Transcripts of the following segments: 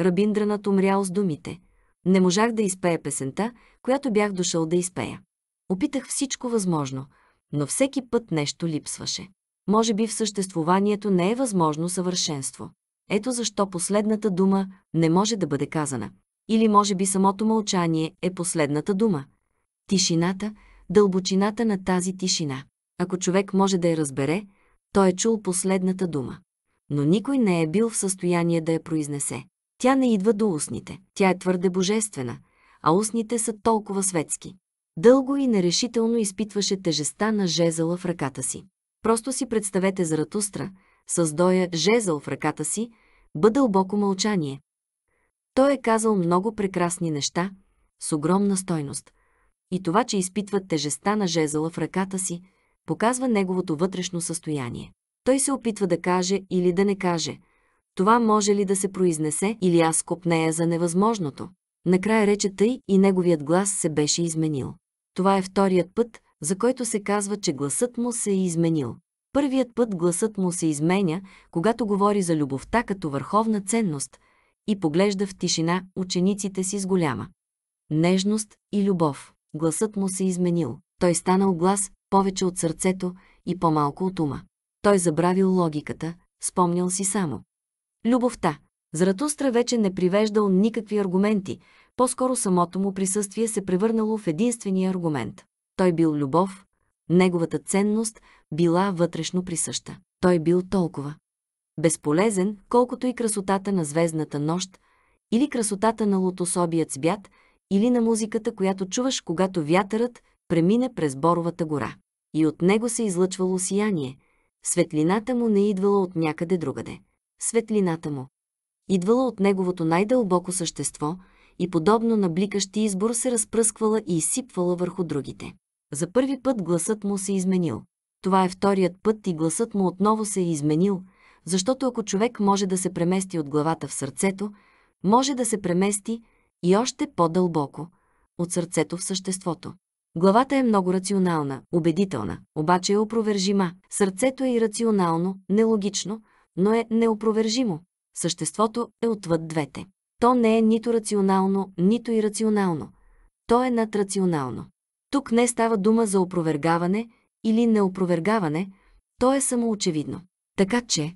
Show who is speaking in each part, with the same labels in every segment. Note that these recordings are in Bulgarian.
Speaker 1: Рабиндранът умрял с думите. Не можах да изпея песента, която бях дошъл да изпея. Опитах всичко възможно, но всеки път нещо липсваше. Може би в съществуванието не е възможно съвършенство. Ето защо последната дума не може да бъде казана. Или може би самото мълчание е последната дума. Тишината, дълбочината на тази тишина. Ако човек може да я разбере, той е чул последната дума. Но никой не е бил в състояние да я произнесе. Тя не идва до устните. Тя е твърде божествена, а устните са толкова светски. Дълго и нерешително изпитваше тежеста на жезъла в ръката си. Просто си представете Заратустра, с доя жезъл в ръката си, бе дълбоко мълчание. Той е казал много прекрасни неща, с огромна стойност. И това, че изпитва тежестта на жезъла в ръката си, показва неговото вътрешно състояние. Той се опитва да каже или да не каже – това може ли да се произнесе или аз копнея за невъзможното? Накрая рече тъй и неговият глас се беше изменил. Това е вторият път, за който се казва, че гласът му се е изменил. Първият път гласът му се изменя, когато говори за любовта като върховна ценност и поглежда в тишина учениците си с голяма нежност и любов. Гласът му се изменил. Той станал глас повече от сърцето и по-малко от ума. Той забравил логиката, спомнял си само Любовта. Заратустра вече не привеждал никакви аргументи, по-скоро самото му присъствие се превърнало в единствения аргумент. Той бил любов, неговата ценност била вътрешно присъща. Той бил толкова. Безполезен, колкото и красотата на звездната нощ, или красотата на лотособият сбят, или на музиката, която чуваш, когато вятърът премине през Боровата гора. И от него се излъчвало сияние. Светлината му не идвала от някъде другаде светлината му. Идвала от неговото най-дълбоко същество и подобно на бликащи избор се разпръсквала и изсипвала върху другите. За първи път гласът му се изменил. Това е вторият път и гласът му отново се е изменил, защото ако човек може да се премести от главата в сърцето, може да се премести и още по-дълбоко от сърцето в съществото. Главата е много рационална, убедителна, обаче е опровержима. Сърцето е ирационално, нелогично, но е неопровержимо. Съществото е отвъд двете. То не е нито рационално, нито ирационално. То е надрационално. Тук не става дума за опровергаване или неопровергаване, то е самоочевидно. Така че,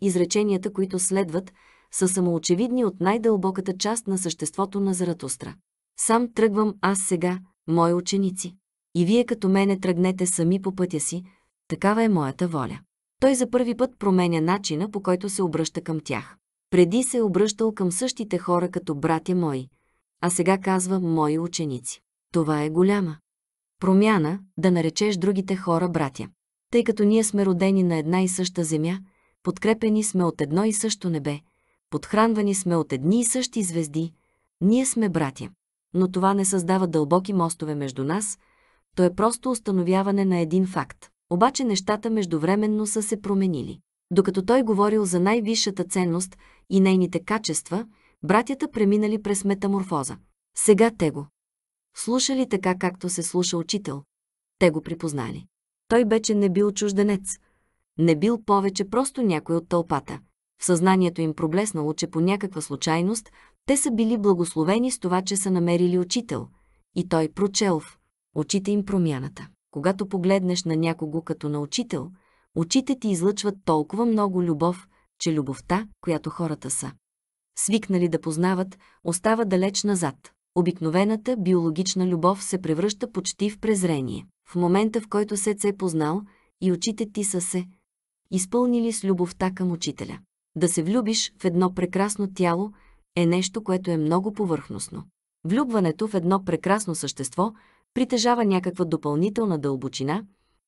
Speaker 1: изреченията, които следват, са самоочевидни от най-дълбоката част на съществото на Заратустра. Сам тръгвам аз сега, мои ученици. И вие като мене тръгнете сами по пътя си, такава е моята воля той за първи път променя начина, по който се обръща към тях. Преди се е обръщал към същите хора като братя мои, а сега казва мои ученици. Това е голяма промяна да наречеш другите хора братя. Тъй като ние сме родени на една и съща земя, подкрепени сме от едно и също небе, подхранвани сме от едни и същи звезди, ние сме братя. Но това не създава дълбоки мостове между нас, то е просто установяване на един факт обаче нещата междувременно са се променили. Докато той говорил за най-висшата ценност и нейните качества, братята преминали през метаморфоза. Сега те го. Слушали така, както се слуша учител. Те го припознали. Той вече не бил чужденец. Не бил повече просто някой от тълпата. В съзнанието им проблеснало, че по някаква случайност те са били благословени с това, че са намерили учител. И той прочел в очите им промяната. Когато погледнеш на някого като на учител, очите ти излъчват толкова много любов, че любовта, която хората са свикнали да познават, остава далеч назад. Обикновената биологична любов се превръща почти в презрение. В момента, в който се е познал и очите ти са се изпълнили с любовта към учителя. Да се влюбиш в едно прекрасно тяло е нещо, което е много повърхностно. Влюбването в едно прекрасно същество притежава някаква допълнителна дълбочина,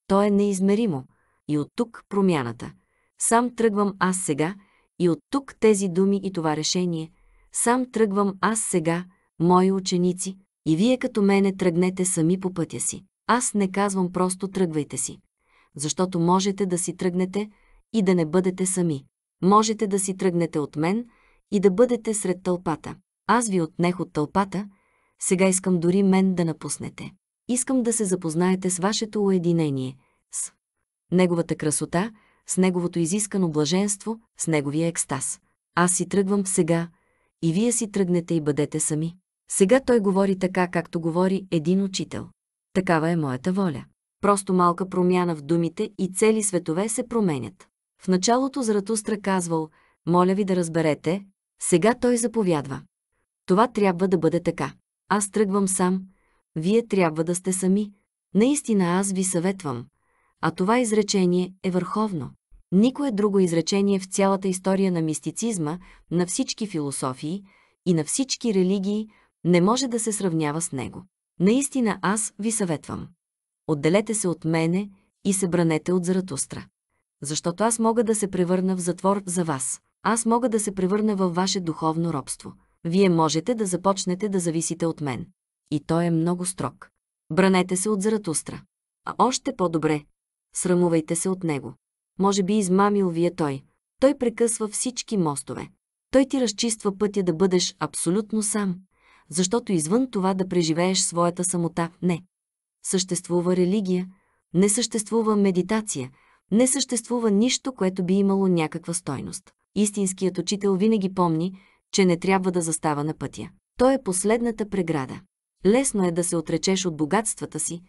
Speaker 1: то е неизмеримо. И от тук промяната. Сам тръгвам аз сега, и от тук тези думи и това решение. Сам тръгвам аз сега, мои ученици, и вие като мене тръгнете сами по пътя си. Аз не казвам просто тръгвайте си, защото можете да си тръгнете и да не бъдете сами. Можете да си тръгнете от мен и да бъдете сред тълпата. Аз ви отнех от тълпата – сега искам дори мен да напуснете. Искам да се запознаете с вашето уединение, с неговата красота, с неговото изискано блаженство, с неговия екстаз. Аз си тръгвам сега, и вие си тръгнете и бъдете сами. Сега той говори така, както говори един учител. Такава е моята воля. Просто малка промяна в думите и цели светове се променят. В началото Заратустра казвал, моля ви да разберете, сега той заповядва. Това трябва да бъде така. Аз тръгвам сам, вие трябва да сте сами. Наистина аз ви съветвам. А това изречение е върховно. Никое друго изречение в цялата история на мистицизма, на всички философии и на всички религии не може да се сравнява с него. Наистина аз ви съветвам. Отделете се от мене и се бранете от Заратустра. Защото аз мога да се превърна в затвор за вас. Аз мога да се превърна във ваше духовно робство. Вие можете да започнете да зависите от мен. И той е много строг. Бранете се от Заратустра. А още по-добре. Срамувайте се от него. Може би измамил ви е той. Той прекъсва всички мостове. Той ти разчиства пътя да бъдеш абсолютно сам, защото извън това да преживееш своята самота – не. Съществува религия, не съществува медитация, не съществува нищо, което би имало някаква стойност. Истинският учител винаги помни, че не трябва да застава на пътя. Той е последната преграда. Лесно е да се отречеш от богатствата си,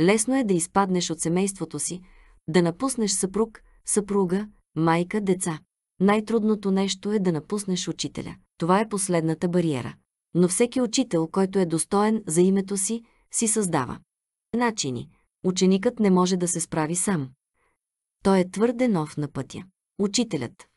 Speaker 1: лесно е да изпаднеш от семейството си, да напуснеш съпруг, съпруга, майка, деца. Най-трудното нещо е да напуснеш учителя. Това е последната бариера. Но всеки учител, който е достоен за името си, си създава. Начини. Ученикът не може да се справи сам. Той е твърде нов на пътя. Учителят.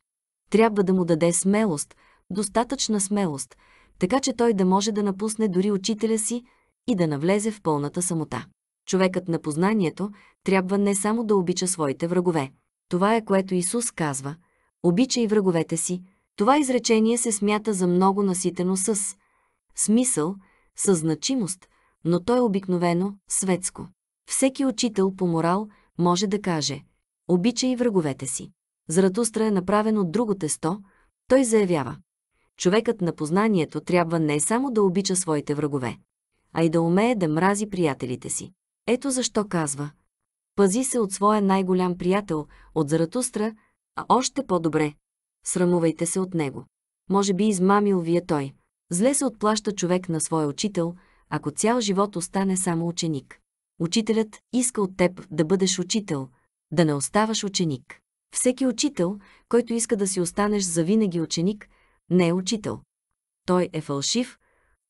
Speaker 1: Трябва да му даде смелост, достатъчна смелост, така че той да може да напусне дори учителя си и да навлезе в пълната самота. Човекът на познанието трябва не само да обича своите врагове. Това е което Исус казва – обичай враговете си. Това изречение се смята за много наситено с смисъл, със значимост, но то е обикновено светско. Всеки учител по морал може да каже – обичай враговете си. Заратустра е направен от друго тесто, той заявява човекът на познанието трябва не само да обича своите врагове, а и да умее да мрази приятелите си. Ето защо казва «Пази се от своя най-голям приятел, от Заратустра, а още по-добре. Срамувайте се от него. Може би измамил ви е той. Зле се отплаща човек на своя учител, ако цял живот остане само ученик. Учителят иска от теб да бъдеш учител, да не оставаш ученик. Всеки учител, който иска да си останеш завинаги ученик – не е учител. Той е фалшив,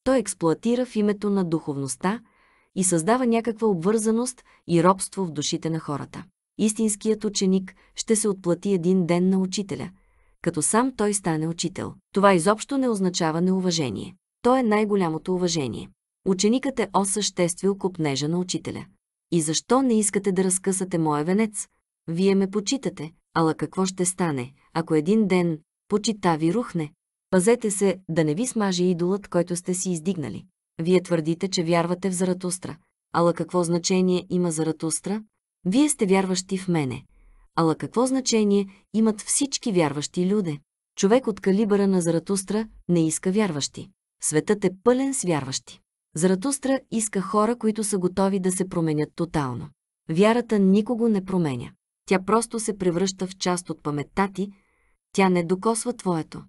Speaker 1: той експлоатира в името на духовността и създава някаква обвързаност и робство в душите на хората. Истинският ученик ще се отплати един ден на учителя, като сам той стане учител. Това изобщо не означава неуважение. То е най-голямото уважение. Ученикът е осъществил копнежа на учителя. И защо не искате да разкъсате моя венец? Вие ме почитате, ала какво ще стане, ако един ден почита ви рухне? Пазете се да не ви смаже идолът, който сте си издигнали. Вие твърдите, че вярвате в Заратустра. Ала какво значение има Заратустра? Вие сте вярващи в мене. Ала какво значение имат всички вярващи люде? Човек от калибъра на Заратустра не иска вярващи. Светът е пълен с вярващи. Заратустра иска хора, които са готови да се променят тотално. Вярата никого не променя. Тя просто се превръща в част от паметта ти, тя не докосва твоето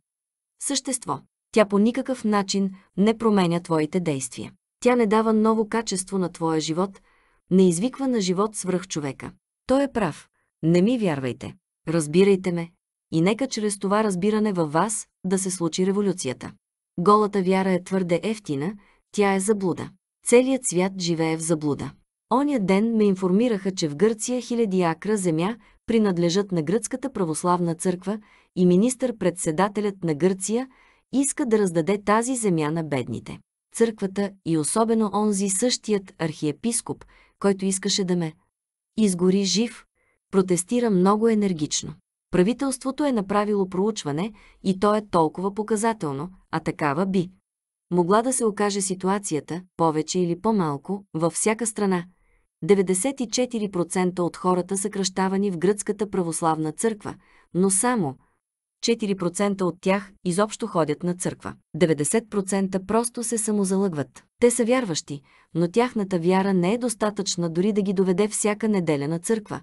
Speaker 1: същество. Тя по никакъв начин не променя твоите действия. Тя не дава ново качество на твоя живот, не извиква на живот свръх човека. Той е прав. Не ми вярвайте. Разбирайте ме. И нека чрез това разбиране във вас да се случи революцията. Голата вяра е твърде ефтина, тя е заблуда. Целият свят живее в заблуда. Оня ден ме информираха, че в Гърция хиляди акра земя принадлежат на Гръцката православна църква и министър-председателят на Гърция иска да раздаде тази земя на бедните. Църквата и особено онзи същият архиепископ, който искаше да ме изгори жив, протестира много енергично. Правителството е направило проучване и то е толкова показателно, а такава би. Могла да се окаже ситуацията, повече или по-малко, във всяка страна. 94% от хората са кръщавани в гръцката православна църква, но само 4% от тях изобщо ходят на църква. 90% просто се самозалъгват. Те са вярващи, но тяхната вяра не е достатъчна дори да ги доведе всяка неделя на църква.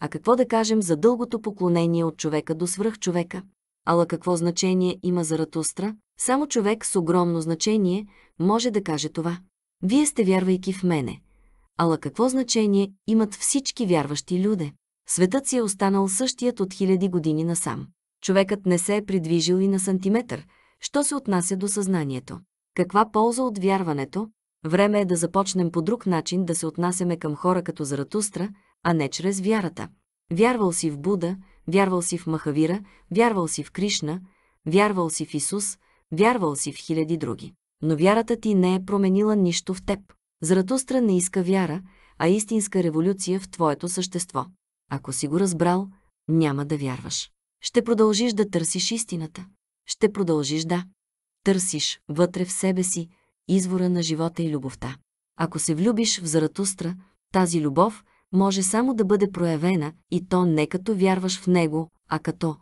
Speaker 1: А какво да кажем за дългото поклонение от човека до свръхчовека? Ала какво значение има за Ратустра? Само човек с огромно значение може да каже това. Вие сте вярвайки в мене. Ала какво значение имат всички вярващи люде? Светът си е останал същият от хиляди години насам. Човекът не се е придвижил и на сантиметър, що се отнася до съзнанието. Каква полза от вярването? Време е да започнем по друг начин да се отнасяме към хора като Заратустра, а не чрез вярата. Вярвал си в Буда, вярвал си в Махавира, вярвал си в Кришна, вярвал си в Исус, вярвал си в хиляди други. Но вярата ти не е променила нищо в теб. Заратустра не иска вяра, а истинска революция в твоето същество. Ако си го разбрал, няма да вярваш. Ще продължиш да търсиш истината. Ще продължиш да търсиш вътре в себе си извора на живота и любовта. Ако се влюбиш в Заратустра, тази любов може само да бъде проявена и то не като вярваш в него, а като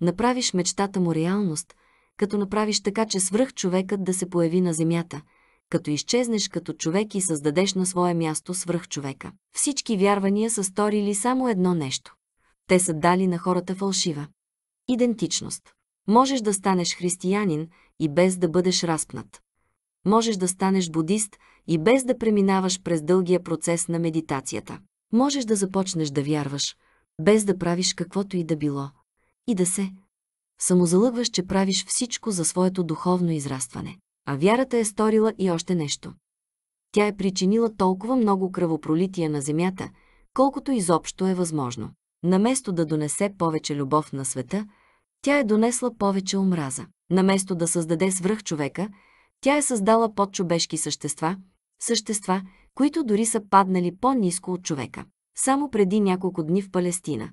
Speaker 1: направиш мечтата му реалност, като направиш така, че свръх човекът да се появи на земята, като изчезнеш като човек и създадеш на свое място свръх човека. Всички вярвания са сторили само едно нещо. Те са дали на хората фалшива. Идентичност. Можеш да станеш християнин и без да бъдеш разпнат. Можеш да станеш будист и без да преминаваш през дългия процес на медитацията. Можеш да започнеш да вярваш, без да правиш каквото и да било. И да се самозалъгваш, че правиш всичко за своето духовно израстване. А вярата е сторила и още нещо. Тя е причинила толкова много кръвопролития на земята, колкото изобщо е възможно. Наместо да донесе повече любов на света, тя е донесла повече омраза. Наместо да създаде свръх човека, тя е създала подчубешки същества, същества, които дори са паднали по-низко от човека. Само преди няколко дни в Палестина,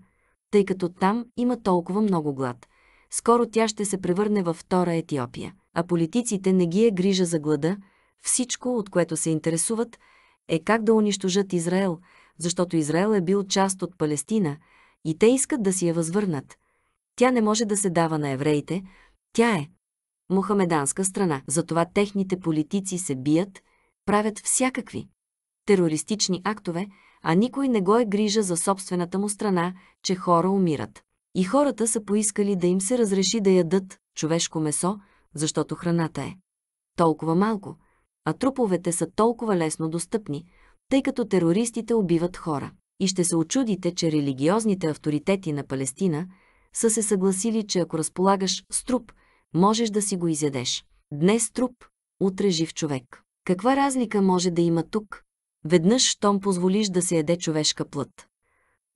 Speaker 1: тъй като там има толкова много глад, скоро тя ще се превърне във втора Етиопия. А политиците не ги е грижа за глада, всичко, от което се интересуват, е как да унищожат Израел, защото Израел е бил част от Палестина – и те искат да си я възвърнат. Тя не може да се дава на евреите, тя е мухамеданска страна, затова техните политици се бият, правят всякакви терористични актове, а никой не го е грижа за собствената му страна, че хора умират. И хората са поискали да им се разреши да ядат човешко месо, защото храната е толкова малко, а труповете са толкова лесно достъпни, тъй като терористите убиват хора и ще се очудите, че религиозните авторитети на Палестина са се съгласили, че ако разполагаш с труп, можеш да си го изядеш. Днес труп, утре жив човек. Каква разлика може да има тук? Веднъж, щом позволиш да се яде човешка плът.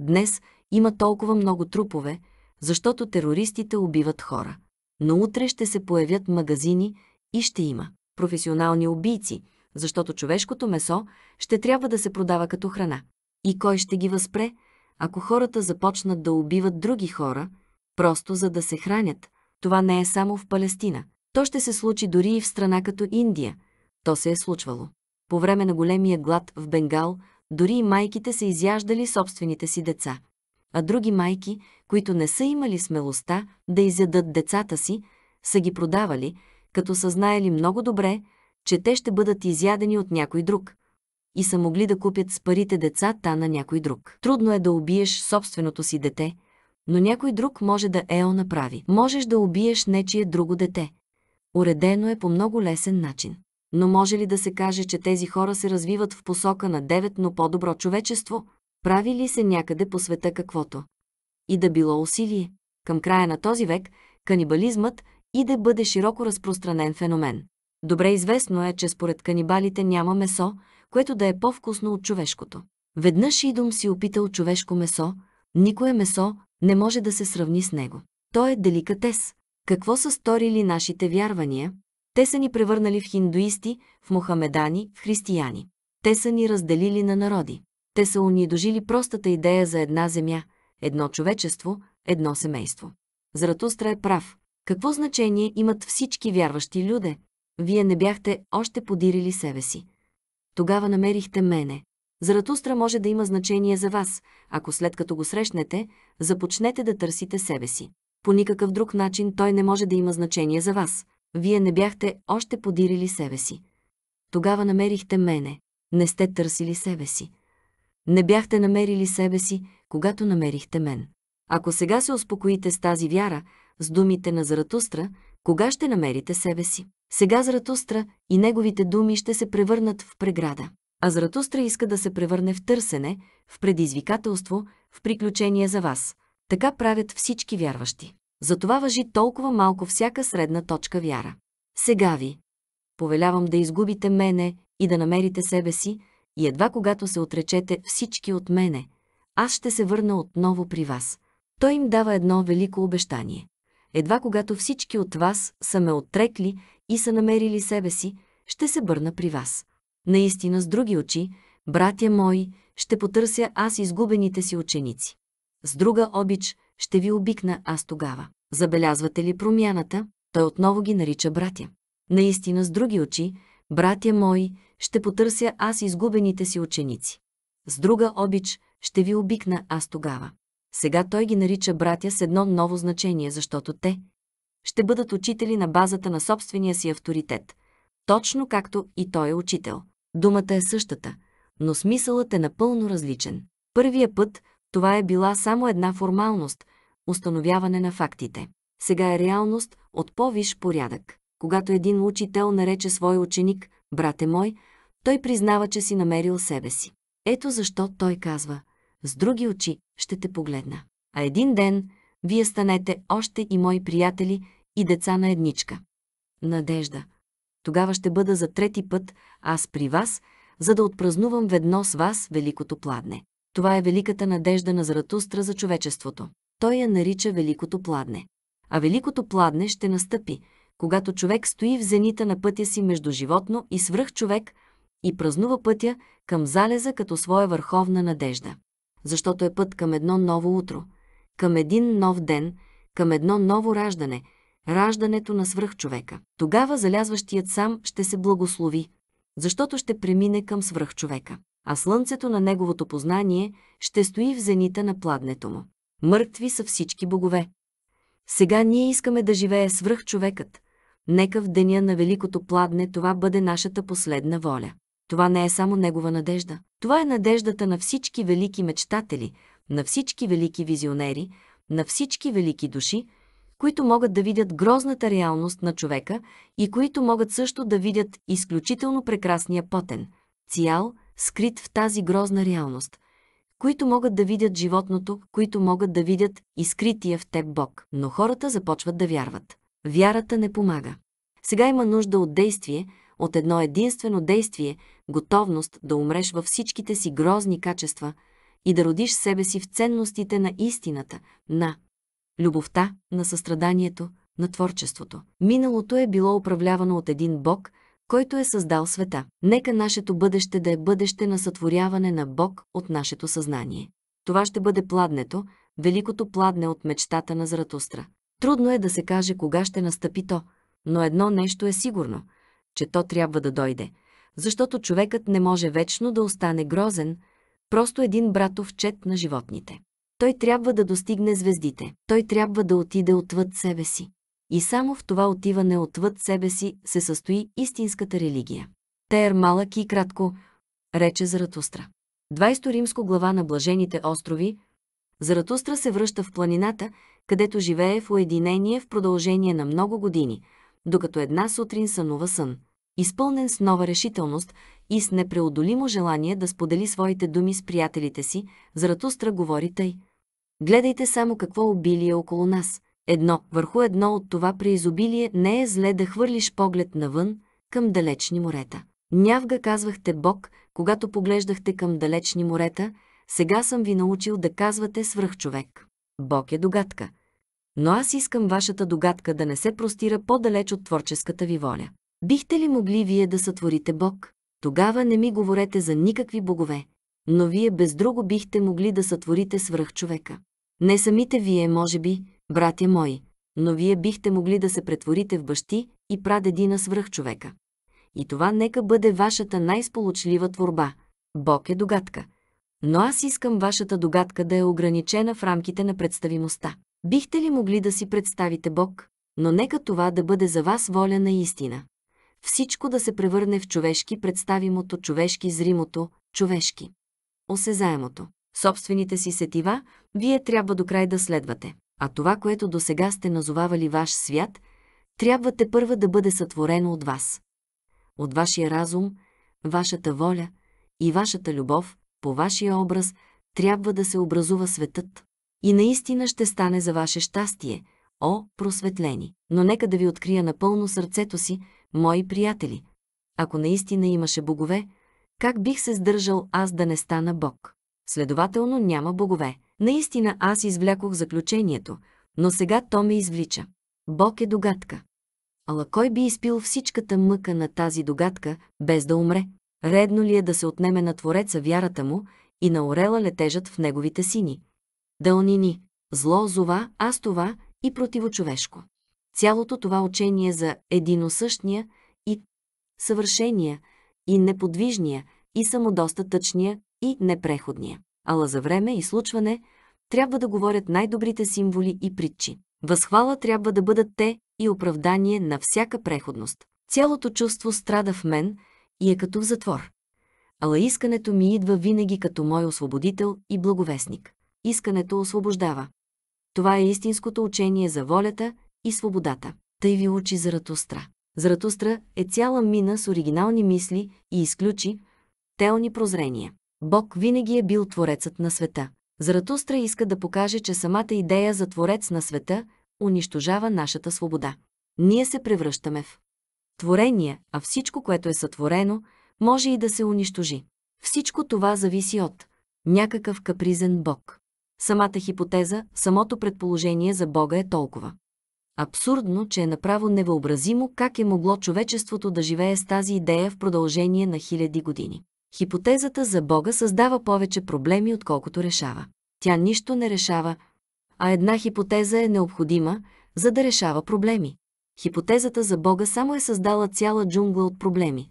Speaker 1: Днес има толкова много трупове, защото терористите убиват хора. Но утре ще се появят магазини и ще има професионални убийци, защото човешкото месо ще трябва да се продава като храна. И кой ще ги възпре, ако хората започнат да убиват други хора, просто за да се хранят? Това не е само в Палестина. То ще се случи дори и в страна като Индия. То се е случвало. По време на големия глад в Бенгал, дори и майките са изяждали собствените си деца. А други майки, които не са имали смелостта да изядат децата си, са ги продавали, като са знаели много добре, че те ще бъдат изядени от някой друг – и са могли да купят с парите децата на някой друг. Трудно е да убиеш собственото си дете, но някой друг може да ео направи. Можеш да убиеш нечие друго дете. Уредено е по много лесен начин. Но може ли да се каже, че тези хора се развиват в посока на деветно по-добро човечество? Прави ли се някъде по света каквото? И да било усилие. Към края на този век канибализмът и да бъде широко разпространен феномен. Добре известно е, че според канибалите няма месо, което да е по-вкусно от човешкото. Веднъж Идум си опитал човешко месо, никое месо не може да се сравни с него. То е деликатес. Какво са сторили нашите вярвания? Те са ни превърнали в хиндуисти, в мохамедани, в християни. Те са ни разделили на народи. Те са унидожили простата идея за една земя, едно човечество, едно семейство. Заратустра е прав. Какво значение имат всички вярващи люде? Вие не бяхте още подирили себе си. Тогава намерихте мене. Заратустра може да има значение за вас, ако след като го срещнете, започнете да търсите себе си. По никакъв друг начин той не може да има значение за вас. Вие не бяхте още подирили себе си. Тогава намерихте мене. Не сте търсили себе си. Не бяхте намерили себе си, когато намерихте мен. Ако сега се успокоите с тази вяра, с думите на Заратустра, кога ще намерите себе си? Сега Заратустра и неговите думи ще се превърнат в преграда. А Заратустра иска да се превърне в търсене, в предизвикателство, в приключение за вас. Така правят всички вярващи. Затова въжи толкова малко всяка средна точка вяра. Сега ви повелявам да изгубите мене и да намерите себе си, и едва когато се отречете всички от мене, аз ще се върна отново при вас. Той им дава едно велико обещание. Едва когато всички от вас са ме отрекли и са намерили себе си, ще се върна при вас. Наистина с други очи, братя мои, ще потърся аз изгубените си ученици. С друга обич ще ви обикна аз тогава. Забелязвате ли промяната? Той отново ги нарича братя. Наистина с други очи, братя мои, ще потърся аз изгубените си ученици. С друга обич ще ви обикна аз тогава. Сега той ги нарича братя с едно ново значение, защото те, ще бъдат учители на базата на собствения си авторитет, точно както и той е учител. Думата е същата, но смисълът е напълно различен. Първия път това е била само една формалност – установяване на фактите. Сега е реалност от по-виш порядък. Когато един учител нарече свой ученик «брате мой», той признава, че си намерил себе си. Ето защо той казва «С други очи ще те погледна». А един ден – вие станете още и мои приятели и деца на едничка. Надежда. Тогава ще бъда за трети път аз при вас, за да отпразнувам ведно с вас великото пладне. Това е великата надежда на Заратустра за човечеството. Той я нарича великото пладне. А великото пладне ще настъпи, когато човек стои в зенита на пътя си между животно и свръх човек и празнува пътя към залеза като своя върховна надежда. Защото е път към едно ново утро – към един нов ден, към едно ново раждане, раждането на свръхчовека. Тогава залязващият сам ще се благослови, защото ще премине към свръхчовека, а слънцето на неговото познание ще стои в зенита на пладнето му. Мъртви са всички богове. Сега ние искаме да живее свръхчовекът. Нека в деня на великото пладне това бъде нашата последна воля. Това не е само негова надежда. Това е надеждата на всички велики мечтатели, на всички велики визионери, на всички велики души, които могат да видят грозната реалност на човека и които могат също да видят изключително прекрасния потен, цял, скрит в тази грозна реалност, които могат да видят животното, които могат да видят и скрития в теб Бог. Но хората започват да вярват. Вярата не помага. Сега има нужда от действие, от едно единствено действие, готовност да умреш във всичките си грозни качества – и да родиш себе си в ценностите на истината, на любовта, на състраданието, на творчеството. Миналото е било управлявано от един Бог, който е създал света. Нека нашето бъдеще да е бъдеще на сътворяване на Бог от нашето съзнание. Това ще бъде пладнето, великото пладне от мечтата на Заратустра. Трудно е да се каже кога ще настъпи то, но едно нещо е сигурно, че то трябва да дойде, защото човекът не може вечно да остане грозен – Просто един братов чет на животните. Той трябва да достигне звездите. Той трябва да отиде отвъд себе си. И само в това отиване отвъд себе си се състои истинската религия. Тер малък и кратко, рече Заратустра. 20 римско глава на Блажените острови, Заратустра се връща в планината, където живее в уединение в продължение на много години, докато една сутрин сънува сън изпълнен с нова решителност и с непреодолимо желание да сподели своите думи с приятелите си, Заратустра говори тъй. Гледайте само какво обилие около нас. Едно върху едно от това преизобилие не е зле да хвърлиш поглед навън, към далечни морета. Нявга казвахте Бог, когато поглеждахте към далечни морета, сега съм ви научил да казвате свръхчовек. Бог е догадка. Но аз искам вашата догадка да не се простира по-далеч от творческата ви воля. Бихте ли могли вие да сътворите Бог? Тогава не ми говорете за никакви богове, но вие без друго бихте могли да сътворите свръх човека. Не самите вие, може би, братя мои, но вие бихте могли да се претворите в бащи и прадеди на свръх човека. И това нека бъде вашата най-сполучлива творба. Бог е догадка. Но аз искам вашата догадка да е ограничена в рамките на представимостта. Бихте ли могли да си представите Бог, но нека това да бъде за вас воля на истина всичко да се превърне в човешки представимото, човешки зримото, човешки. Осезаемото. Собствените си сетива, вие трябва до край да следвате. А това, което до сега сте назовавали ваш свят, трябва те първа да бъде сътворено от вас. От вашия разум, вашата воля и вашата любов, по вашия образ, трябва да се образува светът. И наистина ще стане за ваше щастие, о, просветлени. Но нека да ви открия напълно сърцето си, Мои приятели, ако наистина имаше богове, как бих се сдържал аз да не стана бог? Следователно няма богове. Наистина аз извлякох заключението, но сега то ме извлича. Бог е догадка. Ала кой би изпил всичката мъка на тази догадка, без да умре? Редно ли е да се отнеме на Твореца вярата му и на орела летежат в неговите сини? Дълнини, зло зова, аз това и противочовешко. Цялото това учение за единосъщния и съвършения и неподвижния и самодостатъчния и непреходния. Ала за време и случване трябва да говорят най-добрите символи и притчи. Възхвала трябва да бъдат те и оправдание на всяка преходност. Цялото чувство страда в мен и е като в затвор. Ала искането ми идва винаги като мой освободител и благовестник. Искането освобождава. Това е истинското учение за волята и свободата. Тъй ви учи Заратустра. Заратустра е цяла мина с оригинални мисли и изключи телни прозрения. Бог винаги е бил творецът на света. Заратустра иска да покаже, че самата идея за творец на света унищожава нашата свобода. Ние се превръщаме в творение, а всичко, което е сътворено, може и да се унищожи. Всичко това зависи от някакъв капризен Бог. Самата хипотеза, самото предположение за Бога е толкова Абсурдно, че е направо невъобразимо как е могло човечеството да живее с тази идея в продължение на хиляди години. Хипотезата за Бога създава повече проблеми, отколкото решава. Тя нищо не решава, а една хипотеза е необходима, за да решава проблеми. Хипотезата за Бога само е създала цяла джунгла от проблеми.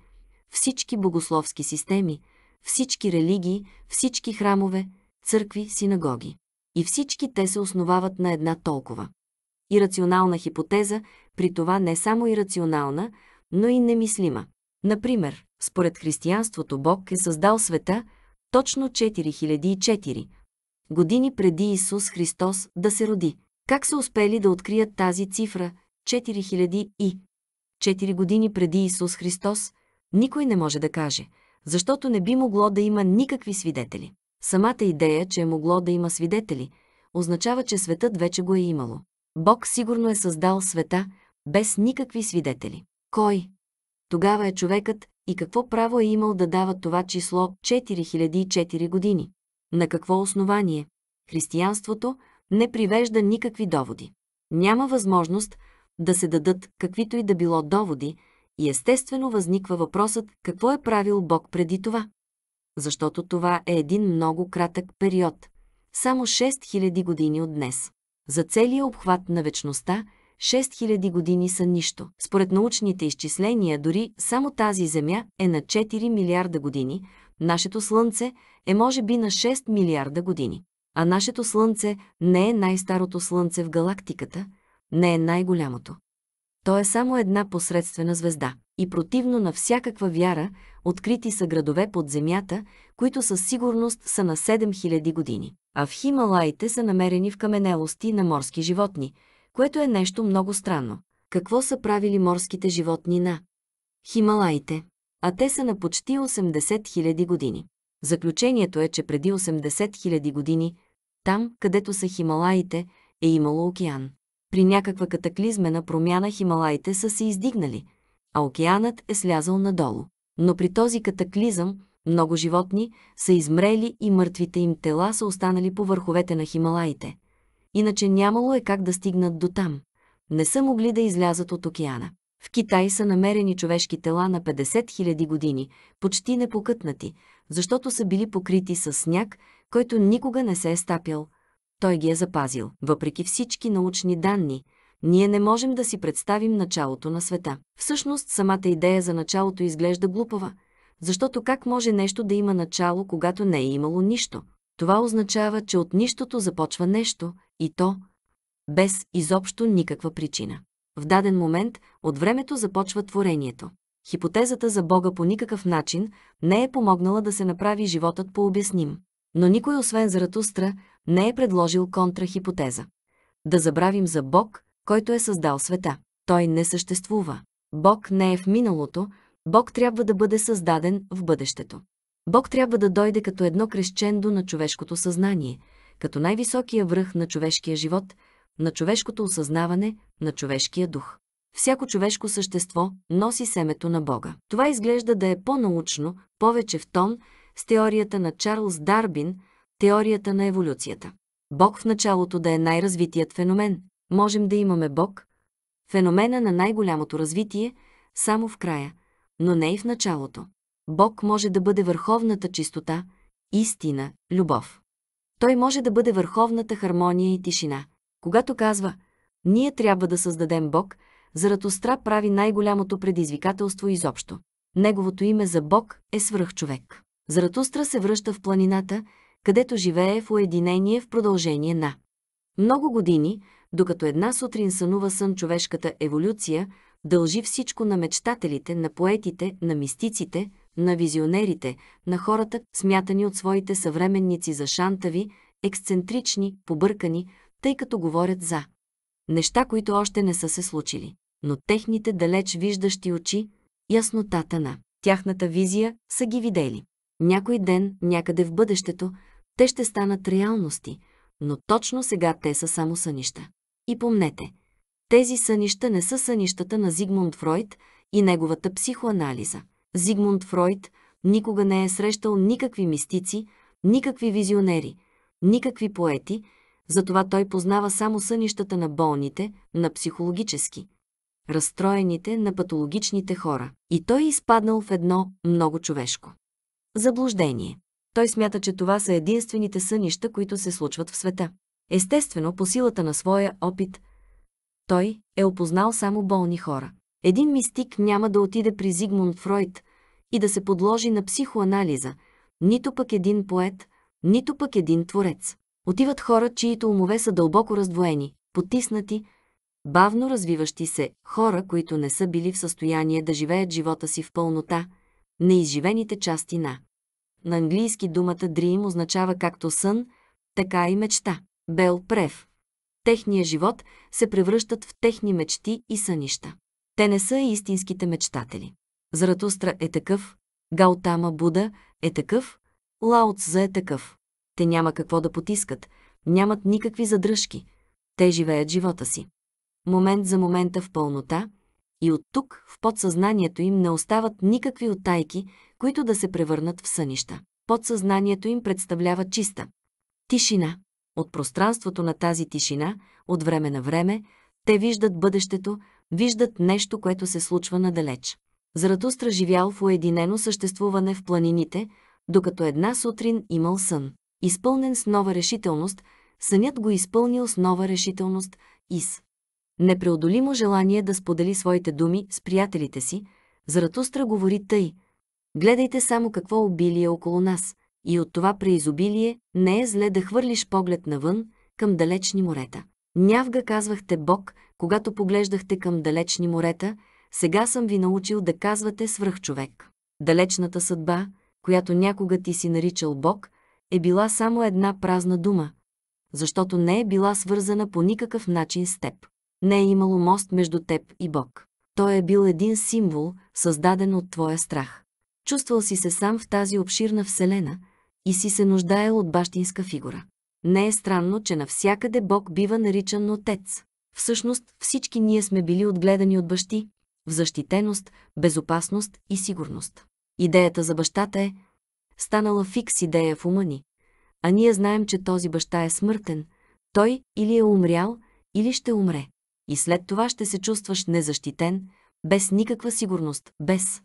Speaker 1: Всички богословски системи, всички религии, всички храмове, църкви, синагоги. И всички те се основават на една толкова. Ирационална хипотеза, при това не само ирационална, но и немислима. Например, според християнството Бог е създал света точно 4004 години преди Исус Христос да се роди. Как са успели да открият тази цифра 4000 и 4 години преди Исус Христос, никой не може да каже, защото не би могло да има никакви свидетели. Самата идея, че е могло да има свидетели, означава, че светът вече го е имало. Бог сигурно е създал света, без никакви свидетели. Кой? Тогава е човекът и какво право е имал да дава това число 4004 години? На какво основание? Християнството не привежда никакви доводи. Няма възможност да се дадат каквито и да било доводи и естествено възниква въпросът какво е правил Бог преди това. Защото това е един много кратък период. Само 6000 години от днес. За целия обхват на вечността 6000 години са нищо. Според научните изчисления дори само тази Земя е на 4 милиарда години, нашето Слънце е може би на 6 милиарда години. А нашето Слънце не е най-старото Слънце в галактиката, не е най-голямото. То е само една посредствена звезда. И противно на всякаква вяра, открити са градове под Земята, които със сигурност са на 7000 години а в Хималаите са намерени в каменелости на морски животни, което е нещо много странно. Какво са правили морските животни на Хималаите? А те са на почти 80 000 години. Заключението е, че преди 80 000 години, там, където са Хималаите, е имало океан. При някаква катаклизмена промяна Хималаите са се издигнали, а океанът е слязал надолу. Но при този катаклизъм много животни са измрели и мъртвите им тела са останали по върховете на Хималаите. Иначе нямало е как да стигнат до там. Не са могли да излязат от океана. В Китай са намерени човешки тела на 50 000 години, почти непокътнати, защото са били покрити с сняг, който никога не се е стапял. Той ги е запазил. Въпреки всички научни данни, ние не можем да си представим началото на света. Всъщност, самата идея за началото изглежда глупава – защото как може нещо да има начало, когато не е имало нищо? Това означава, че от нищото започва нещо, и то без изобщо никаква причина. В даден момент от времето започва творението. Хипотезата за Бога по никакъв начин не е помогнала да се направи животът по-обясним. Но никой освен Заратустра не е предложил контрахипотеза. Да забравим за Бог, който е създал света. Той не съществува. Бог не е в миналото, Бог трябва да бъде създаден в бъдещето. Бог трябва да дойде като едно крещендо на човешкото съзнание, като най-високия връх на човешкия живот, на човешкото осъзнаване, на човешкия дух. Всяко човешко същество носи семето на Бога. Това изглежда да е по-научно, повече в тон с теорията на Чарлз Дарбин, теорията на еволюцията. Бог в началото да е най-развитият феномен. Можем да имаме Бог, феномена на най-голямото развитие, само в края – но не и в началото. Бог може да бъде върховната чистота, истина, любов. Той може да бъде върховната хармония и тишина. Когато казва «Ние трябва да създадем Бог», Заратостра прави най-голямото предизвикателство изобщо. Неговото име за Бог е свръхчовек. Заратустра се връща в планината, където живее в уединение в продължение на много години, докато една сутрин сънува сън човешката еволюция, дължи всичко на мечтателите, на поетите, на мистиците, на визионерите, на хората, смятани от своите съвременници за шантави, ексцентрични, побъркани, тъй като говорят за неща, които още не са се случили. Но техните далеч виждащи очи, яснотата на тяхната визия са ги видели. Някой ден, някъде в бъдещето, те ще станат реалности, но точно сега те са само сънища. И помнете – тези сънища не са сънищата на Зигмунд Фройд и неговата психоанализа. Зигмунд Фройд никога не е срещал никакви мистици, никакви визионери, никакви поети, затова той познава само сънищата на болните, на психологически, разстроените, на патологичните хора. И той е изпаднал в едно много човешко. Заблуждение. Той смята, че това са единствените сънища, които се случват в света. Естествено, по силата на своя опит – той е опознал само болни хора. Един мистик няма да отиде при Зигмунд Фройд и да се подложи на психоанализа, нито пък един поет, нито пък един творец. Отиват хора, чието умове са дълбоко раздвоени, потиснати, бавно развиващи се, хора, които не са били в състояние да живеят живота си в пълнота, неизживените части на. На английски думата dream означава както сън, така и мечта. Бел Прев техния живот се превръщат в техни мечти и сънища. Те не са истинските мечтатели. Заратустра е такъв, Гаутама Буда е такъв, Лаоцза е такъв. Те няма какво да потискат, нямат никакви задръжки. Те живеят живота си. Момент за момента в пълнота и от тук в подсъзнанието им не остават никакви оттайки, които да се превърнат в сънища. Подсъзнанието им представлява чиста тишина от пространството на тази тишина, от време на време, те виждат бъдещето, виждат нещо, което се случва надалеч. Заратустра живял в уединено съществуване в планините, докато една сутрин имал сън. Изпълнен с нова решителност, сънят го изпълнил с нова решителност и с непреодолимо желание да сподели своите думи с приятелите си, Заратустра говори тъй. Гледайте само какво обилие около нас – и от това преизобилие не е зле да хвърлиш поглед навън, към далечни морета. Нявга казвахте Бог, когато поглеждахте към далечни морета, сега съм ви научил да казвате свръхчовек. Далечната съдба, която някога ти си наричал Бог, е била само една празна дума, защото не е била свързана по никакъв начин с теб. Не е имало мост между теб и Бог. Той е бил един символ, създаден от твоя страх. Чувствал си се сам в тази обширна вселена – и си се нуждае от бащинска фигура. Не е странно, че навсякъде Бог бива наричан отец. Всъщност всички ние сме били отгледани от бащи, в защитеност, безопасност и сигурност. Идеята за бащата е станала фикс идея в ума ни, а ние знаем, че този баща е смъртен, той или е умрял, или ще умре. И след това ще се чувстваш незащитен, без никаква сигурност, без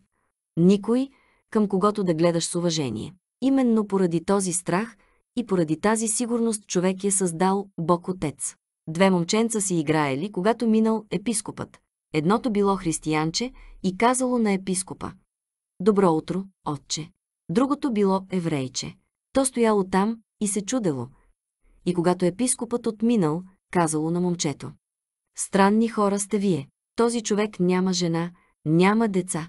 Speaker 1: никой, към когото да гледаш с уважение. Именно поради този страх и поради тази сигурност човек е създал Бог Отец. Две момченца си играели, когато минал епископът. Едното било християнче и казало на епископа «Добро утро, отче». Другото било еврейче. То стояло там и се чудело. И когато епископът отминал, казало на момчето «Странни хора сте вие. Този човек няма жена, няма деца.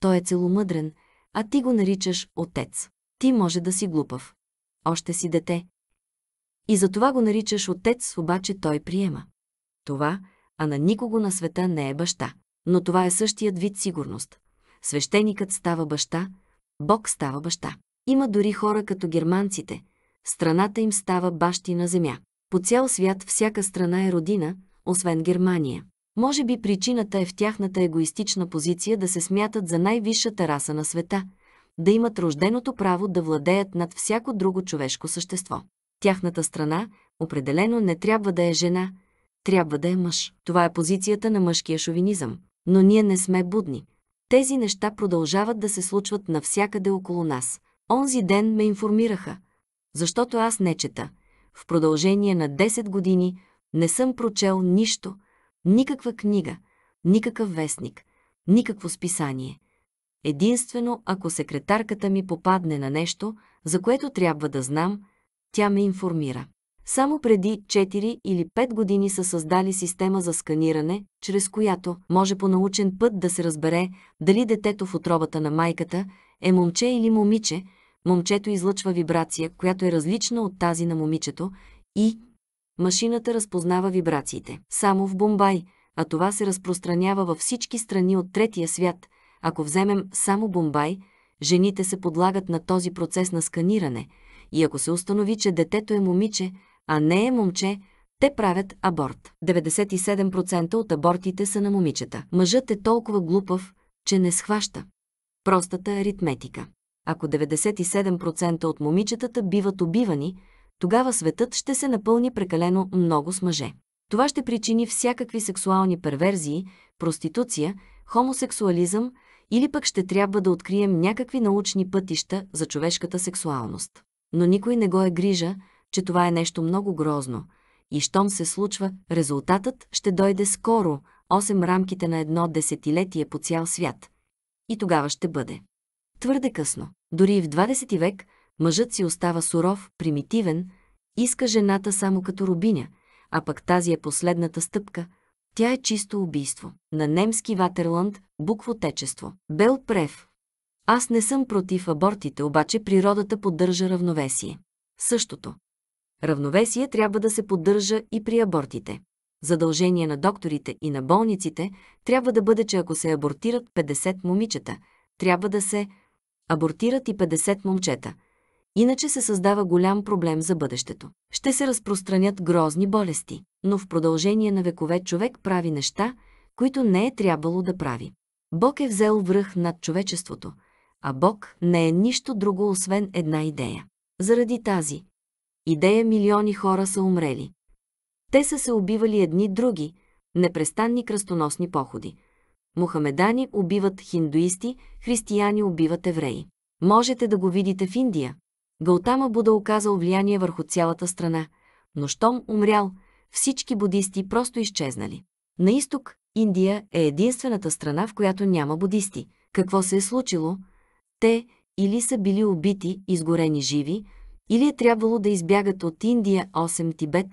Speaker 1: Той е целомъдрен, а ти го наричаш отец. Ти може да си глупав. Още си дете. И за това го наричаш отец, обаче той приема. Това, а на никого на света не е баща. Но това е същият вид сигурност. Свещеникът става баща, Бог става баща. Има дори хора като германците. Страната им става бащина земя. По цял свят всяка страна е родина, освен Германия. Може би причината е в тяхната егоистична позиция да се смятат за най-висшата раса на света – да имат рожденото право да владеят над всяко друго човешко същество. Тяхната страна определено не трябва да е жена, трябва да е мъж. Това е позицията на мъжкия шовинизъм. Но ние не сме будни. Тези неща продължават да се случват навсякъде около нас. Онзи ден ме информираха, защото аз не чета. В продължение на 10 години не съм прочел нищо, никаква книга, никакъв вестник, никакво списание – Единствено, ако секретарката ми попадне на нещо, за което трябва да знам, тя ме информира. Само преди 4 или 5 години са създали система за сканиране, чрез която може по научен път да се разбере дали детето в отробата на майката е момче или момиче, момчето излъчва вибрация, която е различна от тази на момичето и машината разпознава вибрациите. Само в Бомбай, а това се разпространява във всички страни от третия свят – ако вземем само Бомбай, жените се подлагат на този процес на сканиране и ако се установи, че детето е момиче, а не е момче, те правят аборт. 97% от абортите са на момичета. Мъжът е толкова глупав, че не схваща. Простата аритметика. Ако 97% от момичетата биват убивани, тогава светът ще се напълни прекалено много с мъже. Това ще причини всякакви сексуални перверзии, проституция, хомосексуализъм, или пък ще трябва да открием някакви научни пътища за човешката сексуалност. Но никой не го е грижа, че това е нещо много грозно. И щом се случва, резултатът ще дойде скоро, 8 рамките на едно десетилетие по цял свят. И тогава ще бъде. Твърде късно. Дори и в 20 век мъжът си остава суров, примитивен, иска жената само като рубиня, а пък тази е последната стъпка, тя е чисто убийство. На немски Ватерланд, буквотечество. Бел Прев. Аз не съм против абортите, обаче природата поддържа равновесие. Същото. Равновесие трябва да се поддържа и при абортите. Задължение на докторите и на болниците трябва да бъде, че ако се абортират 50 момичета, трябва да се абортират и 50 момчета – Иначе се създава голям проблем за бъдещето. Ще се разпространят грозни болести, но в продължение на векове човек прави неща, които не е трябвало да прави. Бог е взел връх над човечеството, а Бог не е нищо друго, освен една идея. Заради тази идея милиони хора са умрели. Те са се убивали едни други, непрестанни кръстоносни походи. Мухамедани убиват хиндуисти, християни убиват евреи. Можете да го видите в Индия, Галтама Буда оказал влияние върху цялата страна, но щом умрял, всички будисти просто изчезнали. На изток Индия е единствената страна, в която няма будисти. Какво се е случило? Те или са били убити, изгорени живи, или е трябвало да избягат от Индия 8 Тибет,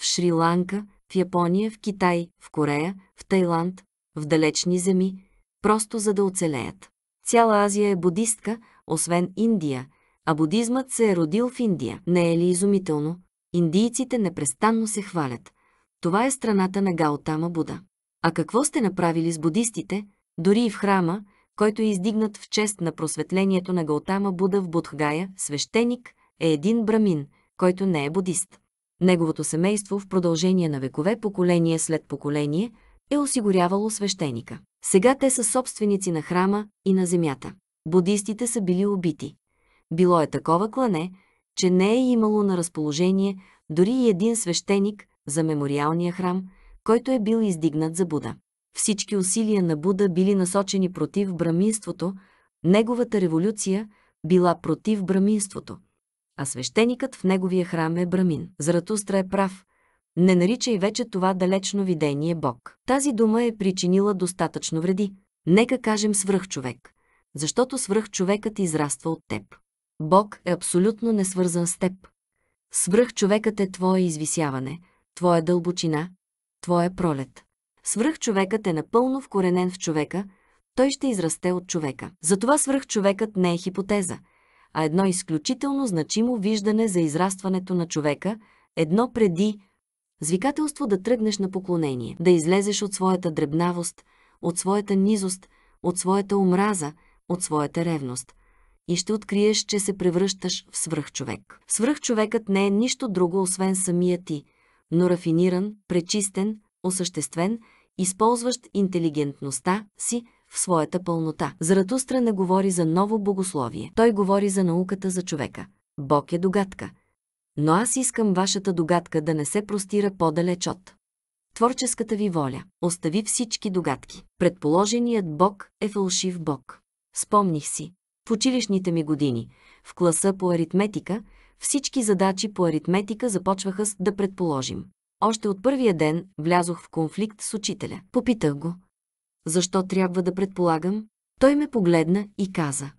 Speaker 1: в Шри-Ланка, в Япония, в Китай, в Корея, в Тайланд, в далечни земи, просто за да оцелеят. Цяла Азия е будистка, освен Индия, а будизмът се е родил в Индия. Не е ли изумително? Индийците непрестанно се хвалят. Това е страната на Гаутама Буда. А какво сте направили с будистите, дори и в храма, който е издигнат в чест на просветлението на Гаутама Буда в Будхгая, свещеник е един брамин, който не е будист. Неговото семейство в продължение на векове, поколение след поколение, е осигурявало свещеника. Сега те са собственици на храма и на земята. Будистите са били убити. Било е такова клане, че не е имало на разположение дори и един свещеник за мемориалния храм, който е бил издигнат за Буда. Всички усилия на Буда били насочени против браминството, неговата революция била против браминството, а свещеникът в неговия храм е брамин. Заратустра е прав. Не наричай вече това далечно видение Бог. Тази дума е причинила достатъчно вреди. Нека кажем свръхчовек, защото свръхчовекът израства от теб. Бог е абсолютно несвързан с теб. Свръх човекът е твое извисяване, твоя дълбочина, твоя пролет. Свръх човекът е напълно вкоренен в човека, той ще израсте от човека. Затова свръх човекът не е хипотеза, а едно изключително значимо виждане за израстването на човека, едно преди звикателство да тръгнеш на поклонение, да излезеш от своята дребнавост, от своята низост, от своята омраза, от своята ревност – и ще откриеш, че се превръщаш в свръхчовек. Свръхчовекът не е нищо друго, освен самия ти, но рафиниран, пречистен, осъществен, използващ интелигентността си в своята пълнота. Заратустра не говори за ново богословие. Той говори за науката за човека. Бог е догадка. Но аз искам вашата догадка да не се простира по-далеч от творческата ви воля. Остави всички догадки. Предположеният Бог е фалшив Бог. Спомних си, в училищните ми години, в класа по аритметика, всички задачи по аритметика започваха с да предположим. Още от първия ден влязох в конфликт с учителя. Попитах го. Защо трябва да предполагам? Той ме погледна и каза.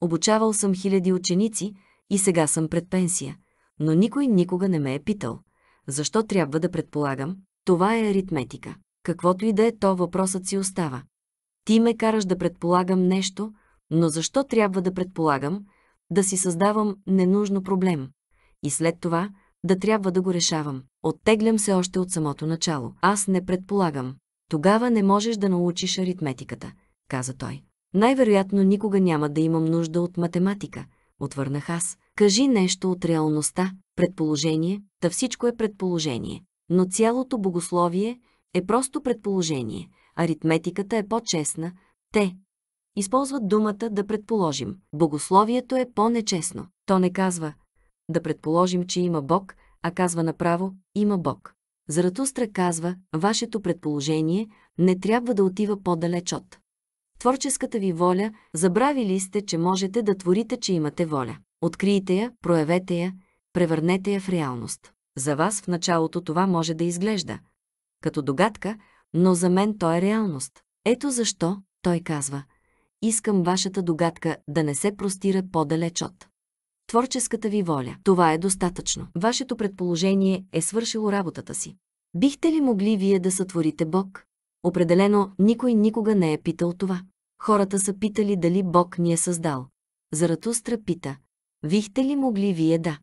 Speaker 1: Обучавал съм хиляди ученици и сега съм пред пенсия, но никой никога не ме е питал. Защо трябва да предполагам? Това е аритметика. Каквото и да е то, въпросът си остава. Ти ме караш да предполагам нещо, но защо трябва да предполагам, да си създавам ненужно проблем и след това да трябва да го решавам? Оттеглям се още от самото начало. Аз не предполагам. Тогава не можеш да научиш аритметиката, каза той. Най-вероятно никога няма да имам нужда от математика, отвърнах аз. Кажи нещо от реалността, предположение, та всичко е предположение. Но цялото богословие е просто предположение. Аритметиката е по-честна. Те, Използват думата да предположим. Богословието е по-нечестно. То не казва да предположим, че има Бог, а казва направо има Бог. Заратустра казва, вашето предположение не трябва да отива по-далеч от. Творческата ви воля, забравили сте, че можете да творите, че имате воля. Открийте я, проявете я, превърнете я в реалност. За вас в началото това може да изглежда като догадка, но за мен то е реалност. Ето защо той казва Искам вашата догадка да не се простира по-далеч от творческата ви воля. Това е достатъчно. Вашето предположение е свършило работата си. Бихте ли могли вие да сътворите Бог? Определено никой никога не е питал това. Хората са питали дали Бог ни е създал. Заратустра пита, бихте ли могли вие да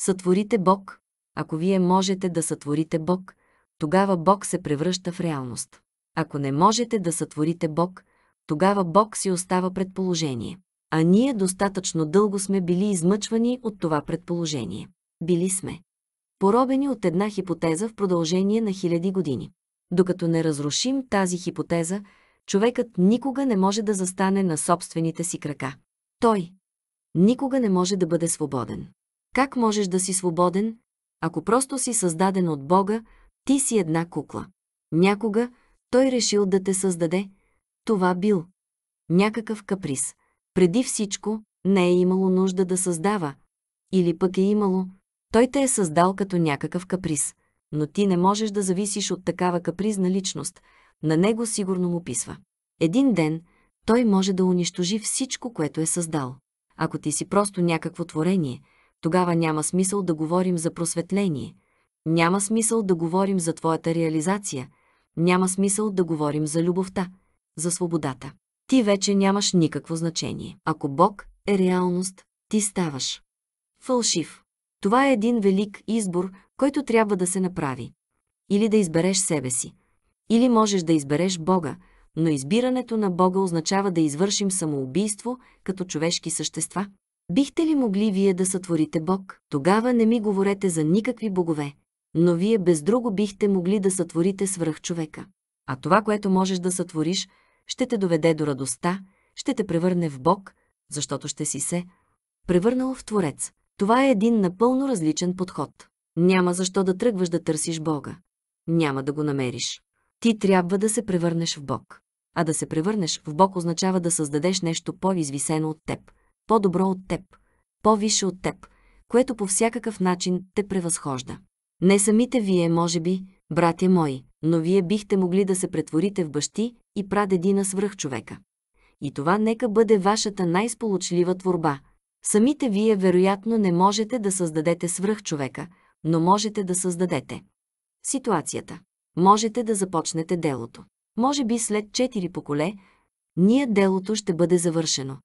Speaker 1: сътворите Бог? Ако вие можете да сътворите Бог, тогава Бог се превръща в реалност. Ако не можете да сътворите Бог, тогава Бог си остава предположение. А ние достатъчно дълго сме били измъчвани от това предположение. Били сме. Поробени от една хипотеза в продължение на хиляди години. Докато не разрушим тази хипотеза, човекът никога не може да застане на собствените си крака. Той никога не може да бъде свободен. Как можеш да си свободен, ако просто си създаден от Бога, ти си една кукла? Някога той решил да те създаде, това бил някакъв каприз. Преди всичко, не е имало нужда да създава. Или пък е имало. Той те е създал като някакъв каприз. Но ти не можеш да зависиш от такава капризна личност. На него сигурно му писва. Един ден той може да унищожи всичко, което е създал. Ако ти си просто някакво творение, тогава няма смисъл да говорим за просветление. Няма смисъл да говорим за твоята реализация. Няма смисъл да говорим за любовта за свободата. Ти вече нямаш никакво значение. Ако Бог е реалност, ти ставаш фалшив. Това е един велик избор, който трябва да се направи. Или да избереш себе си. Или можеш да избереш Бога, но избирането на Бога означава да извършим самоубийство като човешки същества. Бихте ли могли вие да сътворите Бог? Тогава не ми говорете за никакви богове, но вие без друго бихте могли да сътворите свръх човека. А това, което можеш да сътвориш – ще те доведе до радостта, ще те превърне в Бог, защото ще си се превърнал в Творец. Това е един напълно различен подход. Няма защо да тръгваш да търсиш Бога. Няма да го намериш. Ти трябва да се превърнеш в Бог. А да се превърнеш в Бог означава да създадеш нещо по-извисено от теб, по-добро от теб, по-више от теб, което по всякакъв начин те превъзхожда. Не самите вие, може би, братя мои, но вие бихте могли да се претворите в бащи, и прадедина свръх човека. И това нека бъде вашата най-сполучлива творба. Самите вие вероятно не можете да създадете свръх човека, но можете да създадете ситуацията. Можете да започнете делото. Може би след четири поколе, ние делото ще бъде завършено.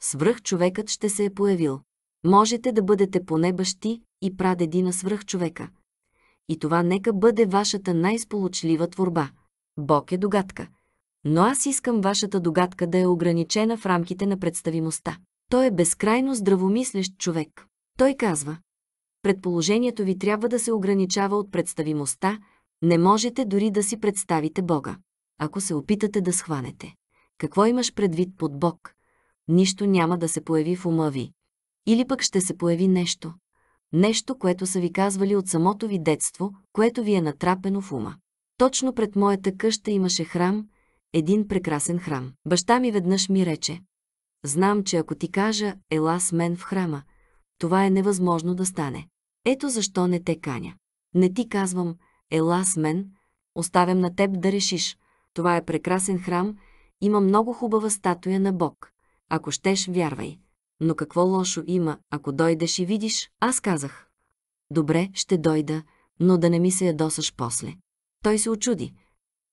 Speaker 1: Свръх човекът ще се е появил. Можете да бъдете поне бащи и прадеди на свръх човека. И това нека бъде вашата най-сполучлива творба. Бог е догадка но аз искам вашата догадка да е ограничена в рамките на представимостта. Той е безкрайно здравомислещ човек. Той казва, предположението ви трябва да се ограничава от представимостта, не можете дори да си представите Бога. Ако се опитате да схванете, какво имаш предвид под Бог, нищо няма да се появи в ума ви. Или пък ще се появи нещо. Нещо, което са ви казвали от самото ви детство, което ви е натрапено в ума. Точно пред моята къща имаше храм, един прекрасен храм. Баща ми веднъж ми рече, знам, че ако ти кажа, ела с мен в храма, това е невъзможно да стане. Ето защо не те каня. Не ти казвам, ела с мен, оставям на теб да решиш. Това е прекрасен храм, има много хубава статуя на Бог. Ако щеш, вярвай. Но какво лошо има, ако дойдеш и видиш? Аз казах. Добре, ще дойда, но да не ми се ядосаш после. Той се очуди.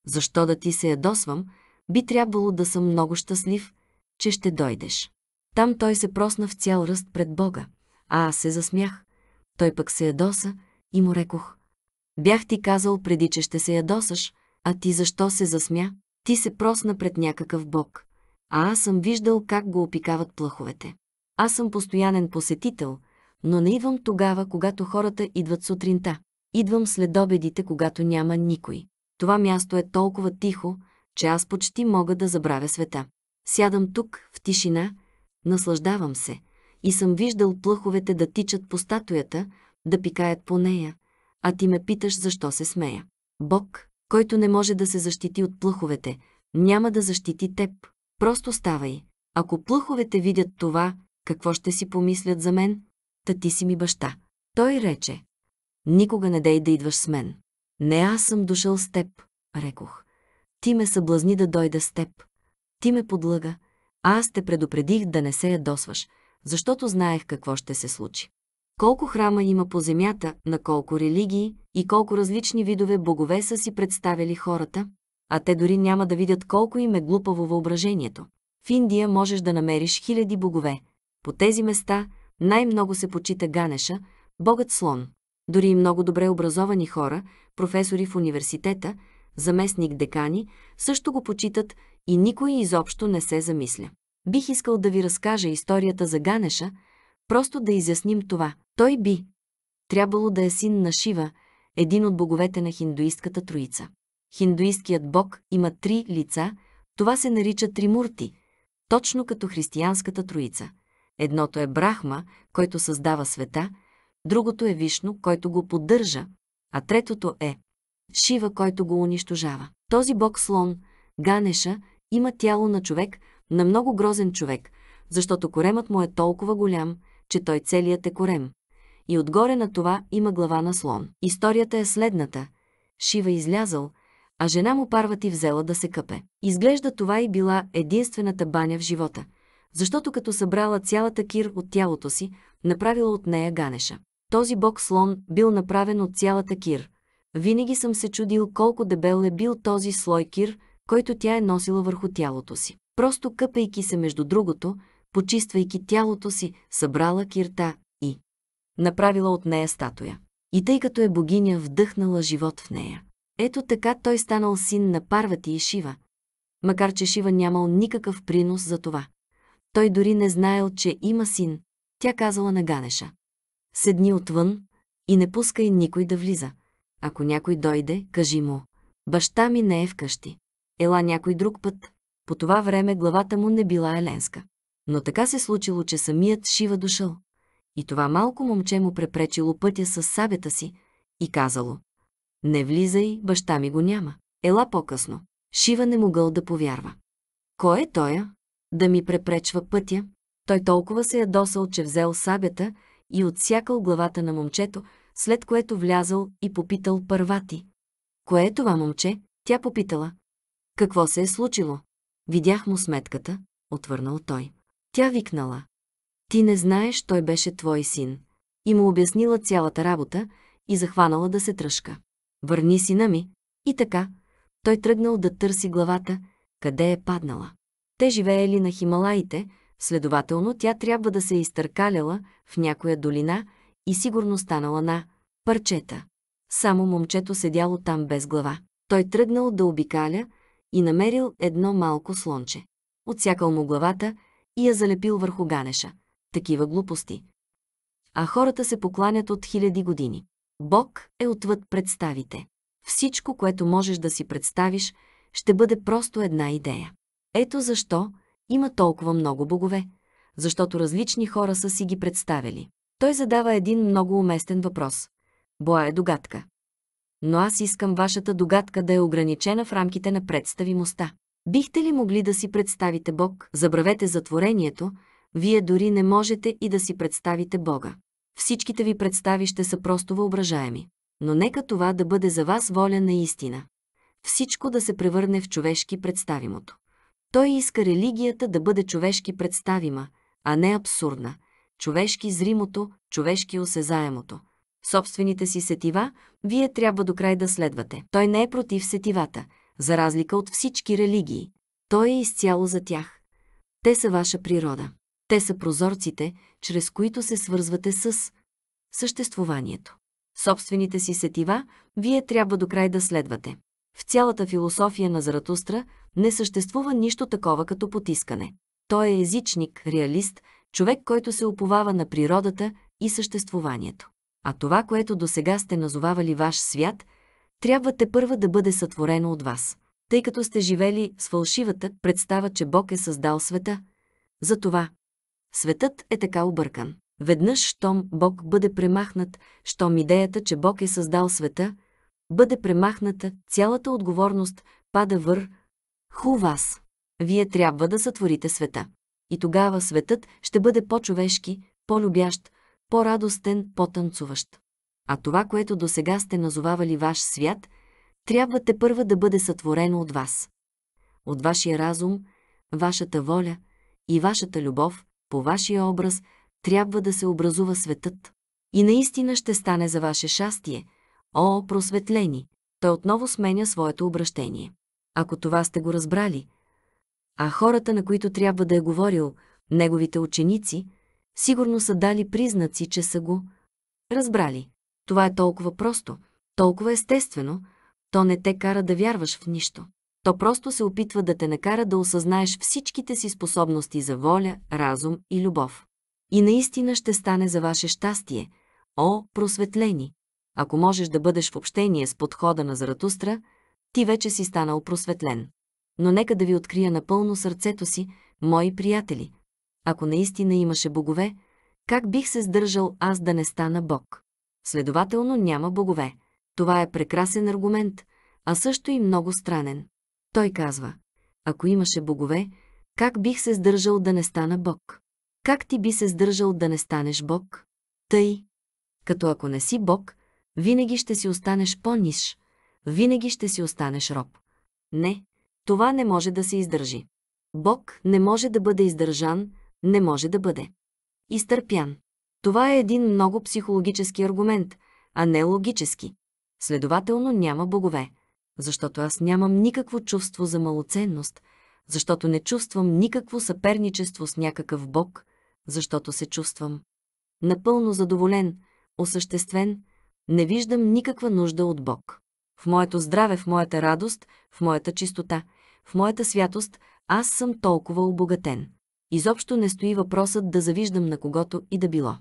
Speaker 1: Защо да ти се ядосвам? Би трябвало да съм много щастлив, че ще дойдеш. Там той се просна в цял ръст пред Бога, а аз се засмях. Той пък се ядоса и му рекох. Бях ти казал преди, че ще се ядосаш, а ти защо се засмя? Ти се просна пред някакъв Бог. А аз съм виждал как го опикават плаховете. Аз съм постоянен посетител, но не идвам тогава, когато хората идват сутринта. Идвам след обедите, когато няма никой. Това място е толкова тихо, че аз почти мога да забравя света. Сядам тук, в тишина, наслаждавам се и съм виждал плъховете да тичат по статуята, да пикаят по нея, а ти ме питаш защо се смея. Бог, който не може да се защити от плъховете, няма да защити теб. Просто ставай. Ако плъховете видят това, какво ще си помислят за мен? Та ти си ми баща. Той рече, никога не дей да идваш с мен. Не аз съм дошъл с теб, рекох. Ти ме съблазни да дойда с теб. Ти ме подлъга. Аз те предупредих да не се ядосваш, защото знаех какво ще се случи. Колко храма има по земята, на колко религии и колко различни видове богове са си представили хората, а те дори няма да видят колко им е глупаво въображението. В Индия можеш да намериш хиляди богове. По тези места най-много се почита Ганеша, богът слон. Дори и много добре образовани хора, професори в университета, заместник декани, също го почитат и никой изобщо не се замисля. Бих искал да ви разкажа историята за Ганеша, просто да изясним това. Той би трябвало да е син на Шива, един от боговете на хиндуистката троица. Хиндуисткият бог има три лица, това се нарича тримурти, точно като християнската троица. Едното е Брахма, който създава света – другото е Вишно, който го поддържа, а третото е Шива, който го унищожава. Този бог слон, Ганеша, има тяло на човек, на много грозен човек, защото коремът му е толкова голям, че той целият е корем. И отгоре на това има глава на слон. Историята е следната. Шива е излязъл, а жена му Парвати взела да се къпе. Изглежда това и била единствената баня в живота, защото като събрала цялата кир от тялото си, направила от нея Ганеша. Този бог слон бил направен от цялата кир. Винаги съм се чудил колко дебел е бил този слой кир, който тя е носила върху тялото си. Просто къпайки се между другото, почиствайки тялото си, събрала кирта и направила от нея статуя. И тъй като е богиня, вдъхнала живот в нея. Ето така той станал син на Парвати и Шива. Макар, че Шива нямал никакъв принос за това. Той дори не знаел, че има син. Тя казала на Ганеша седни отвън и не пускай никой да влиза. Ако някой дойде, кажи му, баща ми не е вкъщи. Ела някой друг път. По това време главата му не била еленска. Но така се случило, че самият Шива дошъл. И това малко момче му препречило пътя с сабята си и казало «Не влизай, баща ми го няма. Ела по-късно». Шива не могъл да повярва. Кой е тоя? Да ми препречва пътя? Той толкова се ядосал, е че взел сабята и отсякал главата на момчето, след което влязал и попитал първа ти. Кое е това момче? Тя попитала. Какво се е случило? Видях му сметката, отвърнал той. Тя викнала. Ти не знаеш, той беше твой син. И му обяснила цялата работа и захванала да се тръжка. Върни сина ми. И така, той тръгнал да търси главата, къде е паднала. Те живеели на Хималаите, Следователно тя трябва да се е изтъркаляла в някоя долина и сигурно станала на парчета. Само момчето седяло там без глава. Той тръгнал да обикаля и намерил едно малко слонче. Отсякал му главата и я залепил върху ганеша. Такива глупости. А хората се покланят от хиляди години. Бог е отвъд представите. Всичко, което можеш да си представиш, ще бъде просто една идея. Ето защо – има толкова много богове, защото различни хора са си ги представили. Той задава един много уместен въпрос. Боя е догадка. Но аз искам вашата догадка да е ограничена в рамките на представимостта. Бихте ли могли да си представите Бог? Забравете затворението, вие дори не можете и да си представите Бога. Всичките ви представи ще са просто въображаеми. Но нека това да бъде за вас воля на истина. Всичко да се превърне в човешки представимото. Той иска религията да бъде човешки представима, а не абсурдна, човешки зримото, човешки осезаемото. Собствените си сетива вие трябва до край да следвате. Той не е против сетивата, за разлика от всички религии. Той е изцяло за тях. Те са ваша природа. Те са прозорците, чрез които се свързвате с съществуванието. Собствените си сетива вие трябва до край да следвате. В цялата философия на Заратустра не съществува нищо такова като потискане. Той е езичник, реалист, човек, който се оповава на природата и съществуванието. А това, което до сега сте назовавали ваш свят, трябва те първа да бъде сътворено от вас. Тъй като сте живели с фалшивата представа, че Бог е създал света, затова светът е така объркан. Веднъж, щом Бог бъде премахнат, щом идеята, че Бог е създал света, бъде премахната, цялата отговорност пада вър ху вас. Вие трябва да сътворите света. И тогава светът ще бъде по-човешки, по-любящ, по-радостен, по-танцуващ. А това, което до сега сте назовавали ваш свят, трябва те първа да бъде сътворено от вас. От вашия разум, вашата воля и вашата любов, по вашия образ, трябва да се образува светът. И наистина ще стане за ваше щастие, О, просветлени! Той отново сменя своето обращение. Ако това сте го разбрали, а хората, на които трябва да е говорил, неговите ученици, сигурно са дали признаци, че са го разбрали. Това е толкова просто, толкова естествено, то не те кара да вярваш в нищо. То просто се опитва да те накара да осъзнаеш всичките си способности за воля, разум и любов. И наистина ще стане за ваше щастие. О, просветлени! Ако можеш да бъдеш в общение с подхода на Заратустра, ти вече си станал просветлен. Но нека да ви открия напълно сърцето си, мои приятели. Ако наистина имаше богове, как бих се сдържал аз да не стана Бог? Следователно няма богове. Това е прекрасен аргумент, а също и много странен. Той казва, ако имаше богове, как бих се сдържал да не стана Бог? Как ти би се сдържал да не станеш Бог? Тъй, като ако не си Бог, винаги ще си останеш по-ниш. Винаги ще си останеш роб. Не, това не може да се издържи. Бог не може да бъде издържан, не може да бъде. Изтърпян. Това е един много психологически аргумент, а не логически. Следователно няма богове, защото аз нямам никакво чувство за малоценност, защото не чувствам никакво съперничество с някакъв бог, защото се чувствам напълно задоволен, осъществен, не виждам никаква нужда от Бог. В моето здраве, в моята радост, в моята чистота, в моята святост, аз съм толкова обогатен. Изобщо не стои въпросът да завиждам на когото и да било.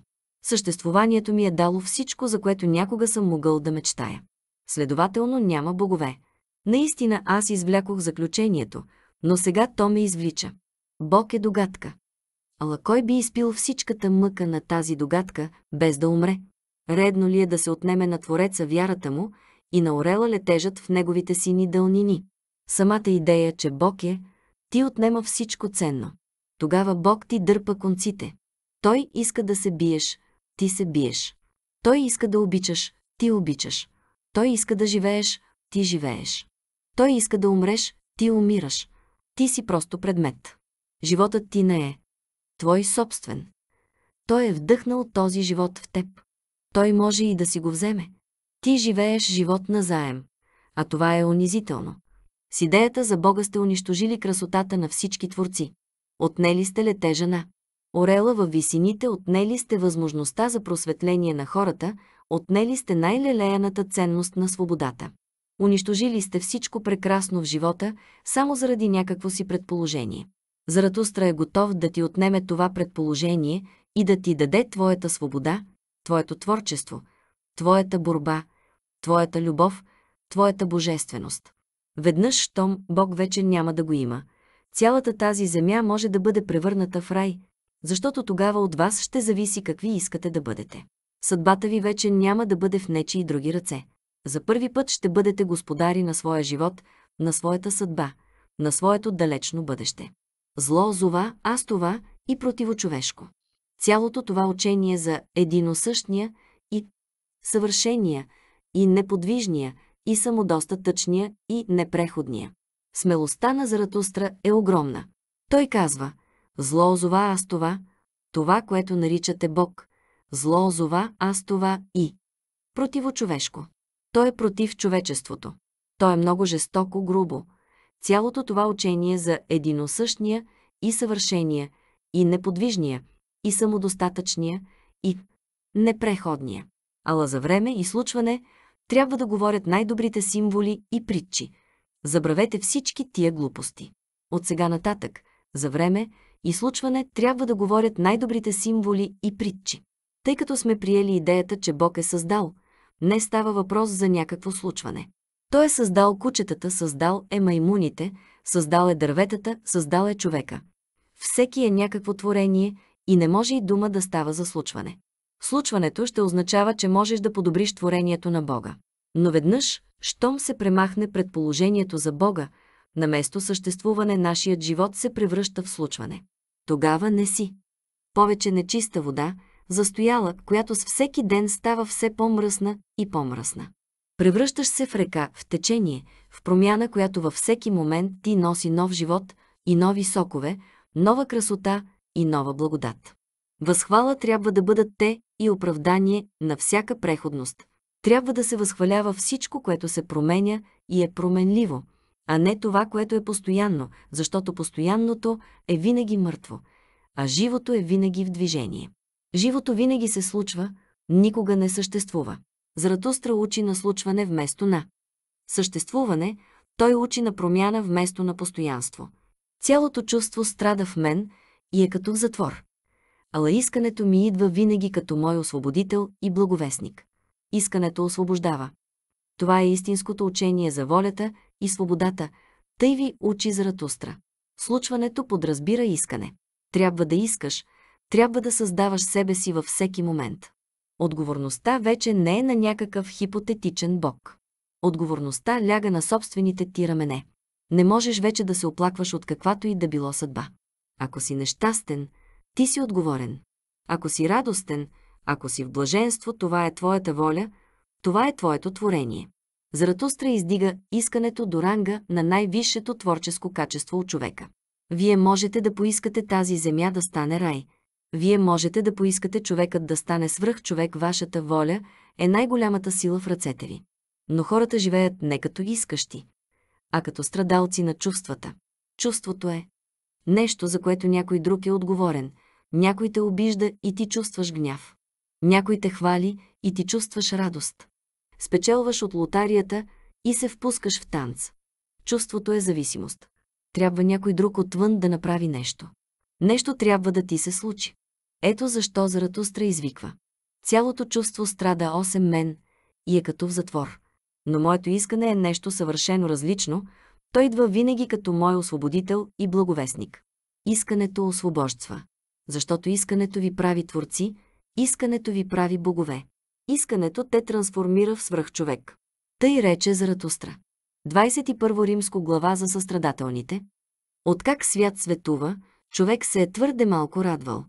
Speaker 1: Съществуванието ми е дало всичко, за което някога съм могъл да мечтая. Следователно няма богове. Наистина аз извлякох заключението, но сега то ме извлича. Бог е догадка. Ала кой би изпил всичката мъка на тази догадка, без да умре? Редно ли е да се отнеме на Твореца вярата му и на орела летежат в неговите сини дълнини? Самата идея, че Бог е, ти отнема всичко ценно. Тогава Бог ти дърпа конците. Той иска да се биеш, ти се биеш. Той иска да обичаш, ти обичаш. Той иска да живееш, ти живееш. Той иска да умреш, ти умираш. Ти си просто предмет. Животът ти не е твой собствен. Той е вдъхнал този живот в теб той може и да си го вземе. Ти живееш живот на заем, а това е унизително. С идеята за Бога сте унищожили красотата на всички творци. Отнели сте летежена. Орела във висините, отнели сте възможността за просветление на хората, отнели сте най-лелеяната ценност на свободата. Унищожили сте всичко прекрасно в живота, само заради някакво си предположение. Заратустра е готов да ти отнеме това предположение и да ти даде твоята свобода, твоето творчество, твоята борба, твоята любов, твоята божественост. Веднъж, щом Бог вече няма да го има, цялата тази земя може да бъде превърната в рай, защото тогава от вас ще зависи какви искате да бъдете. Съдбата ви вече няма да бъде в нечи и други ръце. За първи път ще бъдете господари на своя живот, на своята съдба, на своето далечно бъдеще. Зло зова, аз това и противочовешко. Цялото това учение за единосъщния и съвършения и неподвижния и самодостатъчния и непреходния. Смелостта на Заратустра е огромна. Той казва, зло озова аз това, това, което наричате Бог, зло озова аз това и противочовешко. Той е против човечеството. Той е много жестоко, грубо. Цялото това учение за единосъщния и съвършения и неподвижния и самодостатъчния, и непреходния. Ала за време и случване трябва да говорят най-добрите символи и притчи. Забравете всички тия глупости. От сега нататък, за време и случване трябва да говорят най-добрите символи и притчи. Тъй като сме приели идеята, че Бог е създал, не става въпрос за някакво случване. Той е създал кучетата, създал е маймуните, създал е дърветата, създал е човека. Всеки е някакво творение и не може и дума да става за случване. Случването ще означава, че можеш да подобриш творението на Бога. Но веднъж, щом се премахне предположението за Бога, на место съществуване нашият живот се превръща в случване. Тогава не си. Повече нечиста вода, застояла, която с всеки ден става все по-мръсна и по-мръсна. Превръщаш се в река, в течение, в промяна, която във всеки момент ти носи нов живот и нови сокове, нова красота и нова благодат. Възхвала трябва да бъдат те и оправдание на всяка преходност. Трябва да се възхвалява всичко, което се променя и е променливо, а не това, което е постоянно, защото постоянното е винаги мъртво, а живото е винаги в движение. Живото винаги се случва, никога не съществува. Заратустра учи на случване вместо на. Съществуване, той учи на промяна вместо на постоянство. Цялото чувство страда в мен – и е като в затвор. Ала искането ми идва винаги като мой освободител и благовестник. Искането освобождава. Това е истинското учение за волята и свободата, тъй ви учи Заратустра. Случването подразбира искане. Трябва да искаш, трябва да създаваш себе си във всеки момент. Отговорността вече не е на някакъв хипотетичен бог. Отговорността ляга на собствените ти рамене. Не можеш вече да се оплакваш от каквато и да било съдба. Ако си нещастен, ти си отговорен. Ако си радостен, ако си в блаженство, това е твоята воля, това е твоето творение. Заратустра издига искането до ранга на най-висшето творческо качество у човека. Вие можете да поискате тази земя да стане рай. Вие можете да поискате човекът да стане свръх човек. Вашата воля е най-голямата сила в ръцете ви. Но хората живеят не като искащи, а като страдалци на чувствата. Чувството е Нещо, за което някой друг е отговорен. Някой те обижда и ти чувстваш гняв. Някой те хвали и ти чувстваш радост. Спечелваш от лотарията и се впускаш в танц. Чувството е зависимост. Трябва някой друг отвън да направи нещо. Нещо трябва да ти се случи. Ето защо Заратустра извиква. Цялото чувство страда 8 мен и е като в затвор. Но моето искане е нещо съвършено различно, той идва винаги като мой освободител и благовестник. Искането освобождства. Защото искането ви прави творци, искането ви прави богове. Искането те трансформира в свръхчовек. Тъй рече Заратустра. 21 римско глава за състрадателните. Откак свят светува, човек се е твърде малко радвал.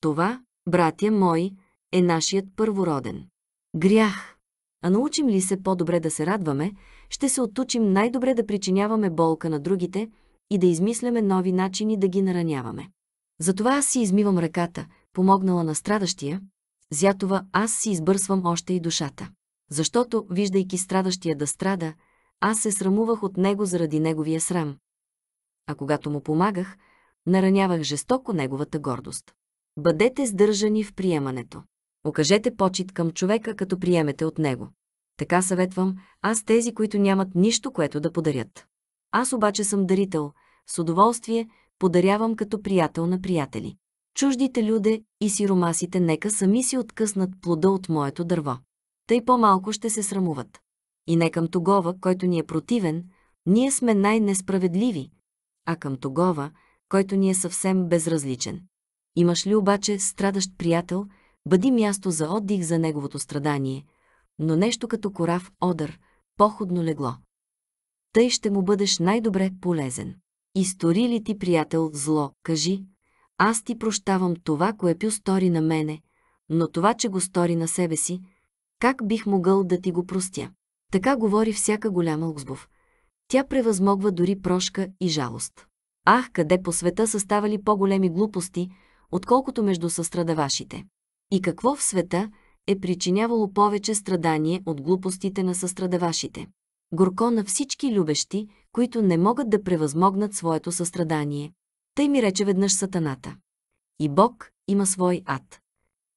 Speaker 1: Това, братя мои, е нашият първороден. Грях. А научим ли се по-добре да се радваме, ще се отучим най-добре да причиняваме болка на другите и да измисляме нови начини да ги нараняваме. Затова аз си измивам ръката, помогнала на страдащия, зятова аз си избърсвам още и душата. Защото, виждайки страдащия да страда, аз се срамувах от него заради неговия срам. А когато му помагах, наранявах жестоко неговата гордост. Бъдете сдържани в приемането. Окажете почет към човека, като приемете от него. Така съветвам аз тези, които нямат нищо, което да подарят. Аз обаче съм дарител, с удоволствие подарявам като приятел на приятели. Чуждите люде и сиромасите нека сами си откъснат плода от моето дърво. Тъй по-малко ще се срамуват. И не към тогова, който ни е противен, ние сме най-несправедливи, а към тогова, който ни е съвсем безразличен. Имаш ли обаче страдащ приятел, бъди място за отдих за неговото страдание – но нещо като корав одър, походно легло. Тъй ще му бъдеш най-добре полезен. Истори ли ти, приятел, зло, кажи, аз ти прощавам това, кое пю стори на мене, но това, че го стори на себе си, как бих могъл да ти го простя? Така говори всяка голяма лгзбов. Тя превъзмогва дори прошка и жалост. Ах, къде по света са ставали по-големи глупости, отколкото между състрадавашите. И какво в света – е причинявало повече страдание от глупостите на състрадавашите. Горко на всички любещи, които не могат да превъзмогнат своето състрадание. Тъй ми рече веднъж сатаната. И Бог има свой ад.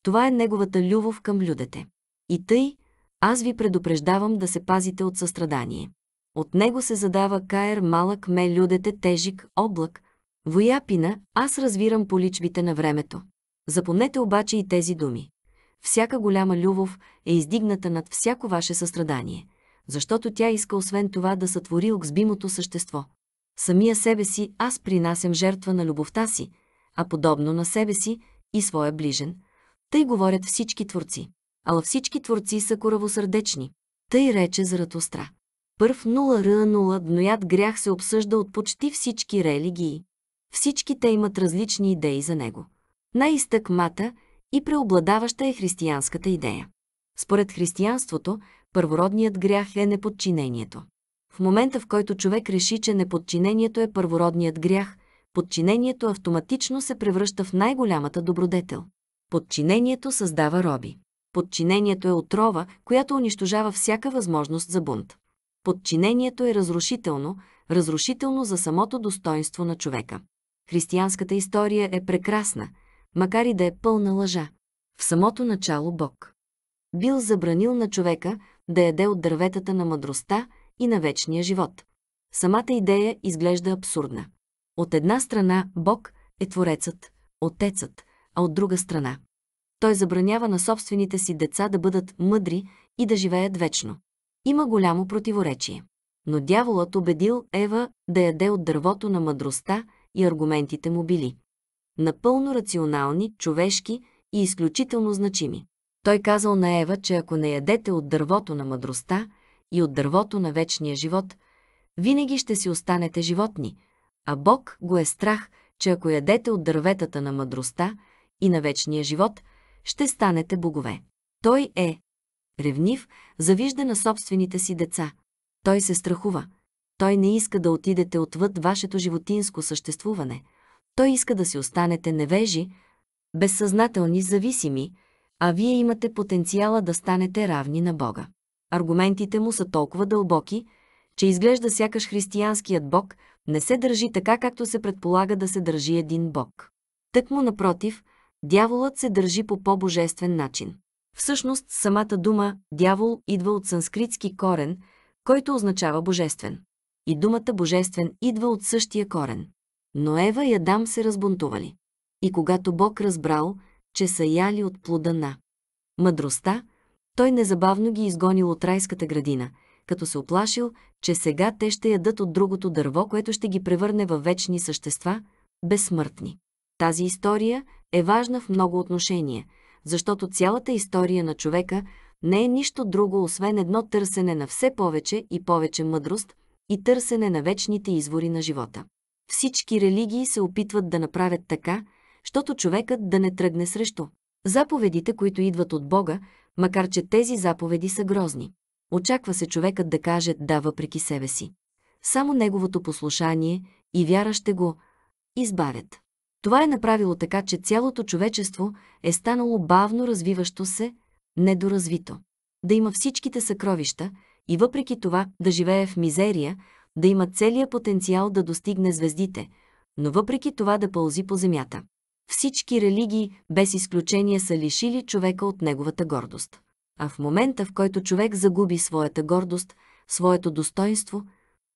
Speaker 1: Това е неговата любов към людете. И тъй, аз ви предупреждавам да се пазите от състрадание. От него се задава каер малък ме людете тежик облак, вояпина, аз развирам поличбите на времето. Запомнете обаче и тези думи всяка голяма любов е издигната над всяко ваше състрадание, защото тя иска освен това да сътвори оксбимото същество. Самия себе си аз принасям жертва на любовта си, а подобно на себе си и своя ближен. Тъй говорят всички творци. Ала всички творци са коравосърдечни. Тъй рече ратостра. Първ 0 ръа 0 дноят грях се обсъжда от почти всички религии. Всички те имат различни идеи за него. Най-изтък мата – и преобладаваща е християнската идея. Според християнството, първородният грях е неподчинението. В момента, в който човек реши, че неподчинението е първородният грях, подчинението автоматично се превръща в най-голямата добродетел. Подчинението създава роби. Подчинението е отрова, която унищожава всяка възможност за бунт. Подчинението е разрушително, разрушително за самото достоинство на човека. Християнската история е прекрасна – макар и да е пълна лъжа. В самото начало Бог бил забранил на човека да яде от дърветата на мъдростта и на вечния живот. Самата идея изглежда абсурдна. От една страна Бог е Творецът, Отецът, а от друга страна той забранява на собствените си деца да бъдат мъдри и да живеят вечно. Има голямо противоречие. Но дяволът убедил Ева да яде от дървото на мъдростта и аргументите му били напълно рационални, човешки и изключително значими. Той казал на Ева, че ако не ядете от дървото на мъдростта и от дървото на вечния живот, винаги ще си останете животни, а Бог го е страх, че ако ядете от дърветата на мъдростта и на вечния живот, ще станете богове. Той е ревнив, завижда на собствените си деца. Той се страхува. Той не иска да отидете отвъд вашето животинско съществуване – той иска да си останете невежи, безсъзнателни, зависими, а вие имате потенциала да станете равни на Бога. Аргументите му са толкова дълбоки, че изглежда сякаш християнският Бог не се държи така, както се предполага да се държи един Бог. Тък му напротив, дяволът се държи по по-божествен начин. Всъщност, самата дума «дявол» идва от санскритски корен, който означава божествен. И думата божествен идва от същия корен но Ева и Адам се разбунтували. И когато Бог разбрал, че са яли от плода на мъдростта, той незабавно ги изгонил от райската градина, като се оплашил, че сега те ще ядат от другото дърво, което ще ги превърне във вечни същества, безсмъртни. Тази история е важна в много отношения, защото цялата история на човека не е нищо друго, освен едно търсене на все повече и повече мъдрост и търсене на вечните извори на живота. Всички религии се опитват да направят така, щото човекът да не тръгне срещу. Заповедите, които идват от Бога, макар че тези заповеди са грозни. Очаква се човекът да каже да въпреки себе си. Само неговото послушание и вяра ще го избавят. Това е направило така, че цялото човечество е станало бавно развиващо се, недоразвито. Да има всичките съкровища и въпреки това да живее в мизерия, да има целия потенциал да достигне звездите, но въпреки това да пълзи по земята. Всички религии, без изключение, са лишили човека от неговата гордост. А в момента, в който човек загуби своята гордост, своето достоинство,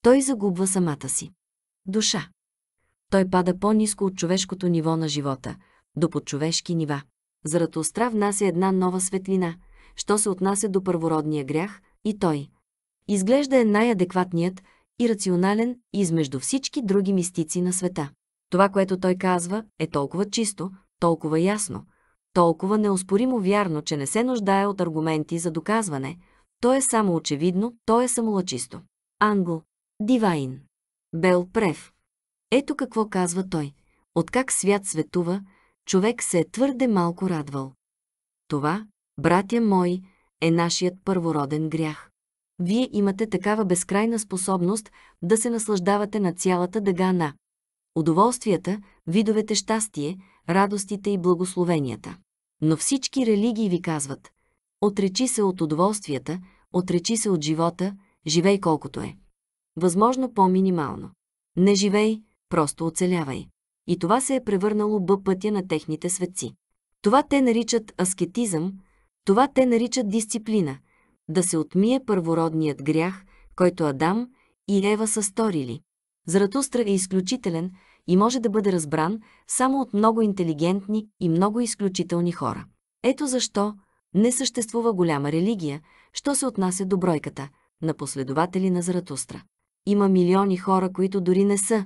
Speaker 1: той загубва самата си. Душа. Той пада по-низко от човешкото ниво на живота, до подчовешки нива. Заратостра внася една нова светлина, що се отнася до първородния грях, и той. Изглежда е най-адекватният, и рационален измежду всички други мистици на света. Това, което той казва, е толкова чисто, толкова ясно, толкова неоспоримо вярно, че не се нуждае от аргументи за доказване. То е само очевидно, то е самолъчисто. Англ. Дивайн. Бел Прев. Ето какво казва той. Откак свят светува, човек се е твърде малко радвал. Това, братя мои, е нашият първороден грях. Вие имате такава безкрайна способност да се наслаждавате на цялата дъга на удоволствията, видовете щастие, радостите и благословенията. Но всички религии ви казват «Отречи се от удоволствията, отречи се от живота, живей колкото е. Възможно по-минимално. Не живей, просто оцелявай. И това се е превърнало бъ пътя на техните светци. Това те наричат аскетизъм, това те наричат дисциплина – да се отмие първородният грях, който Адам и Ева са сторили. Заратустра е изключителен и може да бъде разбран само от много интелигентни и много изключителни хора. Ето защо не съществува голяма религия, що се отнася до бройката на последователи на Заратустра. Има милиони хора, които дори не са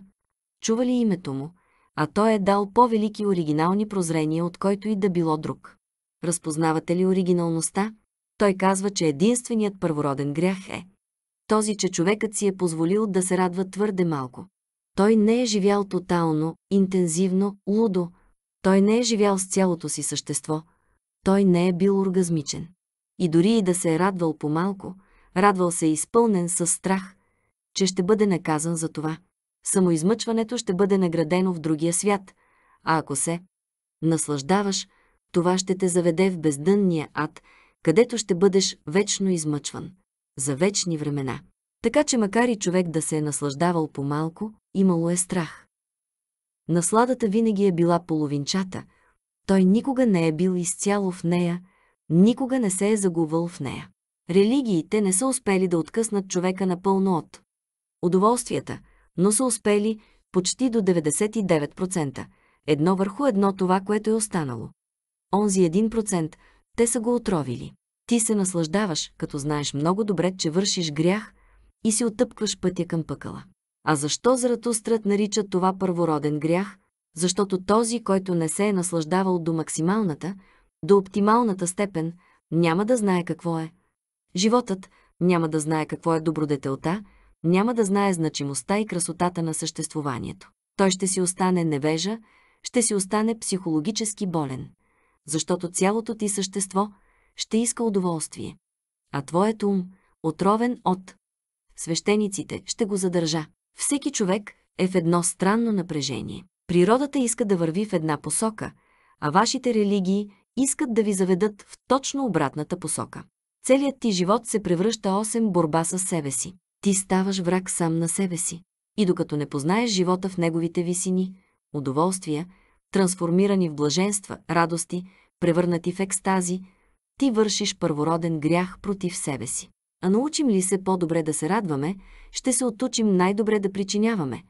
Speaker 1: чували името му, а той е дал по-велики оригинални прозрения, от който и да било друг. Разпознавате ли оригиналността? Той казва, че единственият първороден грях е този, че човекът си е позволил да се радва твърде малко. Той не е живял тотално, интензивно, лудо. Той не е живял с цялото си същество. Той не е бил оргазмичен. И дори и да се е радвал по-малко, радвал се е изпълнен с страх, че ще бъде наказан за това. Самоизмъчването ще бъде наградено в другия свят, а ако се наслаждаваш, това ще те заведе в бездънния ад където ще бъдеш вечно измъчван, за вечни времена. Така че макар и човек да се е наслаждавал по-малко, имало е страх. Насладата винаги е била половинчата, той никога не е бил изцяло в нея, никога не се е загубвал в нея. Религиите не са успели да откъснат човека напълно от удоволствията, но са успели почти до 99%, едно върху едно това, което е останало. Онзи 1%, те са го отровили. Ти се наслаждаваш, като знаеш много добре, че вършиш грях и си отъпкваш пътя към пъкала. А защо Заратустрът нарича това първороден грях? Защото този, който не се е наслаждавал до максималната, до оптималната степен, няма да знае какво е. Животът няма да знае какво е добродетелта, няма да знае значимостта и красотата на съществуванието. Той ще си остане невежа, ще си остане психологически болен защото цялото ти същество ще иска удоволствие. А твоят ум, отровен от свещениците, ще го задържа. Всеки човек е в едно странно напрежение. Природата иска да върви в една посока, а вашите религии искат да ви заведат в точно обратната посока. Целият ти живот се превръща 8 борба с себе си. Ти ставаш враг сам на себе си. И докато не познаеш живота в неговите висини, удоволствия, трансформирани в блаженства, радости, превърнати в екстази, ти вършиш първороден грях против себе си. А научим ли се по-добре да се радваме, ще се отучим най-добре да причиняваме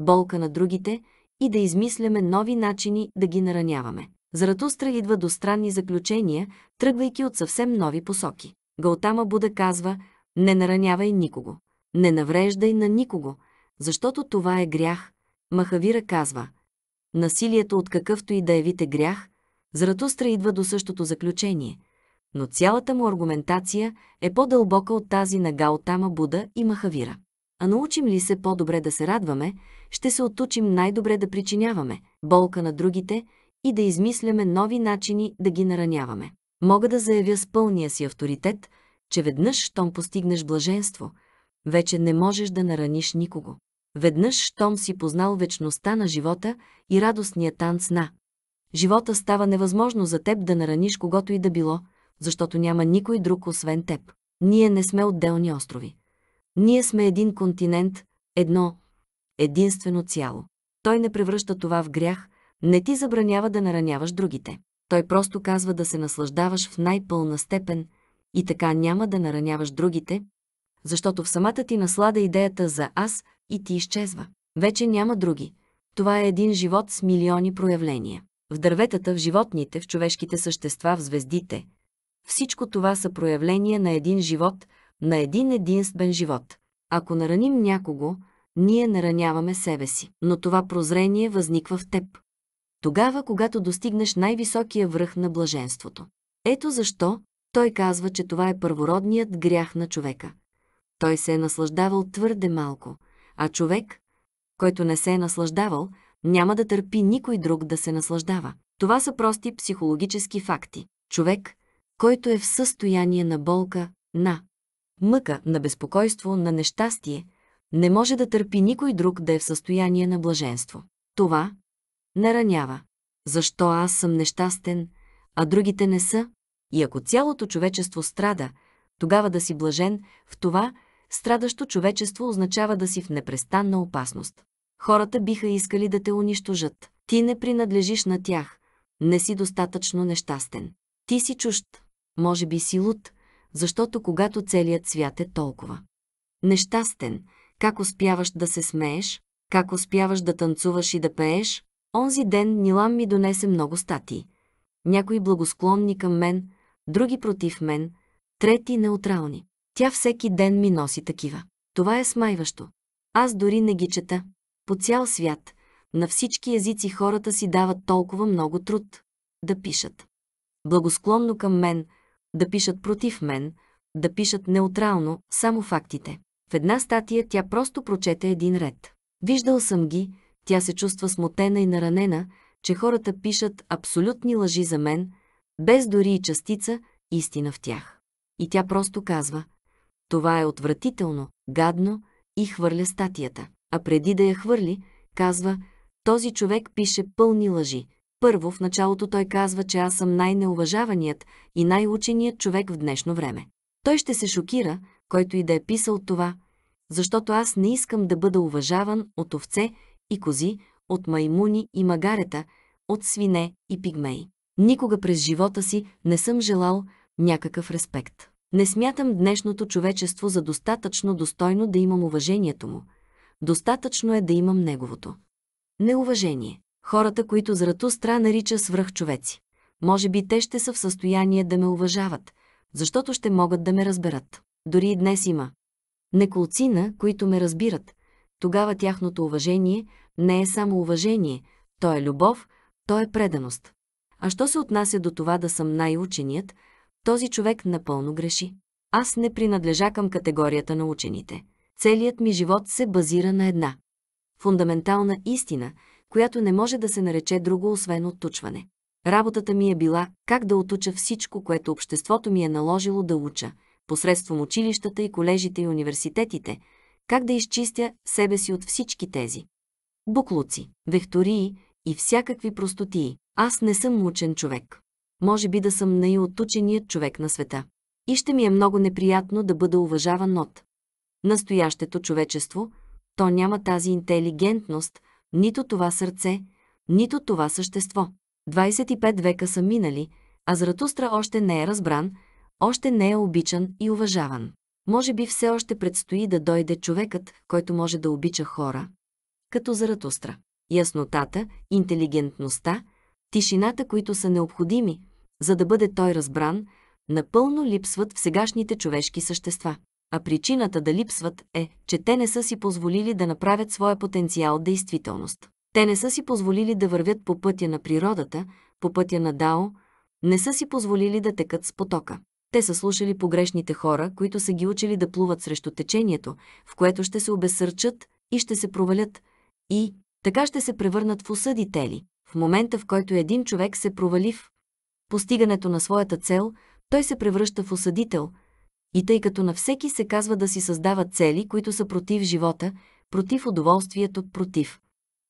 Speaker 1: болка на другите и да измисляме нови начини да ги нараняваме. Заратустра идва до странни заключения, тръгвайки от съвсем нови посоки. Галтама Буда казва «Не наранявай никого, не навреждай на никого, защото това е грях». Махавира казва – насилието от какъвто и да явите е грях, Заратустра идва до същото заключение, но цялата му аргументация е по-дълбока от тази на Гаутама Буда и Махавира. А научим ли се по-добре да се радваме, ще се отучим най-добре да причиняваме болка на другите и да измисляме нови начини да ги нараняваме. Мога да заявя с пълния си авторитет, че веднъж, щом постигнеш блаженство, вече не можеш да нараниш никого. Веднъж, щом си познал вечността на живота и радостния танц на. Живота става невъзможно за теб да нараниш когото и да било, защото няма никой друг освен теб. Ние не сме отделни острови. Ние сме един континент, едно, единствено цяло. Той не превръща това в грях, не ти забранява да нараняваш другите. Той просто казва да се наслаждаваш в най-пълна степен и така няма да нараняваш другите, защото в самата ти наслада идеята за аз и ти изчезва. Вече няма други. Това е един живот с милиони проявления. В дърветата, в животните, в човешките същества, в звездите. Всичко това са проявления на един живот, на един единствен живот. Ако нараним някого, ние нараняваме себе си, но това прозрение възниква в теб. Тогава, когато достигнеш най-високия връх на блаженството. Ето защо той казва, че това е първородният грях на човека. Той се е наслаждавал твърде малко – а човек, който не се е наслаждавал, няма да търпи никой друг да се наслаждава. Това са прости психологически факти. Човек, който е в състояние на болка, на мъка, на безпокойство, на нещастие, не може да търпи никой друг да е в състояние на блаженство. Това наранява. Защо аз съм нещастен, а другите не са? И ако цялото човечество страда, тогава да си блажен в това, страдащо човечество означава да си в непрестанна опасност. Хората биха искали да те унищожат. Ти не принадлежиш на тях. Не си достатъчно нещастен. Ти си чужд. Може би си луд, защото когато целият свят е толкова. Нещастен, как успяваш да се смееш, как успяваш да танцуваш и да пееш, онзи ден Нилам ми донесе много стати. Някои благосклонни към мен, други против мен, трети неутрални. Тя всеки ден ми носи такива. Това е смайващо. Аз дори не ги чета. По цял свят, на всички езици хората си дават толкова много труд. Да пишат. Благосклонно към мен, да пишат против мен, да пишат неутрално, само фактите. В една статия тя просто прочете един ред. Виждал съм ги, тя се чувства смутена и наранена, че хората пишат абсолютни лъжи за мен, без дори и частица истина в тях. И тя просто казва, това е отвратително, гадно и хвърля статията. А преди да я хвърли, казва, този човек пише пълни лъжи. Първо, в началото той казва, че аз съм най-неуважаваният и най-ученият човек в днешно време. Той ще се шокира, който и да е писал това, защото аз не искам да бъда уважаван от овце и кози, от маймуни и магарета, от свине и пигмеи. Никога през живота си не съм желал някакъв респект. Не смятам днешното човечество за достатъчно достойно да имам уважението му. Достатъчно е да имам неговото. Неуважение. Хората, които Заратустра нарича свръхчовеци. Може би те ще са в състояние да ме уважават, защото ще могат да ме разберат. Дори и днес има. Неколцина, които ме разбират. Тогава тяхното уважение не е само уважение, то е любов, то е преданост. А що се отнася до това да съм най-ученият – този човек напълно греши. Аз не принадлежа към категорията на учените. Целият ми живот се базира на една фундаментална истина, която не може да се нарече друго, освен отучване. Работата ми е била как да отуча всичко, което обществото ми е наложило да уча, посредством училищата и колежите и университетите, как да изчистя себе си от всички тези. Буклуци, вехтории и всякакви простотии. Аз не съм учен човек може би да съм най-отученият човек на света. И ще ми е много неприятно да бъда уважаван от настоящето човечество, то няма тази интелигентност, нито това сърце, нито това същество. 25 века са минали, а Зратустра още не е разбран, още не е обичан и уважаван. Може би все още предстои да дойде човекът, който може да обича хора, като Заратустра. Яснотата, интелигентността, тишината, които са необходими, за да бъде той разбран, напълно липсват в сегашните човешки същества. А причината да липсват е, че те не са си позволили да направят своя потенциал действителност. Те не са си позволили да вървят по пътя на природата, по пътя на Дао, не са си позволили да текат с потока. Те са слушали погрешните хора, които са ги учили да плуват срещу течението, в което ще се обесърчат и ще се провалят. И така ще се превърнат в осъдители. В момента, в който един човек се провали в постигането на своята цел, той се превръща в осъдител. И тъй като на всеки се казва да си създава цели, които са против живота, против удоволствието, против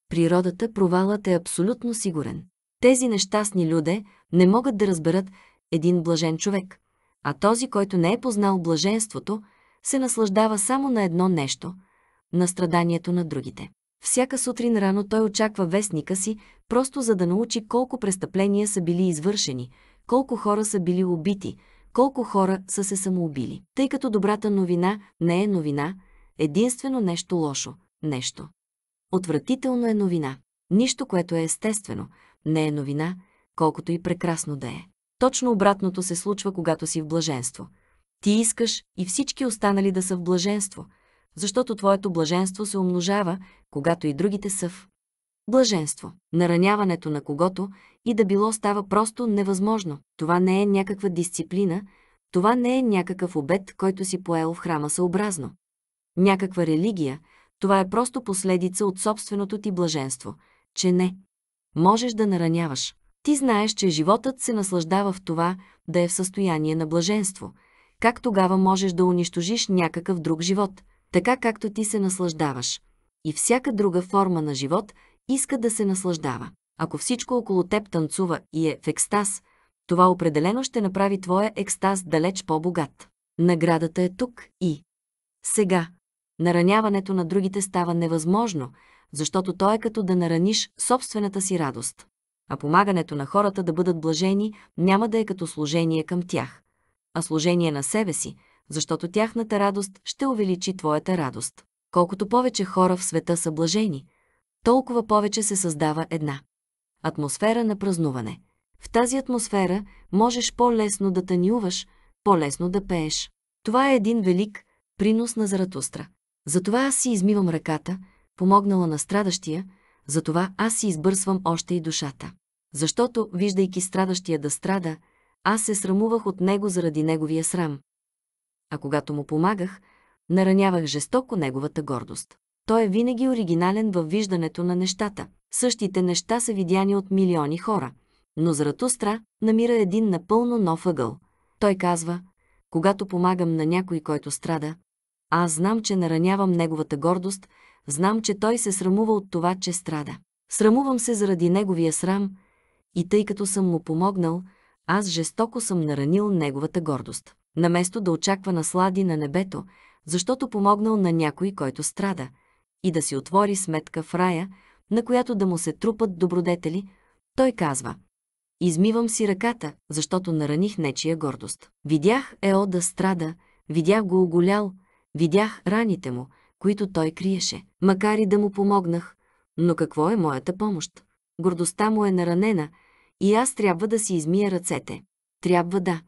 Speaker 1: природата, провалът е абсолютно сигурен. Тези нещастни люде не могат да разберат един блажен човек, а този, който не е познал блаженството, се наслаждава само на едно нещо – на страданието на другите. Всяка сутрин рано той очаква вестника си, просто за да научи колко престъпления са били извършени, колко хора са били убити, колко хора са се самоубили. Тъй като добрата новина не е новина, единствено нещо лошо, нещо. Отвратително е новина. Нищо, което е естествено, не е новина, колкото и прекрасно да е. Точно обратното се случва, когато си в блаженство. Ти искаш и всички останали да са в блаженство – защото твоето блаженство се умножава, когато и другите са в блаженство. Нараняването на когото и да било става просто невъзможно. Това не е някаква дисциплина, това не е някакъв обед, който си поел в храма съобразно. Някаква религия, това е просто последица от собственото ти блаженство, че не. Можеш да нараняваш. Ти знаеш, че животът се наслаждава в това да е в състояние на блаженство. Как тогава можеш да унищожиш някакъв друг живот – така както ти се наслаждаваш. И всяка друга форма на живот иска да се наслаждава. Ако всичко около теб танцува и е в екстаз, това определено ще направи твоя екстаз далеч по-богат. Наградата е тук и сега. Нараняването на другите става невъзможно, защото то е като да нараниш собствената си радост. А помагането на хората да бъдат блажени няма да е като служение към тях, а служение на себе си – защото тяхната радост ще увеличи твоята радост. Колкото повече хора в света са блажени, толкова повече се създава една атмосфера на празнуване. В тази атмосфера можеш по-лесно да танюваш, по-лесно да пееш. Това е един велик принос на Заратустра. Затова аз си измивам ръката, помогнала на страдащия, затова аз си избърсвам още и душата. Защото, виждайки страдащия да страда, аз се срамувах от него заради неговия срам а когато му помагах, наранявах жестоко неговата гордост. Той е винаги оригинален във виждането на нещата. Същите неща са видяни от милиони хора. Но Заратустра намира един напълно нов ъгъл. Той казва, когато помагам на някой, който страда, аз знам, че наранявам неговата гордост, знам, че той се срамува от това, че страда. Срамувам се заради неговия срам и тъй като съм му помогнал, аз жестоко съм наранил неговата гордост наместо да очаква наслади на небето, защото помогнал на някой, който страда, и да си отвори сметка в рая, на която да му се трупат добродетели, той казва «Измивам си ръката, защото нараних нечия гордост. Видях Ео да страда, видях го оголял, видях раните му, които той криеше. Макар и да му помогнах, но какво е моята помощ? Гордостта му е наранена и аз трябва да си измия ръцете. Трябва да,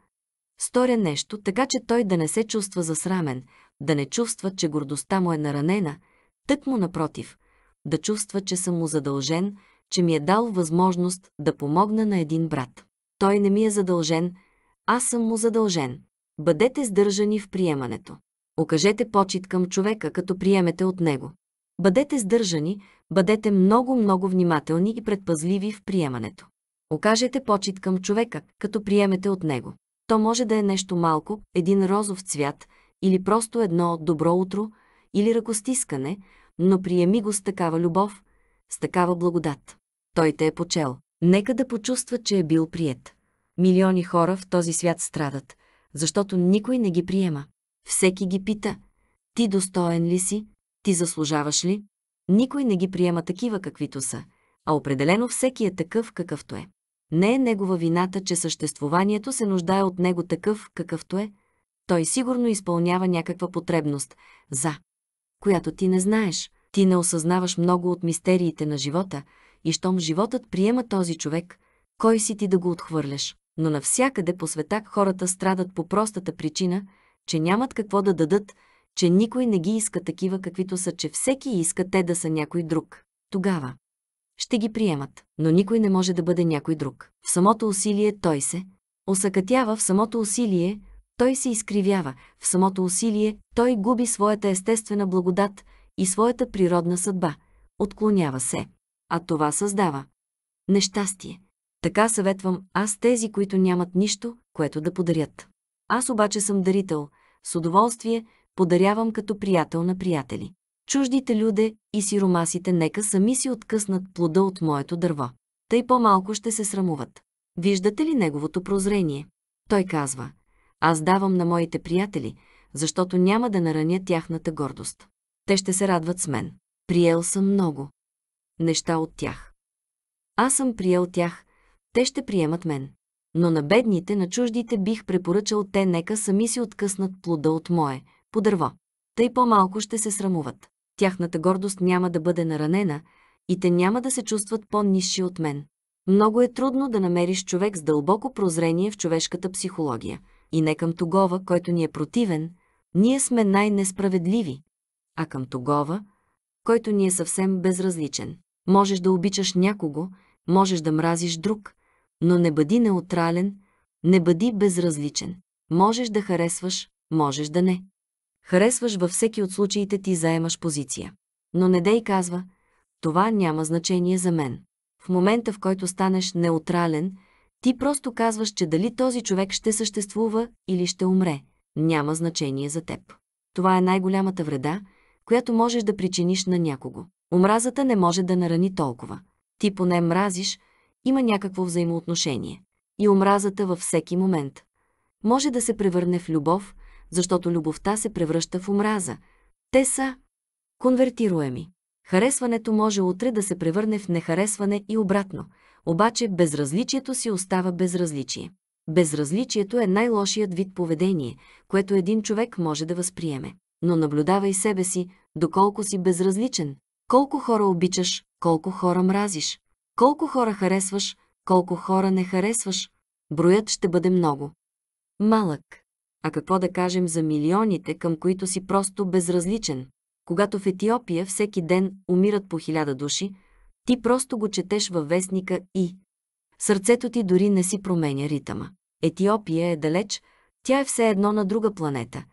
Speaker 1: Сторя нещо, така че той да не се чувства засрамен, да не чувства, че гордостта му е наранена, тък му напротив, да чувства, че съм му задължен, че ми е дал възможност да помогна на един брат. Той не ми е задължен, аз съм му задължен. Бъдете сдържани в приемането. Окажете почет към човека, като приемете от него. Бъдете сдържани, бъдете много-много внимателни и предпазливи в приемането. Окажете почет към човека, като приемете от него. То може да е нещо малко, един розов цвят, или просто едно добро утро, или ръкостискане, но приеми го с такава любов, с такава благодат. Той те е почел. Нека да почувства, че е бил прият. Милиони хора в този свят страдат, защото никой не ги приема. Всеки ги пита, ти достоен ли си, ти заслужаваш ли? Никой не ги приема такива, каквито са, а определено всеки е такъв, какъвто е. Не е негова вината, че съществуванието се нуждае от него такъв, какъвто е. Той сигурно изпълнява някаква потребност, за която ти не знаеш. Ти не осъзнаваш много от мистериите на живота и щом животът приема този човек, кой си ти да го отхвърляш. Но навсякъде по света хората страдат по простата причина, че нямат какво да дадат, че никой не ги иска такива каквито са, че всеки иска те да са някой друг. Тогава, ще ги приемат, но никой не може да бъде някой друг. В самото усилие той се осъкътява, в самото усилие той се изкривява, в самото усилие той губи своята естествена благодат и своята природна съдба, отклонява се, а това създава нещастие. Така съветвам аз тези, които нямат нищо, което да подарят. Аз обаче съм дарител, с удоволствие подарявам като приятел на приятели. Чуждите люде и сиромасите нека сами си откъснат плода от моето дърво. Тъй по-малко ще се срамуват. Виждате ли неговото прозрение? Той казва, аз давам на моите приятели, защото няма да нараня тяхната гордост. Те ще се радват с мен. Приел съм много неща от тях. Аз съм приел тях, те ще приемат мен. Но на бедните, на чуждите бих препоръчал те нека сами си откъснат плода от мое, по дърво. Тъй по-малко ще се срамуват тяхната гордост няма да бъде наранена и те няма да се чувстват по-низши от мен. Много е трудно да намериш човек с дълбоко прозрение в човешката психология. И не към тогова, който ни е противен, ние сме най-несправедливи, а към тогова, който ни е съвсем безразличен. Можеш да обичаш някого, можеш да мразиш друг, но не бъди неутрален, не бъди безразличен. Можеш да харесваш, можеш да не. Харесваш във всеки от случаите ти заемаш позиция. Но не дей казва, това няма значение за мен. В момента, в който станеш неутрален, ти просто казваш, че дали този човек ще съществува или ще умре, няма значение за теб. Това е най-голямата вреда, която можеш да причиниш на някого. Омразата не може да нарани толкова. Ти поне мразиш, има някакво взаимоотношение. И омразата във всеки момент. Може да се превърне в любов, защото любовта се превръща в омраза. Те са конвертируеми. Харесването може утре да се превърне в нехаресване и обратно, обаче безразличието си остава безразличие. Безразличието е най-лошият вид поведение, което един човек може да възприеме. Но наблюдавай себе си, доколко си безразличен. Колко хора обичаш, колко хора мразиш. Колко хора харесваш, колко хора не харесваш. Броят ще бъде много. Малък. А какво да кажем за милионите, към които си просто безразличен? Когато в Етиопия всеки ден умират по хиляда души, ти просто го четеш във вестника и сърцето ти дори не си променя ритъма. Етиопия е далеч, тя е все едно на друга планета,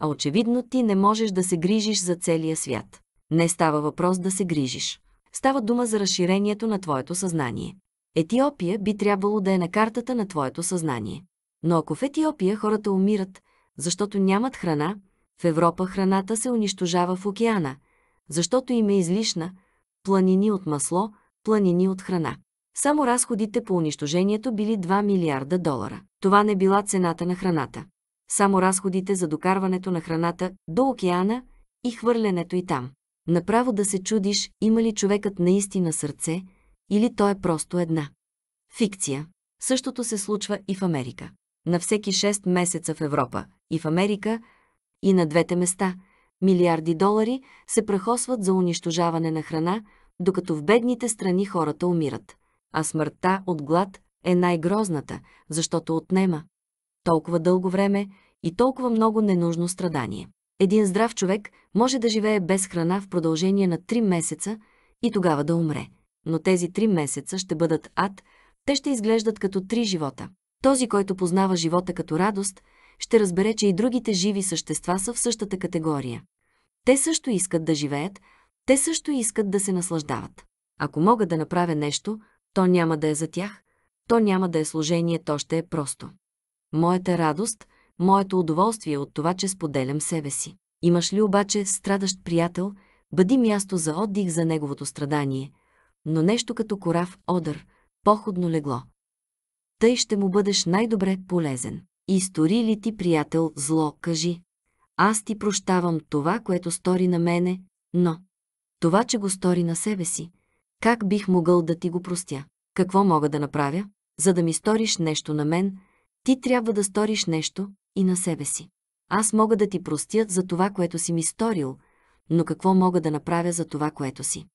Speaker 1: а очевидно ти не можеш да се грижиш за целия свят. Не става въпрос да се грижиш. Става дума за разширението на твоето съзнание. Етиопия би трябвало да е на картата на твоето съзнание. Но ако в Етиопия хората умират, защото нямат храна, в Европа храната се унищожава в океана, защото им е излишна, планини от масло, планини от храна. Само разходите по унищожението били 2 милиарда долара. Това не била цената на храната. Само разходите за докарването на храната до океана и хвърлянето и там. Направо да се чудиш, има ли човекът наистина сърце, или то е просто една. Фикция. Същото се случва и в Америка на всеки 6 месеца в Европа и в Америка и на двете места. Милиарди долари се прахосват за унищожаване на храна, докато в бедните страни хората умират. А смъртта от глад е най-грозната, защото отнема толкова дълго време и толкова много ненужно страдание. Един здрав човек може да живее без храна в продължение на 3 месеца и тогава да умре. Но тези 3 месеца ще бъдат ад, те ще изглеждат като три живота. Този, който познава живота като радост, ще разбере, че и другите живи същества са в същата категория. Те също искат да живеят, те също искат да се наслаждават. Ако мога да направя нещо, то няма да е за тях, то няма да е служение, то ще е просто. Моята радост, моето удоволствие е от това, че споделям себе си. Имаш ли обаче страдащ приятел, бъди място за отдих за неговото страдание, но нещо като корав одър, походно легло, тъй ще му бъдеш най-добре полезен. Истори ли ти, приятел, зло, кажи. Аз ти прощавам това, което стори на мене, но това, че го стори на себе си, как бих могъл да ти го простя? Какво мога да направя? За да ми сториш нещо на мен, ти трябва да сториш нещо и на себе си. Аз мога да ти простя за това, което си ми сторил, но какво мога да направя за това, което си?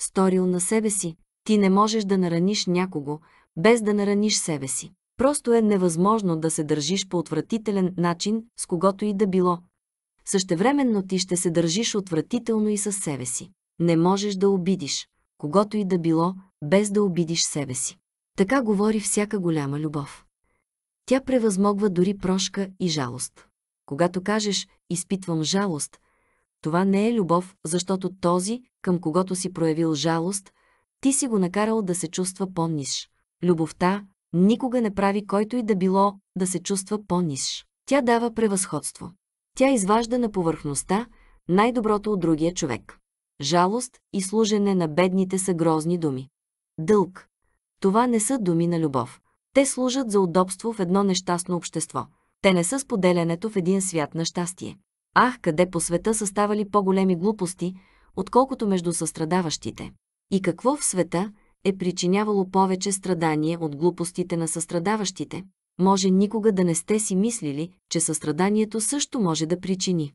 Speaker 1: Сторил на себе си, ти не можеш да нараниш някого, без да нараниш себе си. Просто е невъзможно да се държиш по отвратителен начин с когото и да било. Същевременно ти ще се държиш отвратително и със себе си. Не можеш да обидиш когото и да било, без да обидиш себе си. Така говори всяка голяма любов. Тя превъзмогва дори прошка и жалост. Когато кажеш «изпитвам жалост», това не е любов, защото този, към когото си проявил жалост, ти си го накарал да се чувства по-ниш. Любовта никога не прави който и да било да се чувства по-ниш. Тя дава превъзходство. Тя изважда на повърхността най-доброто от другия човек. Жалост и служене на бедните са грозни думи. Дълг. Това не са думи на любов. Те служат за удобство в едно нещастно общество. Те не са споделянето в един свят на щастие. Ах, къде по света са ставали по-големи глупости, отколкото между състрадаващите. И какво в света, е причинявало повече страдание от глупостите на състрадаващите, може никога да не сте си мислили, че състраданието също може да причини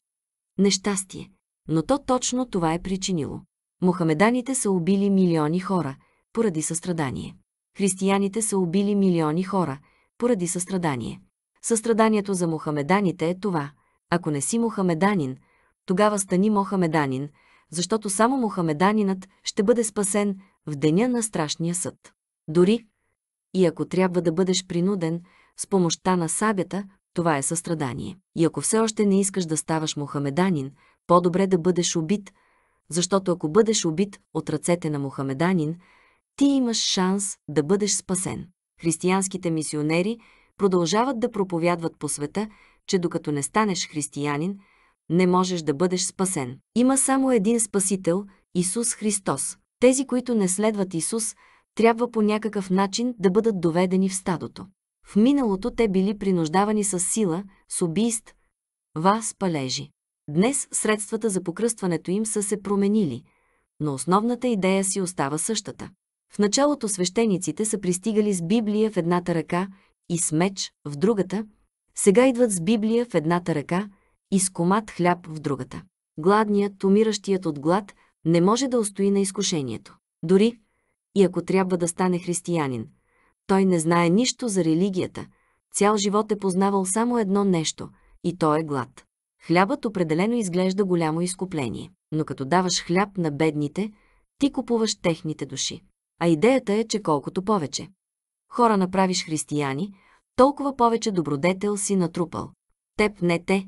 Speaker 1: нещастие. Но то точно това е причинило. Мохамеданите са убили милиони хора поради състрадание. Християните са убили милиони хора поради състрадание. Състраданието за мохамеданите е това. Ако не си мохамеданин, тогава стани мохамеданин, защото само мохамеданинът ще бъде спасен в деня на страшния съд. Дори и ако трябва да бъдеш принуден с помощта на сабята, това е състрадание. И ако все още не искаш да ставаш мухамеданин, по-добре да бъдеш убит, защото ако бъдеш убит от ръцете на мухамеданин, ти имаш шанс да бъдеш спасен. Християнските мисионери продължават да проповядват по света, че докато не станеш християнин, не можеш да бъдеш спасен. Има само един Спасител – Исус Христос, тези, които не следват Исус, трябва по някакъв начин да бъдат доведени в стадото. В миналото те били принуждавани с сила, с убийст, вас палежи. Днес средствата за покръстването им са се променили, но основната идея си остава същата. В началото свещениците са пристигали с Библия в едната ръка и с меч в другата, сега идват с Библия в едната ръка и с комат хляб в другата. Гладният, умиращият от глад, не може да устои на изкушението. Дори и ако трябва да стане християнин, той не знае нищо за религията, цял живот е познавал само едно нещо и то е глад. Хлябът определено изглежда голямо изкупление, но като даваш хляб на бедните, ти купуваш техните души. А идеята е, че колкото повече хора направиш християни, толкова повече добродетел си натрупал. Теб не те.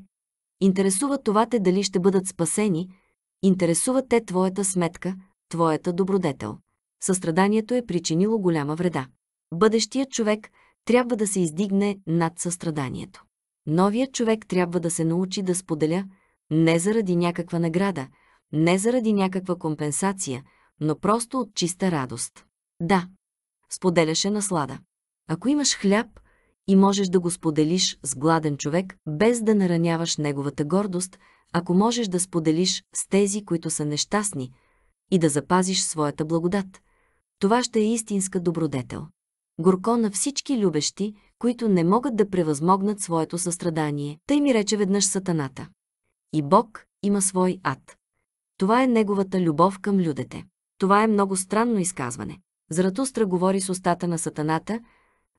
Speaker 1: Интересува това те дали ще бъдат спасени – Интересува те твоята сметка, твоята добродетел. Състраданието е причинило голяма вреда. Бъдещият човек трябва да се издигне над състраданието. Новият човек трябва да се научи да споделя не заради някаква награда, не заради някаква компенсация, но просто от чиста радост. Да, споделяше наслада. Ако имаш хляб и можеш да го споделиш с гладен човек, без да нараняваш неговата гордост, ако можеш да споделиш с тези, които са нещастни, и да запазиш своята благодат. Това ще е истинска добродетел. Горко на всички любещи, които не могат да превъзмогнат своето състрадание, тъй ми рече веднъж сатаната. И Бог има свой ад. Това е неговата любов към людете. Това е много странно изказване. Заратустра говори с устата на сатаната,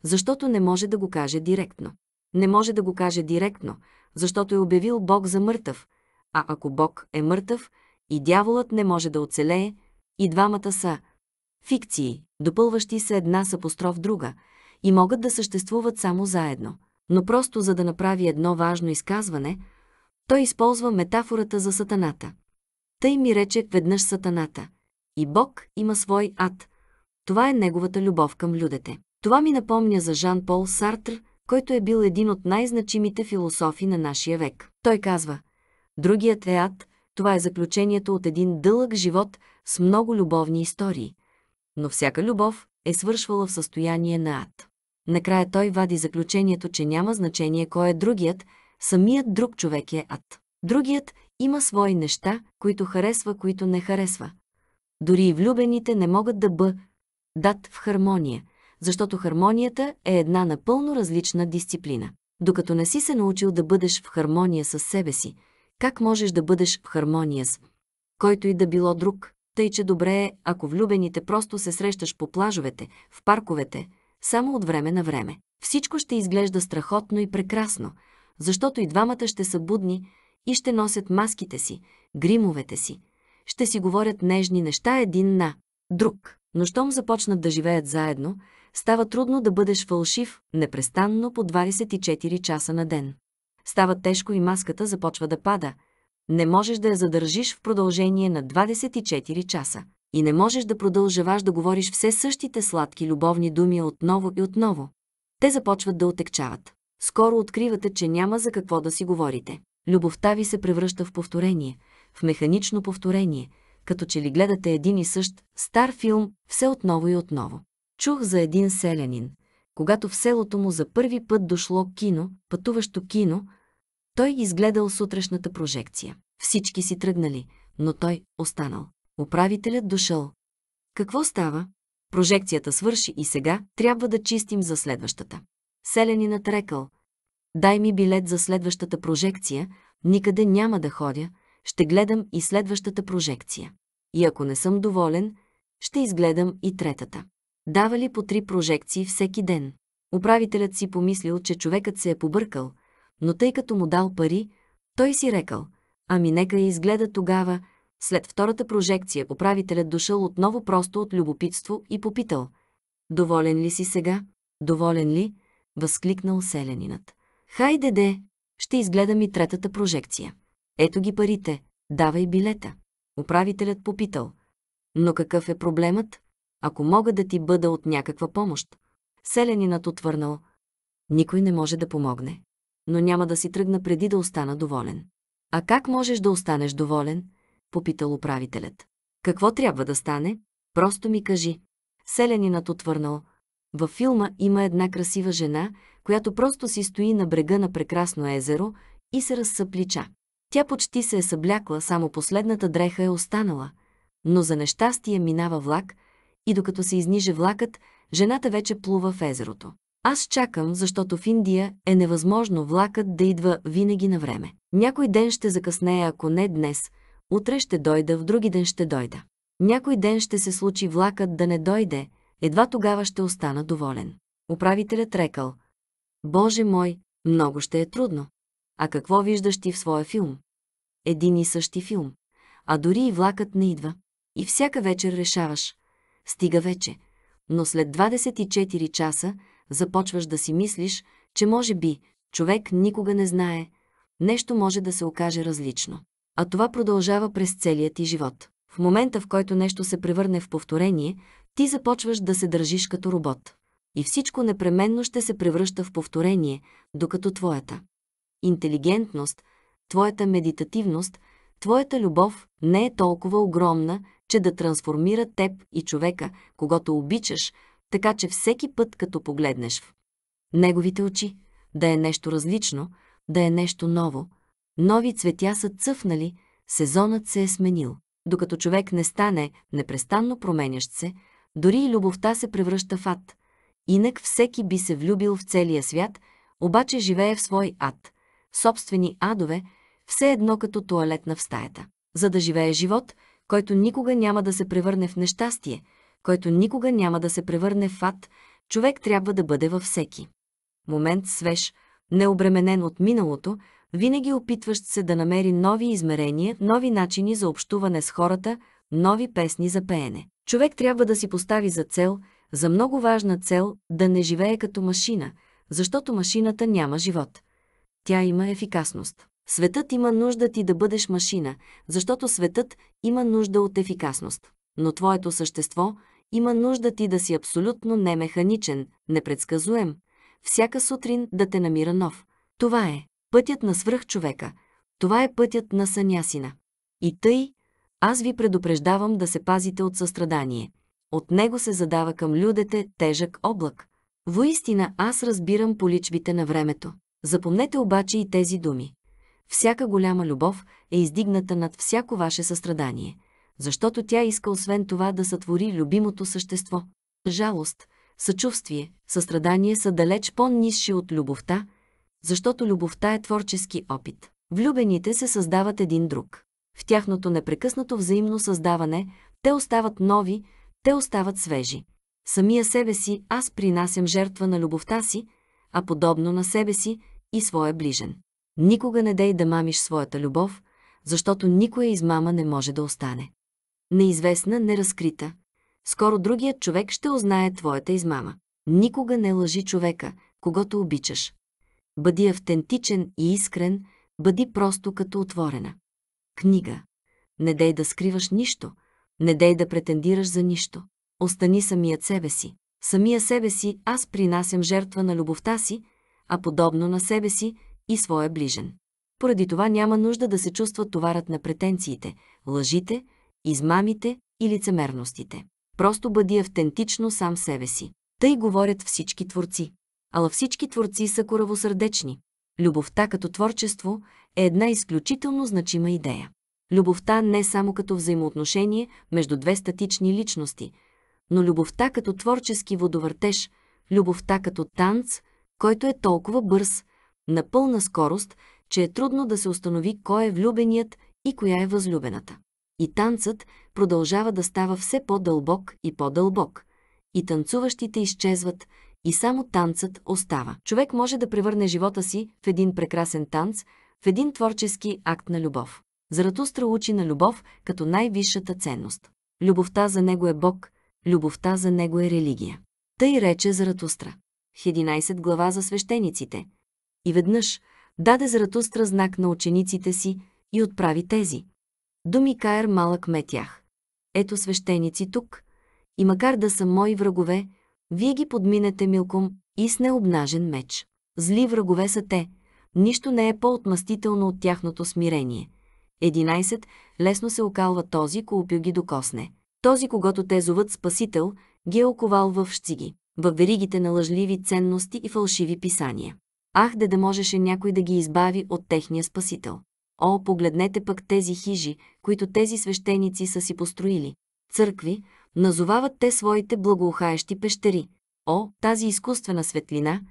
Speaker 1: защото не може да го каже директно. Не може да го каже директно, защото е обявил Бог за мъртъв, а ако Бог е мъртъв и дяволът не може да оцелее, и двамата са фикции, допълващи се една с апостроф друга, и могат да съществуват само заедно. Но просто за да направи едно важно изказване, той използва метафората за сатаната. Тъй ми рече веднъж сатаната. И Бог има свой ад. Това е неговата любов към людите. Това ми напомня за Жан-Пол Сартр, който е бил един от най-значимите философи на нашия век. Той казва, Другият е ад, това е заключението от един дълъг живот с много любовни истории. Но всяка любов е свършвала в състояние на ад. Накрая той вади заключението, че няма значение кой е другият, самият друг човек е ад. Другият има свои неща, които харесва, които не харесва. Дори и влюбените не могат да бъ дат в хармония, защото хармонията е една напълно различна дисциплина. Докато не си се научил да бъдеш в хармония с себе си, как можеш да бъдеш в хармония с който и да било друг? Тъй, че добре е, ако влюбените просто се срещаш по плажовете, в парковете, само от време на време. Всичко ще изглежда страхотно и прекрасно, защото и двамата ще са будни и ще носят маските си, гримовете си, ще си говорят нежни неща един на друг. Но щом започнат да живеят заедно, става трудно да бъдеш фалшив непрестанно по 24 часа на ден става тежко и маската започва да пада. Не можеш да я задържиш в продължение на 24 часа. И не можеш да продължаваш да говориш все същите сладки любовни думи отново и отново. Те започват да отекчават. Скоро откривате, че няма за какво да си говорите. Любовта ви се превръща в повторение, в механично повторение, като че ли гледате един и същ стар филм все отново и отново. Чух за един селянин, когато в селото му за първи път дошло кино, пътуващо кино, той изгледал сутрешната прожекция. Всички си тръгнали, но той останал. Управителят дошъл. Какво става? Прожекцията свърши и сега трябва да чистим за следващата. Селянинът рекал. Дай ми билет за следващата прожекция, никъде няма да ходя, ще гледам и следващата прожекция. И ако не съм доволен, ще изгледам и третата. Дава ли по три прожекции всеки ден? Управителят си помислил, че човекът се е побъркал, но тъй като му дал пари, той си рекал, ами нека я изгледа тогава, след втората прожекция управителят дошъл отново просто от любопитство и попитал. Доволен ли си сега? Доволен ли? Възкликнал селянинат. Хайде де, ще изгледам и третата прожекция. Ето ги парите, давай билета. Управителят попитал. Но какъв е проблемът? Ако мога да ти бъда от някаква помощ. Селянинът отвърнал. Никой не може да помогне но няма да си тръгна преди да остана доволен. А как можеш да останеш доволен? попитал управителят. Какво трябва да стане? Просто ми кажи. Селянинът отвърнал. Във филма има една красива жена, която просто си стои на брега на прекрасно езеро и се разсъплича. Тя почти се е съблякла, само последната дреха е останала. Но за нещастие минава влак и докато се изниже влакът, жената вече плува в езерото. Аз чакам, защото в Индия е невъзможно влакът да идва винаги на време. Някой ден ще закъснея, ако не днес. Утре ще дойда, в други ден ще дойда. Някой ден ще се случи влакът да не дойде, едва тогава ще остана доволен. Управителят рекал, Боже мой, много ще е трудно. А какво виждаш ти в своя филм? Един и същи филм. А дори и влакът не идва. И всяка вечер решаваш. Стига вече. Но след 24 часа започваш да си мислиш, че може би, човек никога не знае, нещо може да се окаже различно. А това продължава през целият ти живот. В момента, в който нещо се превърне в повторение, ти започваш да се държиш като робот. И всичко непременно ще се превръща в повторение, докато твоята интелигентност, твоята медитативност, твоята любов не е толкова огромна, че да трансформира теб и човека, когато обичаш, така че всеки път, като погледнеш в неговите очи, да е нещо различно, да е нещо ново. Нови цветя са цъфнали, сезонът се е сменил. Докато човек не стане непрестанно променящ се, дори и любовта се превръща в ад. Инак всеки би се влюбил в целия свят, обаче живее в свой ад. Собствени адове, все едно като туалетна в стаята. За да живее живот, който никога няма да се превърне в нещастие – който никога няма да се превърне в ад, човек трябва да бъде във всеки. Момент свеж, необременен от миналото, винаги опитващ се да намери нови измерения, нови начини за общуване с хората, нови песни за пеене. Човек трябва да си постави за цел, за много важна цел, да не живее като машина, защото машината няма живот. Тя има ефикасност. Светът има нужда ти да бъдеш машина, защото светът има нужда от ефикасност. Но твоето същество, има нужда ти да си абсолютно немеханичен, непредсказуем, всяка сутрин да те намира нов. Това е пътят на свръхчовека. Това е пътят на санясина. И тъй, аз ви предупреждавам да се пазите от състрадание. От него се задава към людете тежък облак. Воистина аз разбирам поличбите на времето. Запомнете обаче и тези думи. Всяка голяма любов е издигната над всяко ваше състрадание защото тя иска освен това да сътвори любимото същество. Жалост, съчувствие, състрадание са далеч по-низши от любовта, защото любовта е творчески опит. Влюбените се създават един друг. В тяхното непрекъснато взаимно създаване те остават нови, те остават свежи. Самия себе си аз принасям жертва на любовта си, а подобно на себе си и своя ближен. Никога не дей да мамиш своята любов, защото никоя измама не може да остане неизвестна, неразкрита. Скоро другият човек ще узнае твоята измама. Никога не лъжи човека, когато обичаш. Бъди автентичен и искрен, бъди просто като отворена. Книга. Не дей да скриваш нищо, не дей да претендираш за нищо. Остани самият себе си. Самия себе си аз принасям жертва на любовта си, а подобно на себе си и своя ближен. Поради това няма нужда да се чувства товарът на претенциите, лъжите, измамите и лицемерностите. Просто бъди автентично сам себе си. Тъй говорят всички творци. Ала всички творци са коравосърдечни. Любовта като творчество е една изключително значима идея. Любовта не само като взаимоотношение между две статични личности, но любовта като творчески водовъртеж, любовта като танц, който е толкова бърз, на пълна скорост, че е трудно да се установи кой е влюбеният и коя е възлюбената. И танцът продължава да става все по-дълбок и по-дълбок. И танцуващите изчезват, и само танцът остава. Човек може да превърне живота си в един прекрасен танц, в един творчески акт на любов. Заратустра учи на любов като най-висшата ценност. Любовта за него е Бог, любовта за него е религия. Тъй рече Заратустра. 11 глава за свещениците. И веднъж даде Заратустра знак на учениците си и отправи тези. Думи Каер малък метях. Ето свещеници тук, и макар да са мои врагове, вие ги подминете милком и с необнажен меч. Зли врагове са те, нищо не е по-отмъстително от тяхното смирение. 11. Лесно се окалва този, коопил ги докосне. Този, когато те зоват спасител, ги е оковал в щиги, във веригите на лъжливи ценности и фалшиви писания. Ах, де да можеше някой да ги избави от техния спасител. О, погледнете пък тези хижи, които тези свещеници са си построили. Църкви, назовават те своите благоухаещи пещери. О, тази изкуствена светлина,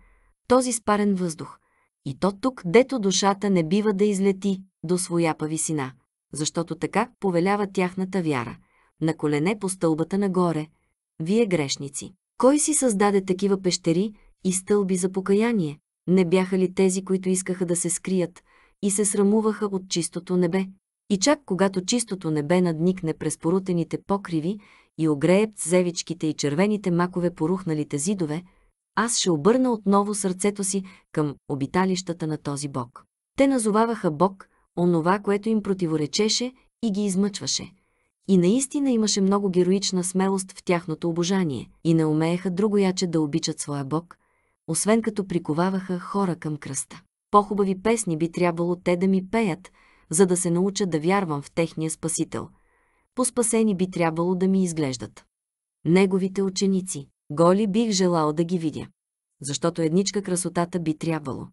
Speaker 1: този спарен въздух. И то тук, дето душата не бива да излети до своя пависина. защото така повелява тяхната вяра. На колене по стълбата нагоре. Вие грешници. Кой си създаде такива пещери и стълби за покаяние? Не бяха ли тези, които искаха да се скрият – и се срамуваха от чистото небе. И чак когато чистото небе надникне през порутените покриви и огреят зевичките и червените макове порухналите зидове, аз ще обърна отново сърцето си към обиталищата на този Бог. Те назоваваха Бог онова, което им противоречеше и ги измъчваше. И наистина имаше много героична смелост в тяхното обожание и не умееха другояче да обичат своя Бог, освен като приковаваха хора към кръста. По-хубави песни би трябвало те да ми пеят, за да се науча да вярвам в техния Спасител. По-спасени би трябвало да ми изглеждат. Неговите ученици. Голи бих желал да ги видя. Защото едничка красотата би трябвало.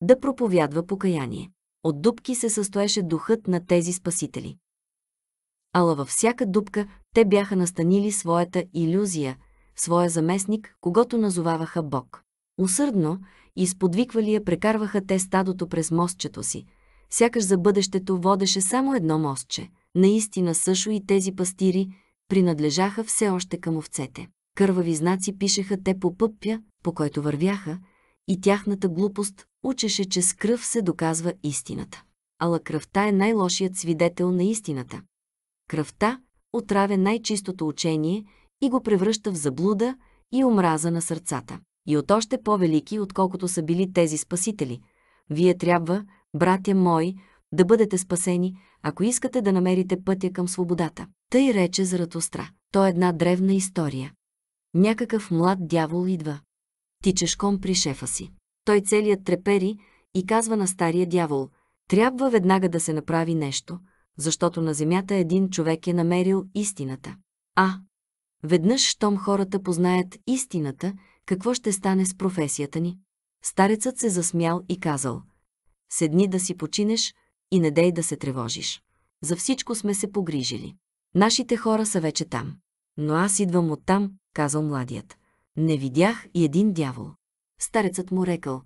Speaker 1: Да проповядва покаяние. От дубки се състоеше духът на тези спасители. Ала във всяка дупка те бяха настанили своята иллюзия, своя заместник, когато назоваваха Бог. Усърдно и сподвиквали я прекарваха те стадото през мостчето си. Сякаш за бъдещето водеше само едно мостче. Наистина също и тези пастири принадлежаха все още към овцете. Кървави знаци пишеха те по пъпя, по който вървяха, и тяхната глупост учеше, че с кръв се доказва истината. Ала кръвта е най-лошият свидетел на истината. Кръвта отравя най-чистото учение и го превръща в заблуда и омраза на сърцата и от още по-велики, отколкото са били тези спасители. Вие трябва, братя мои, да бъдете спасени, ако искате да намерите пътя към свободата. Тъй рече Заратостра. То е една древна история. Някакъв млад дявол идва. Тичешком при шефа си. Той целият трепери и казва на стария дявол, трябва веднага да се направи нещо, защото на земята един човек е намерил истината. А, веднъж, щом хората познаят истината какво ще стане с професията ни? Старецът се засмял и казал, седни да си починеш и не дей да се тревожиш. За всичко сме се погрижили. Нашите хора са вече там. Но аз идвам оттам, казал младият. Не видях и един дявол. Старецът му рекал,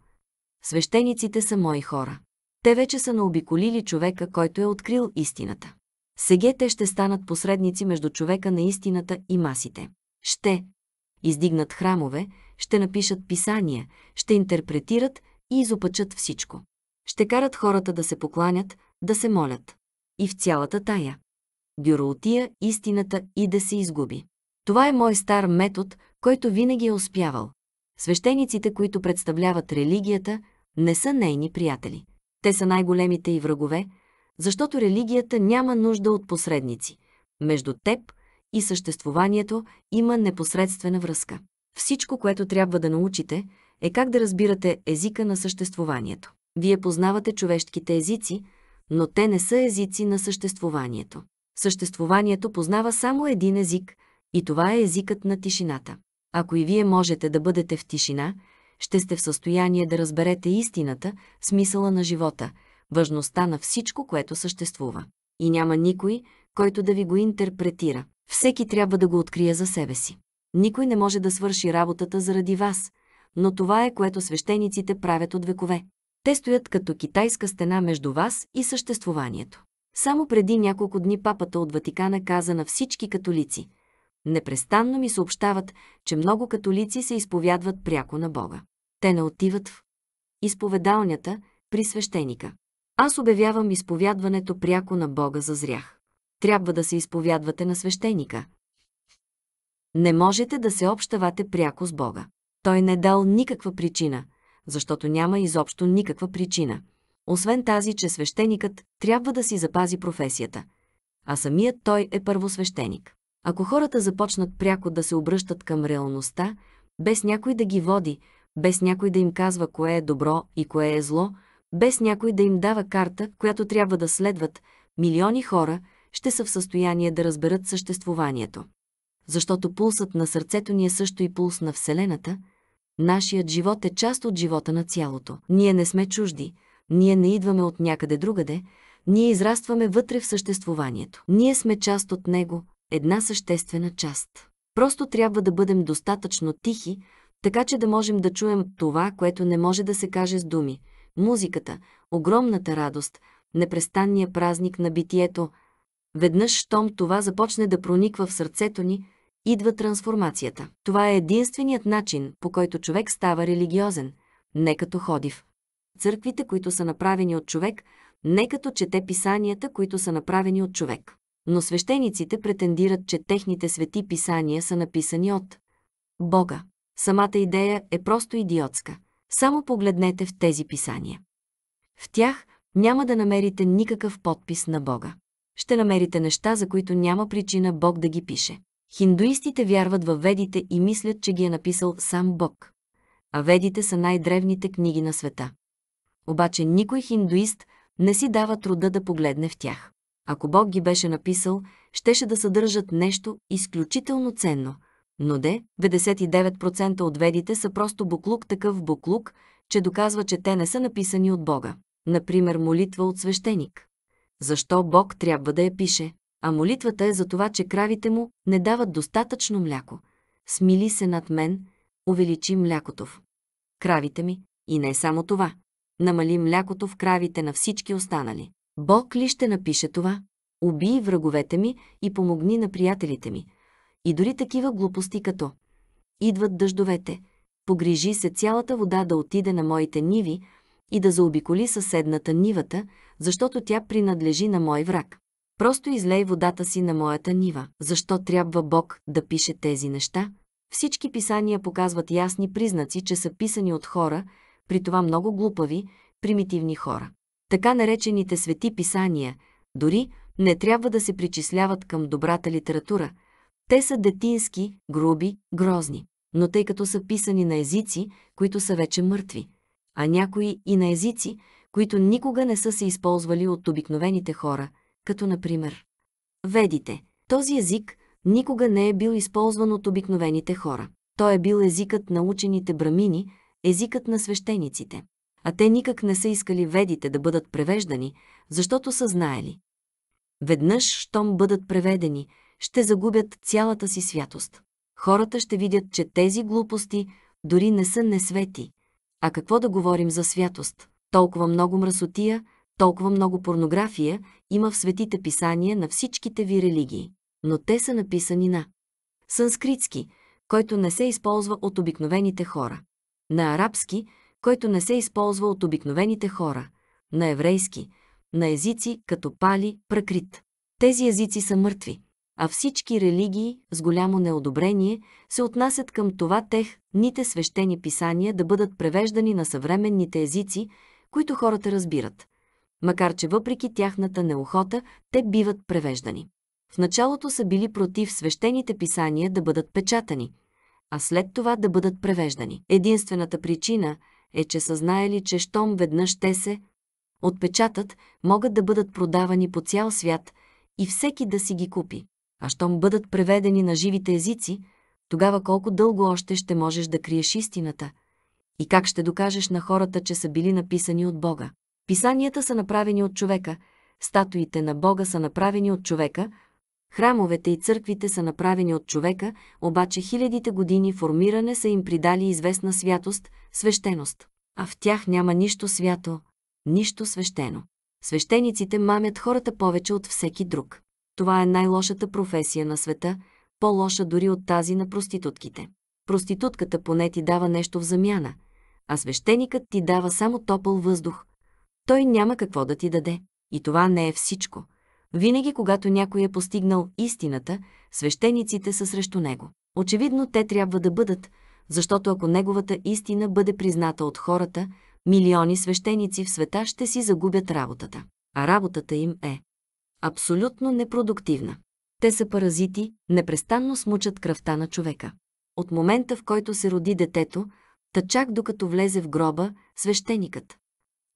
Speaker 1: свещениците са мои хора. Те вече са наобиколили човека, който е открил истината. Сега те ще станат посредници между човека на истината и масите. Ще издигнат храмове, ще напишат писания, ще интерпретират и изопачат всичко. Ще карат хората да се покланят, да се молят. И в цялата тая. Бюроотия, истината и да се изгуби. Това е мой стар метод, който винаги е успявал. Свещениците, които представляват религията, не са нейни приятели. Те са най-големите и врагове, защото религията няма нужда от посредници. Между теб и съществуванието има непосредствена връзка. Всичко, което трябва да научите, е как да разбирате езика на съществуванието. Вие познавате човешките езици, но те не са езици на съществуванието. Съществуванието познава само един език и това е езикът на тишината. Ако и вие можете да бъдете в тишина, ще сте в състояние да разберете истината, смисъла на живота, важността на всичко, което съществува. И няма никой, който да ви го интерпретира. Всеки трябва да го открие за себе си. Никой не може да свърши работата заради вас, но това е което свещениците правят от векове. Те стоят като китайска стена между вас и съществуванието. Само преди няколко дни папата от Ватикана каза на всички католици. Непрестанно ми съобщават, че много католици се изповядват пряко на Бога. Те не отиват в изповедалнята при свещеника. Аз обявявам изповядването пряко на Бога за зрях. Трябва да се изповядвате на свещеника, не можете да се общавате пряко с Бога. Той не е дал никаква причина, защото няма изобщо никаква причина. Освен тази, че свещеникът трябва да си запази професията, а самият той е първосвещеник. Ако хората започнат пряко да се обръщат към реалността, без някой да ги води, без някой да им казва кое е добро и кое е зло, без някой да им дава карта, която трябва да следват, милиони хора ще са в състояние да разберат съществуванието защото пулсът на сърцето ни е също и пулс на Вселената, нашият живот е част от живота на цялото. Ние не сме чужди, ние не идваме от някъде другаде, ние израстваме вътре в съществуванието. Ние сме част от него, една съществена част. Просто трябва да бъдем достатъчно тихи, така че да можем да чуем това, което не може да се каже с думи. Музиката, огромната радост, непрестанния празник на битието. Веднъж, щом това започне да прониква в сърцето ни, идва трансформацията. Това е единственият начин, по който човек става религиозен, не като ходив. Църквите, които са направени от човек, не като чете писанията, които са направени от човек. Но свещениците претендират, че техните свети писания са написани от Бога. Самата идея е просто идиотска. Само погледнете в тези писания. В тях няма да намерите никакъв подпис на Бога. Ще намерите неща, за които няма причина Бог да ги пише. Хиндуистите вярват в ведите и мислят, че ги е написал сам Бог. А ведите са най-древните книги на света. Обаче никой хиндуист не си дава труда да погледне в тях. Ако Бог ги беше написал, щеше да съдържат нещо изключително ценно. Но де, 99% от ведите са просто буклук такъв буклук, че доказва, че те не са написани от Бога. Например, молитва от свещеник. Защо Бог трябва да я пише? а молитвата е за това, че кравите му не дават достатъчно мляко. Смили се над мен, увеличи млякото в кравите ми и не само това. Намали млякото в кравите на всички останали. Бог ли ще напише това? Убий враговете ми и помогни на приятелите ми. И дори такива глупости като Идват дъждовете. Погрижи се цялата вода да отиде на моите ниви и да заобиколи съседната нивата, защото тя принадлежи на мой враг. Просто излей водата си на моята нива. Защо трябва Бог да пише тези неща? Всички писания показват ясни признаци, че са писани от хора, при това много глупави, примитивни хора. Така наречените свети писания, дори не трябва да се причисляват към добрата литература. Те са детински, груби, грозни. Но тъй като са писани на езици, които са вече мъртви, а някои и на езици, които никога не са се използвали от обикновените хора – като например Ведите. Този език никога не е бил използван от обикновените хора. Той е бил езикът на учените брамини, езикът на свещениците. А те никак не са искали ведите да бъдат превеждани, защото са знаели. Веднъж, щом бъдат преведени, ще загубят цялата си святост. Хората ще видят, че тези глупости дори не са несвети. А какво да говорим за святост? Толкова много мръсотия – толкова много порнография има в светите писания на всичките ви религии, но те са написани на санскритски, който не се използва от обикновените хора, на арабски, който не се използва от обикновените хора, на еврейски, на езици като пали, пракрит. Тези езици са мъртви, а всички религии с голямо неодобрение се отнасят към това тех ните свещени писания да бъдат превеждани на съвременните езици, които хората разбират макар че въпреки тяхната неохота, те биват превеждани. В началото са били против свещените писания да бъдат печатани, а след това да бъдат превеждани. Единствената причина е, че са знаели, че щом веднъж те се отпечатат, могат да бъдат продавани по цял свят и всеки да си ги купи. А щом бъдат преведени на живите езици, тогава колко дълго още ще можеш да криеш истината и как ще докажеш на хората, че са били написани от Бога. Писанията са направени от човека, статуите на Бога са направени от човека, храмовете и църквите са направени от човека, обаче хилядите години формиране са им придали известна святост, свещеност. А в тях няма нищо свято, нищо свещено. Свещениците мамят хората повече от всеки друг. Това е най-лошата професия на света, по-лоша дори от тази на проститутките. Проститутката поне ти дава нещо в замяна, а свещеникът ти дава само топъл въздух, той няма какво да ти даде. И това не е всичко. Винаги, когато някой е постигнал истината, свещениците са срещу него. Очевидно, те трябва да бъдат, защото ако неговата истина бъде призната от хората, милиони свещеници в света ще си загубят работата. А работата им е абсолютно непродуктивна. Те са паразити, непрестанно смучат кръвта на човека. От момента, в който се роди детето, тъчак докато влезе в гроба, свещеникът,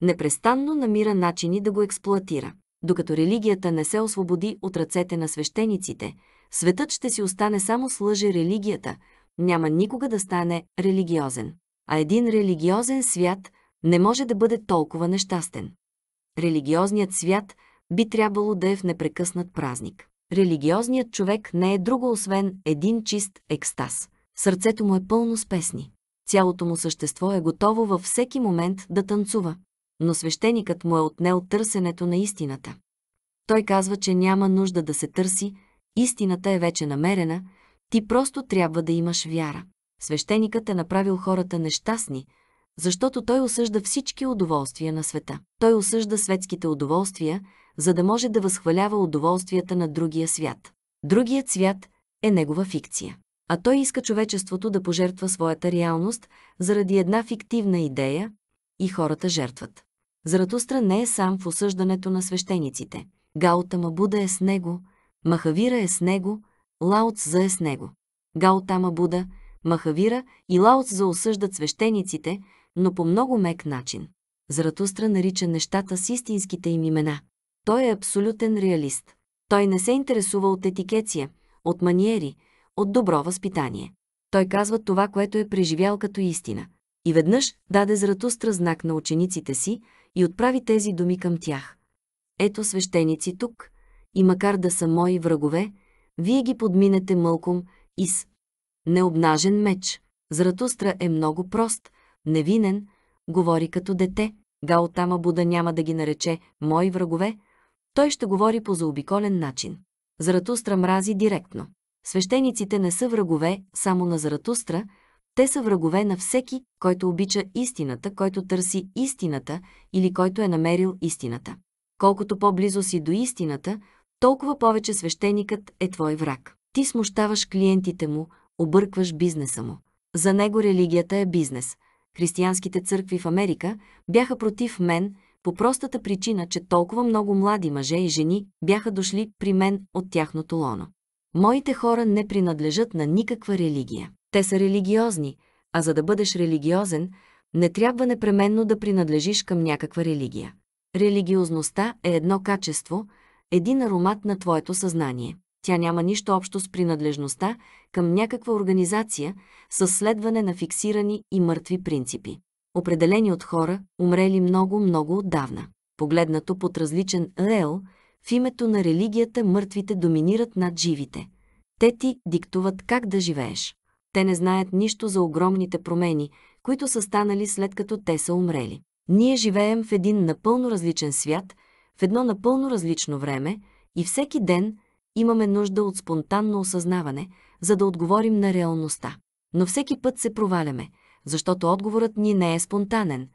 Speaker 1: непрестанно намира начини да го експлоатира. Докато религията не се освободи от ръцете на свещениците, светът ще си остане само с лъже религията, няма никога да стане религиозен. А един религиозен свят не може да бъде толкова нещастен. Религиозният свят би трябвало да е в непрекъснат празник. Религиозният човек не е друго освен един чист екстаз. Сърцето му е пълно с песни. Цялото му същество е готово във всеки момент да танцува но свещеникът му е отнел търсенето на истината. Той казва, че няма нужда да се търси, истината е вече намерена, ти просто трябва да имаш вяра. Свещеникът е направил хората нещастни, защото той осъжда всички удоволствия на света. Той осъжда светските удоволствия, за да може да възхвалява удоволствията на другия свят. Другият свят е негова фикция. А той иска човечеството да пожертва своята реалност заради една фиктивна идея, и хората жертват. Заратустра не е сам в осъждането на свещениците. Гаутама Буда е с него, Махавира е с него, Лаоц за е с него. Гаутама Буда, Махавира и Лаоц за осъждат свещениците, но по много мек начин. Заратустра нарича нещата с истинските им имена. Той е абсолютен реалист. Той не се интересува от етикеция, от маниери, от добро възпитание. Той казва това, което е преживял като истина. И веднъж даде Зратустра знак на учениците си и отправи тези думи към тях. Ето свещеници тук, и макар да са мои врагове, вие ги подминете мълком и с необнажен меч. Зратустра е много прост, невинен, говори като дете. Гаутама Буда няма да ги нарече «мои врагове», той ще говори по заобиколен начин. Зратустра мрази директно. Свещениците не са врагове само на Зратустра. Те са врагове на всеки, който обича истината, който търси истината или който е намерил истината. Колкото по-близо си до истината, толкова повече свещеникът е твой враг. Ти смущаваш клиентите му, объркваш бизнеса му. За него религията е бизнес. Християнските църкви в Америка бяха против мен по простата причина, че толкова много млади мъже и жени бяха дошли при мен от тяхното лоно. Моите хора не принадлежат на никаква религия. Те са религиозни, а за да бъдеш религиозен, не трябва непременно да принадлежиш към някаква религия. Религиозността е едно качество, един аромат на твоето съзнание. Тя няма нищо общо с принадлежността към някаква организация, с следване на фиксирани и мъртви принципи. Определени от хора, умрели много-много отдавна. Погледнато под различен ел, в името на религията мъртвите доминират над живите. Те ти диктуват как да живееш. Те не знаят нищо за огромните промени, които са станали след като те са умрели. Ние живеем в един напълно различен свят, в едно напълно различно време и всеки ден имаме нужда от спонтанно осъзнаване, за да отговорим на реалността. Но всеки път се проваляме, защото отговорът ни не е спонтанен.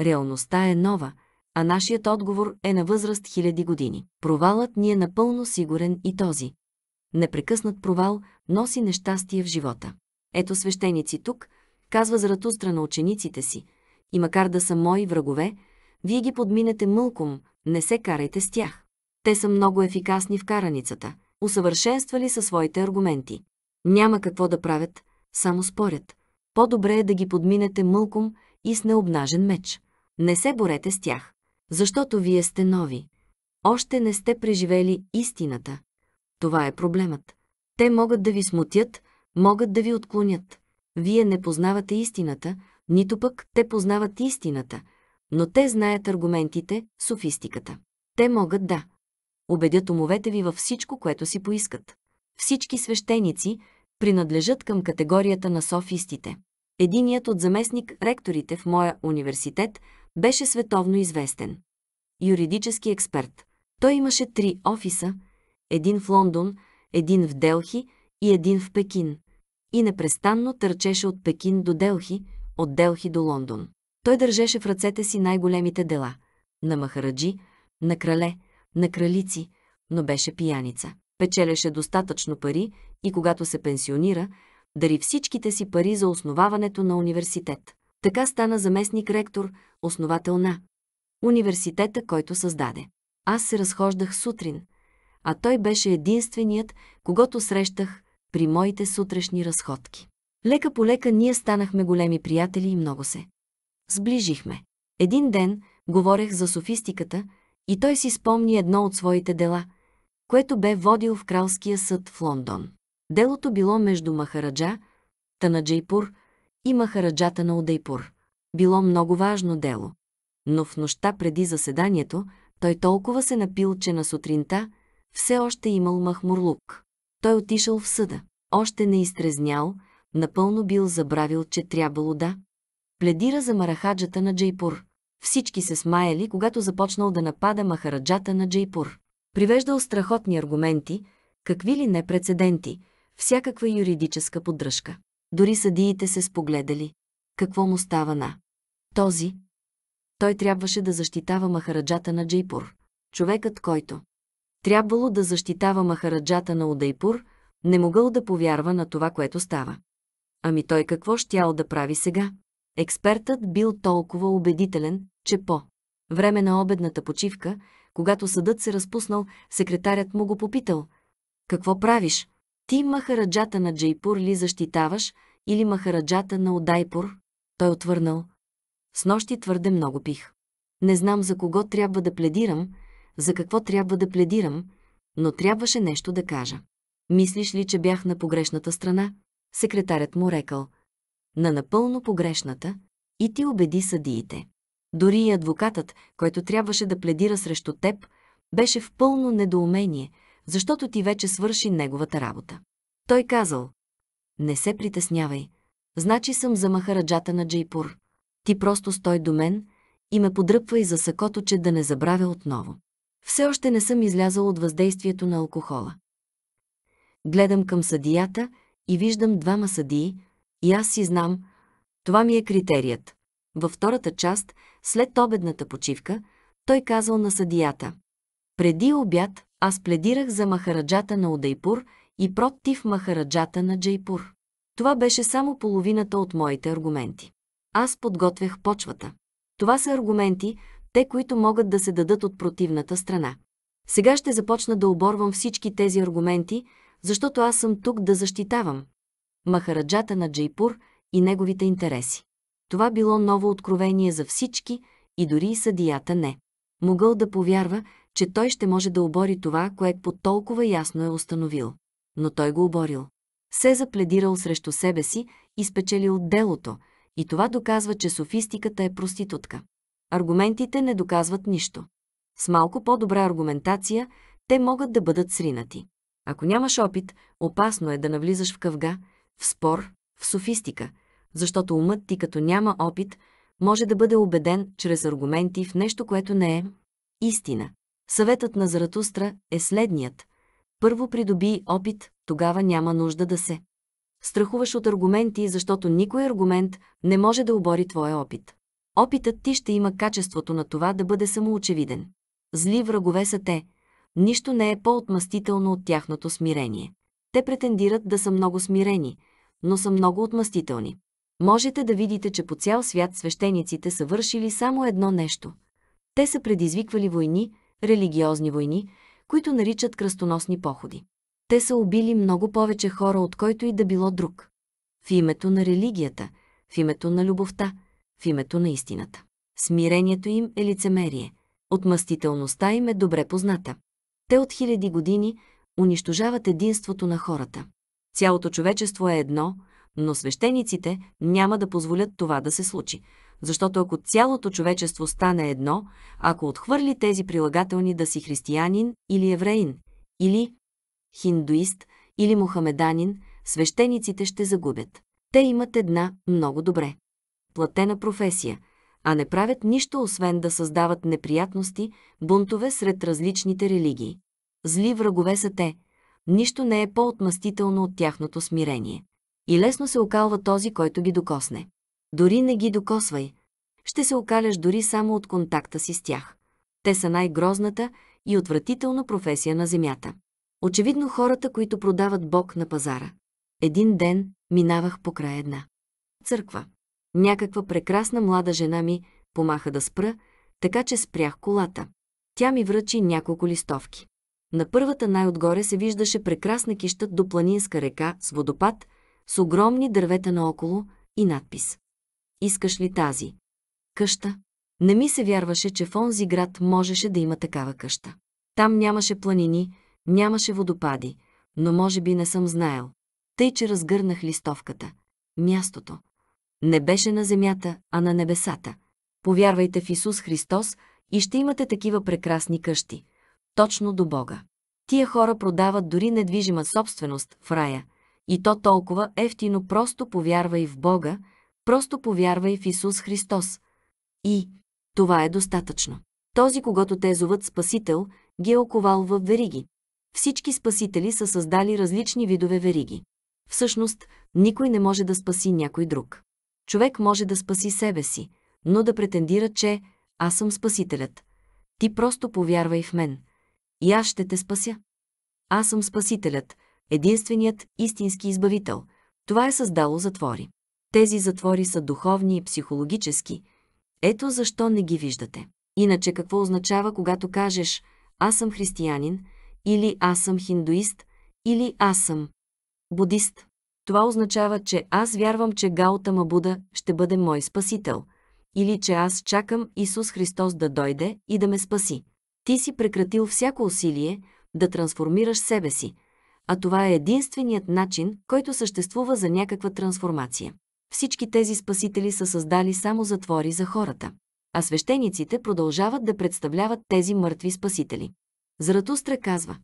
Speaker 1: Реалността е нова, а нашият отговор е на възраст хиляди години. Провалът ни е напълно сигурен и този. Непрекъснат провал носи нещастие в живота. Ето свещеници тук, казва Заратустра на учениците си, и макар да са мои врагове, вие ги подминете мълком, не се карайте с тях. Те са много ефикасни в караницата, усъвършенствали са своите аргументи. Няма какво да правят, само спорят. По-добре е да ги подминете мълком и с необнажен меч. Не се борете с тях, защото вие сте нови. Още не сте преживели истината. Това е проблемът. Те могат да ви смутят, могат да ви отклонят. Вие не познавате истината, нито пък те познават истината, но те знаят аргументите, софистиката. Те могат да убедят умовете ви във всичко, което си поискат. Всички свещеници принадлежат към категорията на софистите. Единият от заместник-ректорите в моя университет беше световно известен. Юридически експерт. Той имаше три офиса, един в Лондон, един в Делхи и един в Пекин. И непрестанно търчеше от Пекин до Делхи, от Делхи до Лондон. Той държеше в ръцете си най-големите дела – на махараджи, на крале, на кралици, но беше пияница. Печелеше достатъчно пари и когато се пенсионира, дари всичките си пари за основаването на университет. Така стана заместник-ректор, основател на университета, който създаде. Аз се разхождах сутрин, а той беше единственият, когато срещах при моите сутрешни разходки. Лека по лека ние станахме големи приятели и много се. Сближихме. Един ден говорех за софистиката и той си спомни едно от своите дела, което бе водил в Кралския съд в Лондон. Делото било между Махараджа, Танаджайпур и Махараджата на Удайпур. Било много важно дело. Но в нощта преди заседанието той толкова се напил, че на сутринта все още имал махмурлук. Той отишъл в съда. Още не изтрезнял, напълно бил забравил, че трябвало да. Пледира за марахаджата на Джейпур. Всички се смаяли, когато започнал да напада махараджата на Джейпур. Привеждал страхотни аргументи, какви ли не прецеденти, всякаква юридическа поддръжка. Дори съдиите се спогледали. Какво му става на? Този. Той трябваше да защитава махараджата на Джейпур. Човекът, който трябвало да защитава махараджата на Удайпур, не могъл да повярва на това, което става. Ами той какво щял да прави сега? Експертът бил толкова убедителен, че по време на обедната почивка, когато съдът се разпуснал, секретарят му го попитал. Какво правиш? Ти махараджата на Джейпур ли защитаваш или махараджата на Удайпур? Той отвърнал. С нощи твърде много пих. Не знам за кого трябва да пледирам, за какво трябва да пледирам, но трябваше нещо да кажа. Мислиш ли, че бях на погрешната страна? Секретарят му рекал. На напълно погрешната и ти убеди съдиите. Дори и адвокатът, който трябваше да пледира срещу теб, беше в пълно недоумение, защото ти вече свърши неговата работа. Той казал, не се притеснявай, значи съм за махараджата на Джейпур. Ти просто стой до мен и ме подръпвай за сакото, че да не забравя отново. Все още не съм излязал от въздействието на алкохола. Гледам към съдията и виждам двама съдии, и аз си знам, това ми е критерият. Във втората част, след обедната почивка, той казал на съдията. Преди обяд аз пледирах за махараджата на Удайпур и против махараджата на Джейпур. Това беше само половината от моите аргументи. Аз подготвях почвата. Това са аргументи, те, които могат да се дадат от противната страна. Сега ще започна да оборвам всички тези аргументи, защото аз съм тук да защитавам махараджата на Джейпур и неговите интереси. Това било ново откровение за всички и дори и съдията не. Могъл да повярва, че той ще може да обори това, което по толкова ясно е установил. Но той го оборил. Се запледирал срещу себе си и спечелил делото, и това доказва, че софистиката е проститутка аргументите не доказват нищо. С малко по-добра аргументация те могат да бъдат сринати. Ако нямаш опит, опасно е да навлизаш в къвга, в спор, в софистика, защото умът ти като няма опит, може да бъде убеден чрез аргументи в нещо, което не е истина. Съветът на Заратустра е следният. Първо придоби опит, тогава няма нужда да се. Страхуваш от аргументи, защото никой аргумент не може да обори твоя опит опитът ти ще има качеството на това да бъде самоочевиден. Зли врагове са те, нищо не е по-отмъстително от тяхното смирение. Те претендират да са много смирени, но са много отмъстителни. Можете да видите, че по цял свят свещениците са вършили само едно нещо. Те са предизвиквали войни, религиозни войни, които наричат кръстоносни походи. Те са убили много повече хора, от който и да било друг. В името на религията, в името на любовта – в името на истината. Смирението им е лицемерие. Отмъстителността им е добре позната. Те от хиляди години унищожават единството на хората. Цялото човечество е едно, но свещениците няма да позволят това да се случи, защото ако цялото човечество стане едно, ако отхвърли тези прилагателни да си християнин или евреин, или хиндуист, или мухамеданин, свещениците ще загубят. Те имат една много добре платена професия, а не правят нищо, освен да създават неприятности, бунтове сред различните религии. Зли врагове са те. Нищо не е по-отмъстително от тяхното смирение. И лесно се окалва този, който ги докосне. Дори не ги докосвай. Ще се окаляш дори само от контакта си с тях. Те са най-грозната и отвратителна професия на земята. Очевидно хората, които продават Бог на пазара. Един ден минавах покрай една църква. Някаква прекрасна млада жена ми помаха да спра, така че спрях колата. Тя ми връчи няколко листовки. На първата най-отгоре се виждаше прекрасна кища до планинска река с водопад, с огромни дървета наоколо и надпис. Искаш ли тази? Къща? Не ми се вярваше, че в онзи град можеше да има такава къща. Там нямаше планини, нямаше водопади, но може би не съм знаел. Тъй, че разгърнах листовката. Мястото, не беше на земята, а на небесата. Повярвайте в Исус Христос и ще имате такива прекрасни къщи. Точно до Бога. Тия хора продават дори недвижима собственост в рая. И то толкова ефтино просто повярвай в Бога, просто повярвай в Исус Христос. И това е достатъчно. Този, когато те зоват Спасител, ги е оковал в вериги. Всички спасители са създали различни видове вериги. Всъщност, никой не може да спаси някой друг. Човек може да спаси себе си, но да претендира, че аз съм спасителят. Ти просто повярвай в мен. И аз ще те спася. Аз съм спасителят, единственият истински избавител. Това е създало затвори. Тези затвори са духовни и психологически. Ето защо не ги виждате. Иначе какво означава, когато кажеш «Аз съм християнин» или «Аз съм хиндуист» или «Аз съм будист»? това означава, че аз вярвам, че Гаутама Буда ще бъде мой спасител. Или че аз чакам Исус Христос да дойде и да ме спаси. Ти си прекратил всяко усилие да трансформираш себе си, а това е единственият начин, който съществува за някаква трансформация. Всички тези спасители са създали само затвори за хората, а свещениците продължават да представляват тези мъртви спасители. Заратустра казва,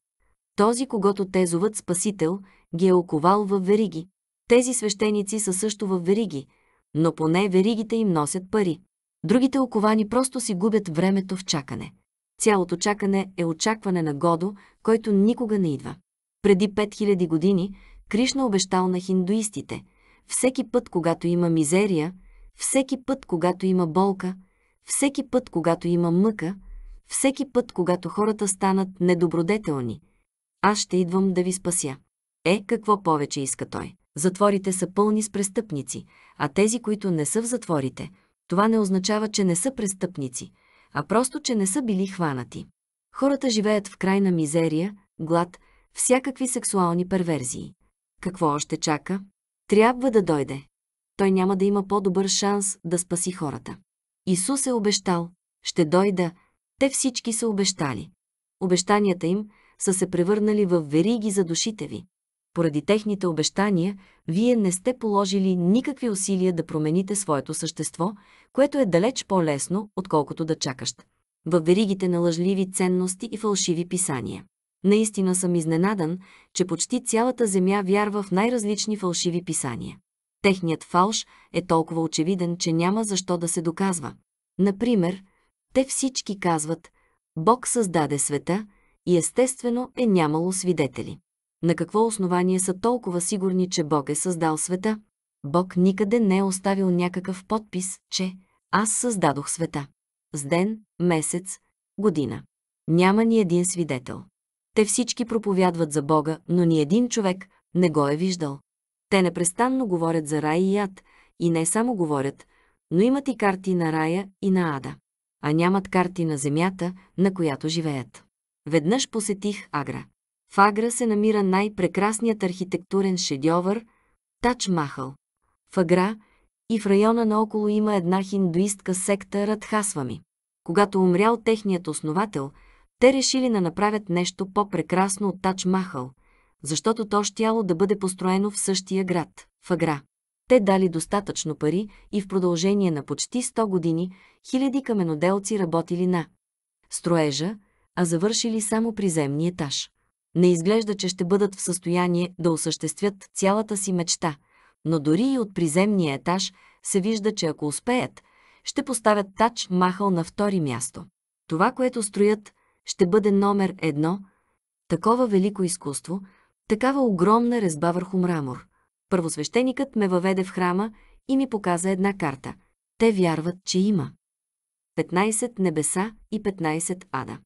Speaker 1: този, когато те зоват спасител, ги е оковал в вериги, тези свещеници са също в вериги, но поне веригите им носят пари. Другите оковани просто си губят времето в чакане. Цялото чакане е очакване на Годо, който никога не идва. Преди 5000 години Кришна обещал на хиндуистите – всеки път, когато има мизерия, всеки път, когато има болка, всеки път, когато има мъка, всеки път, когато хората станат недобродетелни, аз ще идвам да ви спася. Е, какво повече иска той? Затворите са пълни с престъпници, а тези, които не са в затворите, това не означава, че не са престъпници, а просто, че не са били хванати. Хората живеят в крайна мизерия, глад, всякакви сексуални перверзии. Какво още чака? Трябва да дойде. Той няма да има по-добър шанс да спаси хората. Исус е обещал, ще дойда, те всички са обещали. Обещанията им са се превърнали в вериги за душите ви поради техните обещания, вие не сте положили никакви усилия да промените своето същество, което е далеч по-лесно, отколкото да чакаш. Във веригите на лъжливи ценности и фалшиви писания. Наистина съм изненадан, че почти цялата земя вярва в най-различни фалшиви писания. Техният фалш е толкова очевиден, че няма защо да се доказва. Например, те всички казват, Бог създаде света и естествено е нямало свидетели. На какво основание са толкова сигурни, че Бог е създал света? Бог никъде не е оставил някакъв подпис, че «Аз създадох света». С ден, месец, година. Няма ни един свидетел. Те всички проповядват за Бога, но ни един човек не го е виждал. Те непрестанно говорят за рай и ад, и не само говорят, но имат и карти на рая и на ада, а нямат карти на земята, на която живеят. Веднъж посетих Агра. В Агра се намира най-прекрасният архитектурен шедьовър – Тач Махал. В Агра и в района наоколо има една хиндуистка секта Радхасвами. Когато умрял техният основател, те решили да направят нещо по-прекрасно от Тач Махал, защото то щяло да бъде построено в същия град – в Агра. Те дали достатъчно пари и в продължение на почти 100 години хиляди каменоделци работили на строежа, а завършили само приземния етаж не изглежда, че ще бъдат в състояние да осъществят цялата си мечта, но дори и от приземния етаж се вижда, че ако успеят, ще поставят Тач Махал на втори място. Това, което строят, ще бъде номер едно, такова велико изкуство, такава огромна резба върху мрамор. Първосвещеникът ме въведе в храма и ми показа една карта. Те вярват, че има. 15 небеса и 15 ада.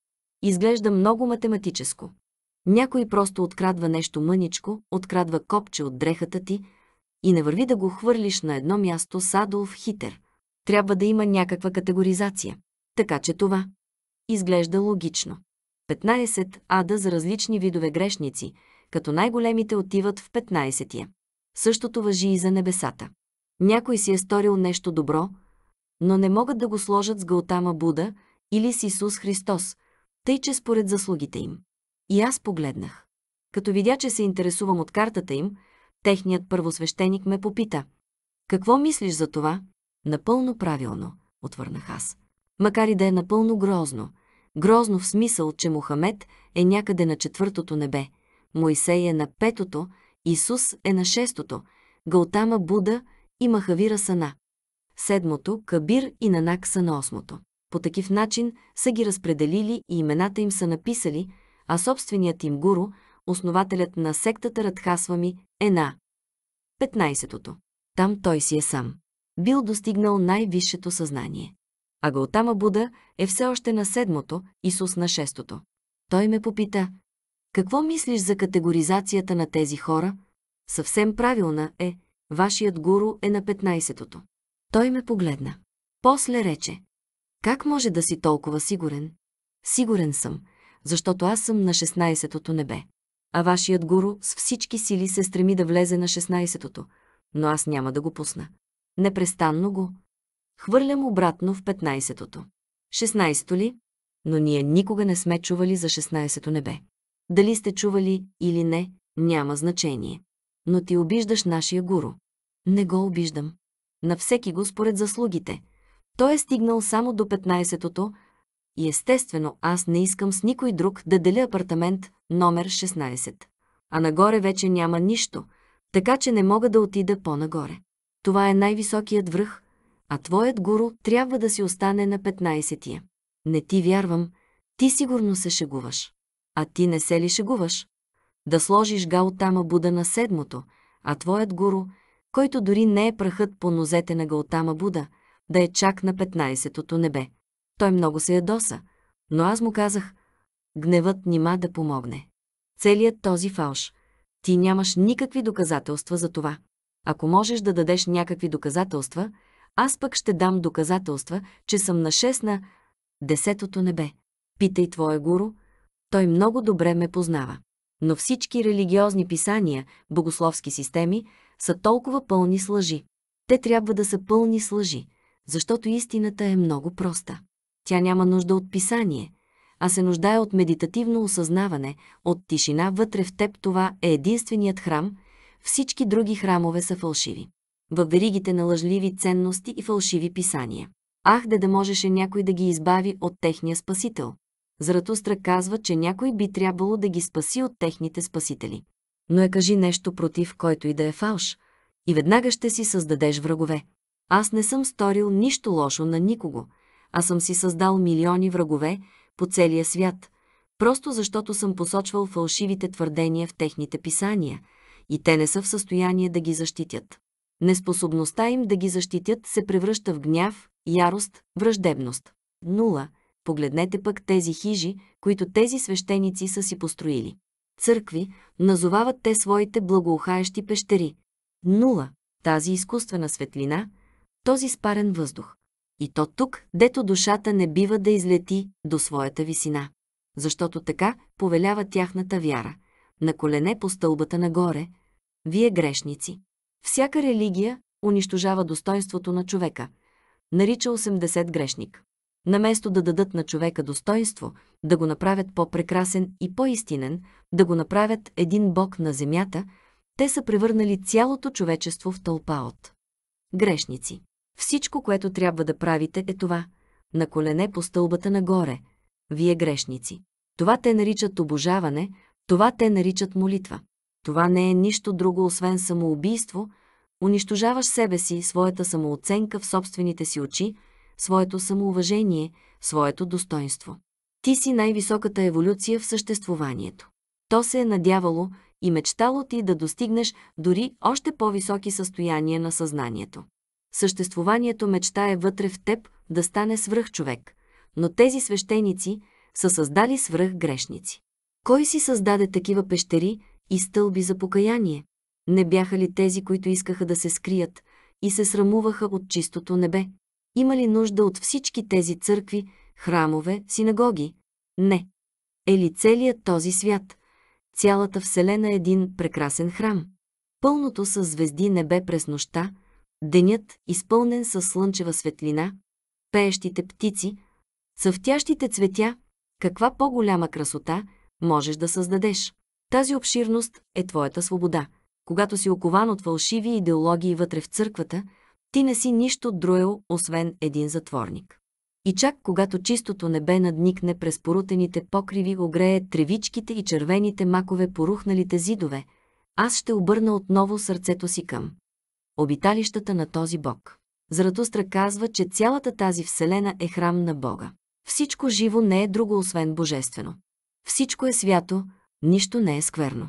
Speaker 1: Изглежда много математическо. Някой просто открадва нещо мъничко, открадва копче от дрехата ти и не върви да го хвърлиш на едно място с Адолф Хитер. Трябва да има някаква категоризация. Така че това изглежда логично. 15 ада за различни видове грешници, като най-големите отиват в 15-я. Същото въжи и за небесата. Някой си е сторил нещо добро, но не могат да го сложат с Галтама Буда или с Исус Христос, тъй че според заслугите им. И аз погледнах. Като видя, че се интересувам от картата им, техният първосвещеник ме попита. Какво мислиш за това? Напълно правилно, отвърнах аз. Макар и да е напълно грозно. Грозно в смисъл, че Мохамед е някъде на четвъртото небе, Моисей е на петото, Исус е на шестото, Галтама Буда и Махавира са на седмото, Кабир и Нанак са на осмото. По такив начин са ги разпределили и имената им са написали – а собственият им гуру, основателят на сектата Радхасвами, е на 15-то. Там той си е сам. Бил достигнал най-висшето съзнание. А Галтама Буда е все още на седмото, Исус на шестото. Той ме попита, какво мислиш за категоризацията на тези хора? Съвсем правилна е, вашият гуру е на 15-то. Той ме погледна. После рече, как може да си толкова сигурен? Сигурен съм, защото аз съм на 16-тото небе. А вашият гуру с всички сили се стреми да влезе на 16-тото, но аз няма да го пусна. Непрестанно го. Хвърлям обратно в 15-тото. 16-то ли? Но ние никога не сме чували за 16-то небе. Дали сте чували или не, няма значение. Но ти обиждаш нашия гуру. Не го обиждам. На всеки го според заслугите. Той е стигнал само до 15-тото, и естествено аз не искам с никой друг да деля апартамент номер 16. А нагоре вече няма нищо, така че не мога да отида по-нагоре. Това е най-високият връх, а твоят гуру трябва да си остане на 15-тия. Не ти вярвам, ти сигурно се шегуваш. А ти не се ли шегуваш? Да сложиш Гаутама Буда на седмото, а твоят гуру, който дори не е прахът по нозете на Гаутама Буда, да е чак на 15-тото небе – той много се ядоса, но аз му казах, гневът нима да помогне. Целият този фалш. Ти нямаш никакви доказателства за това. Ако можеш да дадеш някакви доказателства, аз пък ще дам доказателства, че съм на 6 на десетото небе. Питай твоя гуру, той много добре ме познава. Но всички религиозни писания, богословски системи, са толкова пълни с лъжи. Те трябва да са пълни с лъжи, защото истината е много проста. Тя няма нужда от писание, а се нуждае от медитативно осъзнаване, от тишина вътре в теб. Това е единственият храм, всички други храмове са фалшиви. В веригите на лъжливи ценности и фалшиви писания. Ах, да да можеше някой да ги избави от техния спасител. Заратустра казва, че някой би трябвало да ги спаси от техните спасители. Но е кажи нещо против който и да е фалш, и веднага ще си създадеш врагове. Аз не съм сторил нищо лошо на никого – а съм си създал милиони врагове по целия свят, просто защото съм посочвал фалшивите твърдения в техните писания и те не са в състояние да ги защитят. Неспособността им да ги защитят се превръща в гняв, ярост, враждебност. Нула. Погледнете пък тези хижи, които тези свещеници са си построили. Църкви назовават те своите благоухаещи пещери. Нула. Тази изкуствена светлина, този спарен въздух. И то тук, дето душата не бива да излети до своята висина. Защото така повелява тяхната вяра. На колене по стълбата нагоре. Вие грешници. Всяка религия унищожава достоинството на човека. Нарича 80 грешник. Наместо да дадат на човека достоинство, да го направят по-прекрасен и по-истинен, да го направят един бог на земята, те са превърнали цялото човечество в тълпа от грешници. Всичко, което трябва да правите, е това. На колене по стълбата нагоре. Вие грешници. Това те наричат обожаване, това те наричат молитва. Това не е нищо друго, освен самоубийство. Унищожаваш себе си, своята самооценка в собствените си очи, своето самоуважение, своето достоинство. Ти си най-високата еволюция в съществуванието. То се е надявало и мечтало ти да достигнеш дори още по-високи състояния на съзнанието. Съществуванието мечта е вътре в теб да стане свръхчовек, но тези свещеници са създали свръхгрешници. Кой си създаде такива пещери и стълби за покаяние? Не бяха ли тези, които искаха да се скрият и се срамуваха от чистото небе? Има ли нужда от всички тези църкви, храмове, синагоги? Не. Е ли целият този свят, цялата Вселена е един прекрасен храм? Пълното със звезди небе през нощта – Денят, изпълнен със слънчева светлина, пеещите птици, цъфтящите цветя, каква по-голяма красота можеш да създадеш. Тази обширност е твоята свобода. Когато си окован от фалшиви идеологии вътре в църквата, ти не си нищо друго, освен един затворник. И чак когато чистото небе надникне през порутените покриви, огрее тревичките и червените макове порухналите зидове, аз ще обърна отново сърцето си към обиталищата на този Бог. Заратустра казва, че цялата тази Вселена е храм на Бога. Всичко живо не е друго, освен божествено. Всичко е свято, нищо не е скверно.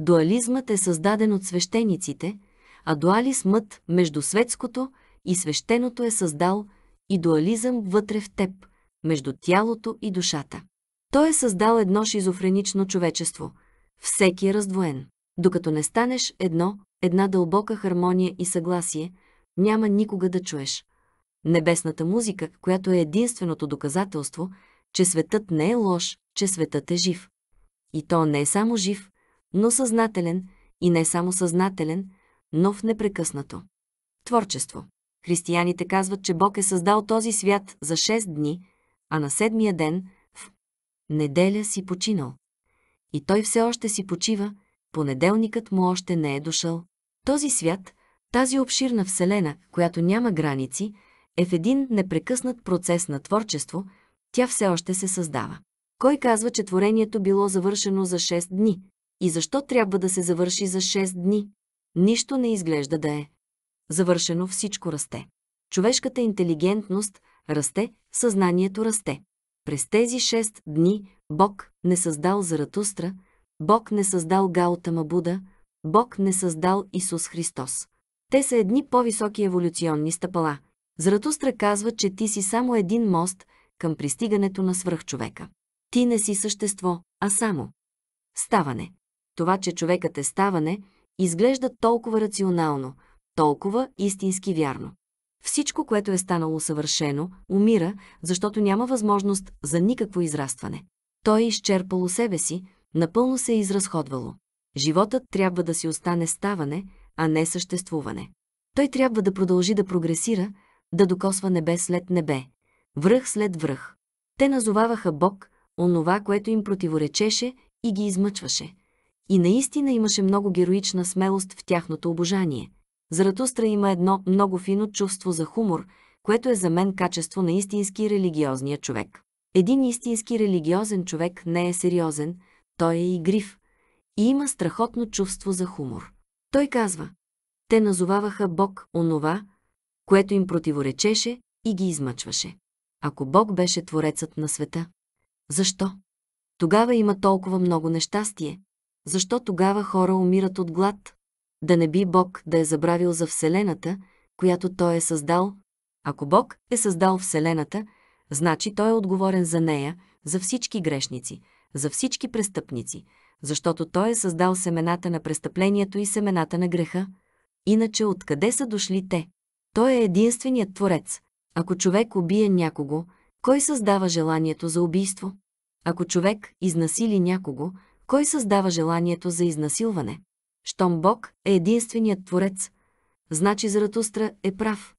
Speaker 1: Дуализмът е създаден от свещениците, а дуализмът между светското и свещеното е създал и дуализъм вътре в теб, между тялото и душата. Той е създал едно шизофренично човечество. Всеки е раздвоен. Докато не станеш едно, една дълбока хармония и съгласие, няма никога да чуеш. Небесната музика, която е единственото доказателство, че светът не е лош, че светът е жив. И то не е само жив, но съзнателен, и не само съзнателен, но в непрекъснато. Творчество. Християните казват, че Бог е създал този свят за 6 дни, а на седмия ден, в неделя си починал. И той все още си почива, понеделникът му още не е дошъл. Този свят, тази обширна вселена, която няма граници, е в един непрекъснат процес на творчество, тя все още се създава. Кой казва, че творението било завършено за 6 дни? И защо трябва да се завърши за 6 дни? Нищо не изглежда да е. Завършено всичко расте. Човешката интелигентност расте, съзнанието расте. През тези 6 дни Бог не създал Заратустра – Бог не създал Гаутама Буда, Бог не създал Исус Христос. Те са едни по-високи еволюционни стъпала. Зратустра казва, че ти си само един мост към пристигането на свръхчовека. Ти не си същество, а само ставане. Това, че човекът е ставане, изглежда толкова рационално, толкова истински вярно. Всичко, което е станало съвършено, умира, защото няма възможност за никакво израстване. Той е изчерпало себе си, Напълно се е изразходвало. Животът трябва да си остане ставане, а не съществуване. Той трябва да продължи да прогресира, да докосва небе след небе, връх след връх. Те назоваваха Бог онова, което им противоречеше и ги измъчваше. И наистина имаше много героична смелост в тяхното обожание. Заратустра има едно много фино чувство за хумор, което е за мен качество на истински религиозния човек. Един истински религиозен човек не е сериозен, той е игрив и има страхотно чувство за хумор. Той казва, те назоваваха Бог онова, което им противоречеше и ги измъчваше. Ако Бог беше творецът на света, защо? Тогава има толкова много нещастие. Защо тогава хора умират от глад? Да не би Бог да е забравил за Вселената, която Той е създал. Ако Бог е създал Вселената, значи Той е отговорен за нея, за всички грешници – за всички престъпници, защото Той е създал семената на престъплението и семената на греха. Иначе откъде са дошли те? Той е единственият творец. Ако човек убие някого, кой създава желанието за убийство? Ако човек изнасили някого, кой създава желанието за изнасилване? Щом Бог е единственият творец, значи Заратустра е прав.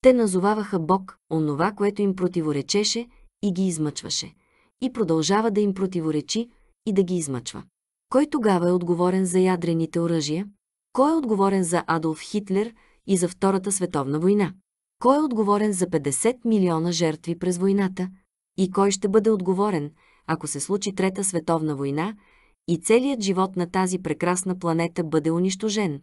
Speaker 1: Те назоваваха Бог онова, което им противоречеше и ги измъчваше – и продължава да им противоречи и да ги измъчва. Кой тогава е отговорен за ядрените оръжия? Кой е отговорен за Адолф Хитлер и за Втората световна война? Кой е отговорен за 50 милиона жертви през войната? И кой ще бъде отговорен, ако се случи Трета световна война и целият живот на тази прекрасна планета бъде унищожен?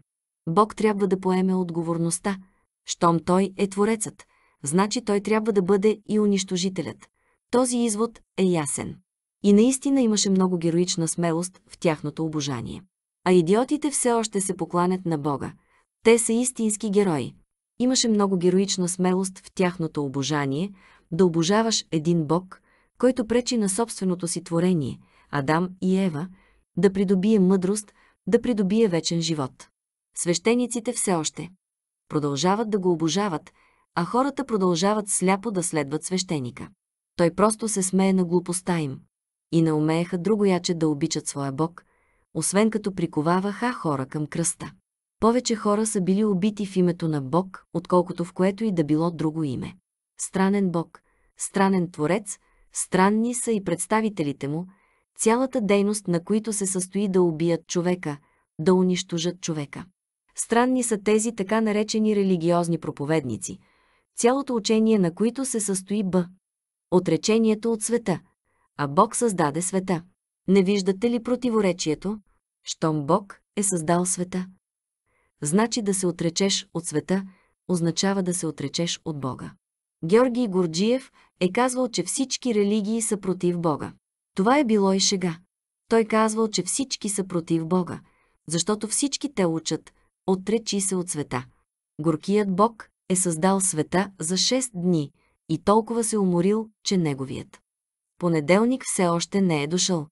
Speaker 1: Бог трябва да поеме отговорността. Щом Той е Творецът, значи Той трябва да бъде и унищожителят. Този извод е ясен. И наистина имаше много героична смелост в тяхното обожание. А идиотите все още се покланят на Бога. Те са истински герои. Имаше много героична смелост в тяхното обожание да обожаваш един Бог, който пречи на собственото си творение, Адам и Ева, да придобие мъдрост, да придобие вечен живот. Свещениците все още продължават да го обожават, а хората продължават сляпо да следват свещеника. Той просто се смее на глупостта им. И не умееха другояче да обичат своя Бог, освен като приковаваха хора към кръста. Повече хора са били убити в името на Бог, отколкото в което и да било друго име. Странен Бог, странен Творец, странни са и представителите му, цялата дейност на които се състои да убият човека, да унищожат човека. Странни са тези така наречени религиозни проповедници, цялото учение на които се състои Б отречението от света, а Бог създаде света. Не виждате ли противоречието? Щом Бог е създал света. Значи да се отречеш от света, означава да се отречеш от Бога. Георгий Горджиев е казвал, че всички религии са против Бога. Това е било и шега. Той казвал, че всички са против Бога, защото всички те учат «Отречи се от света». Горкият Бог е създал света за 6 дни – и толкова се уморил, че неговият. Понеделник все още не е дошъл.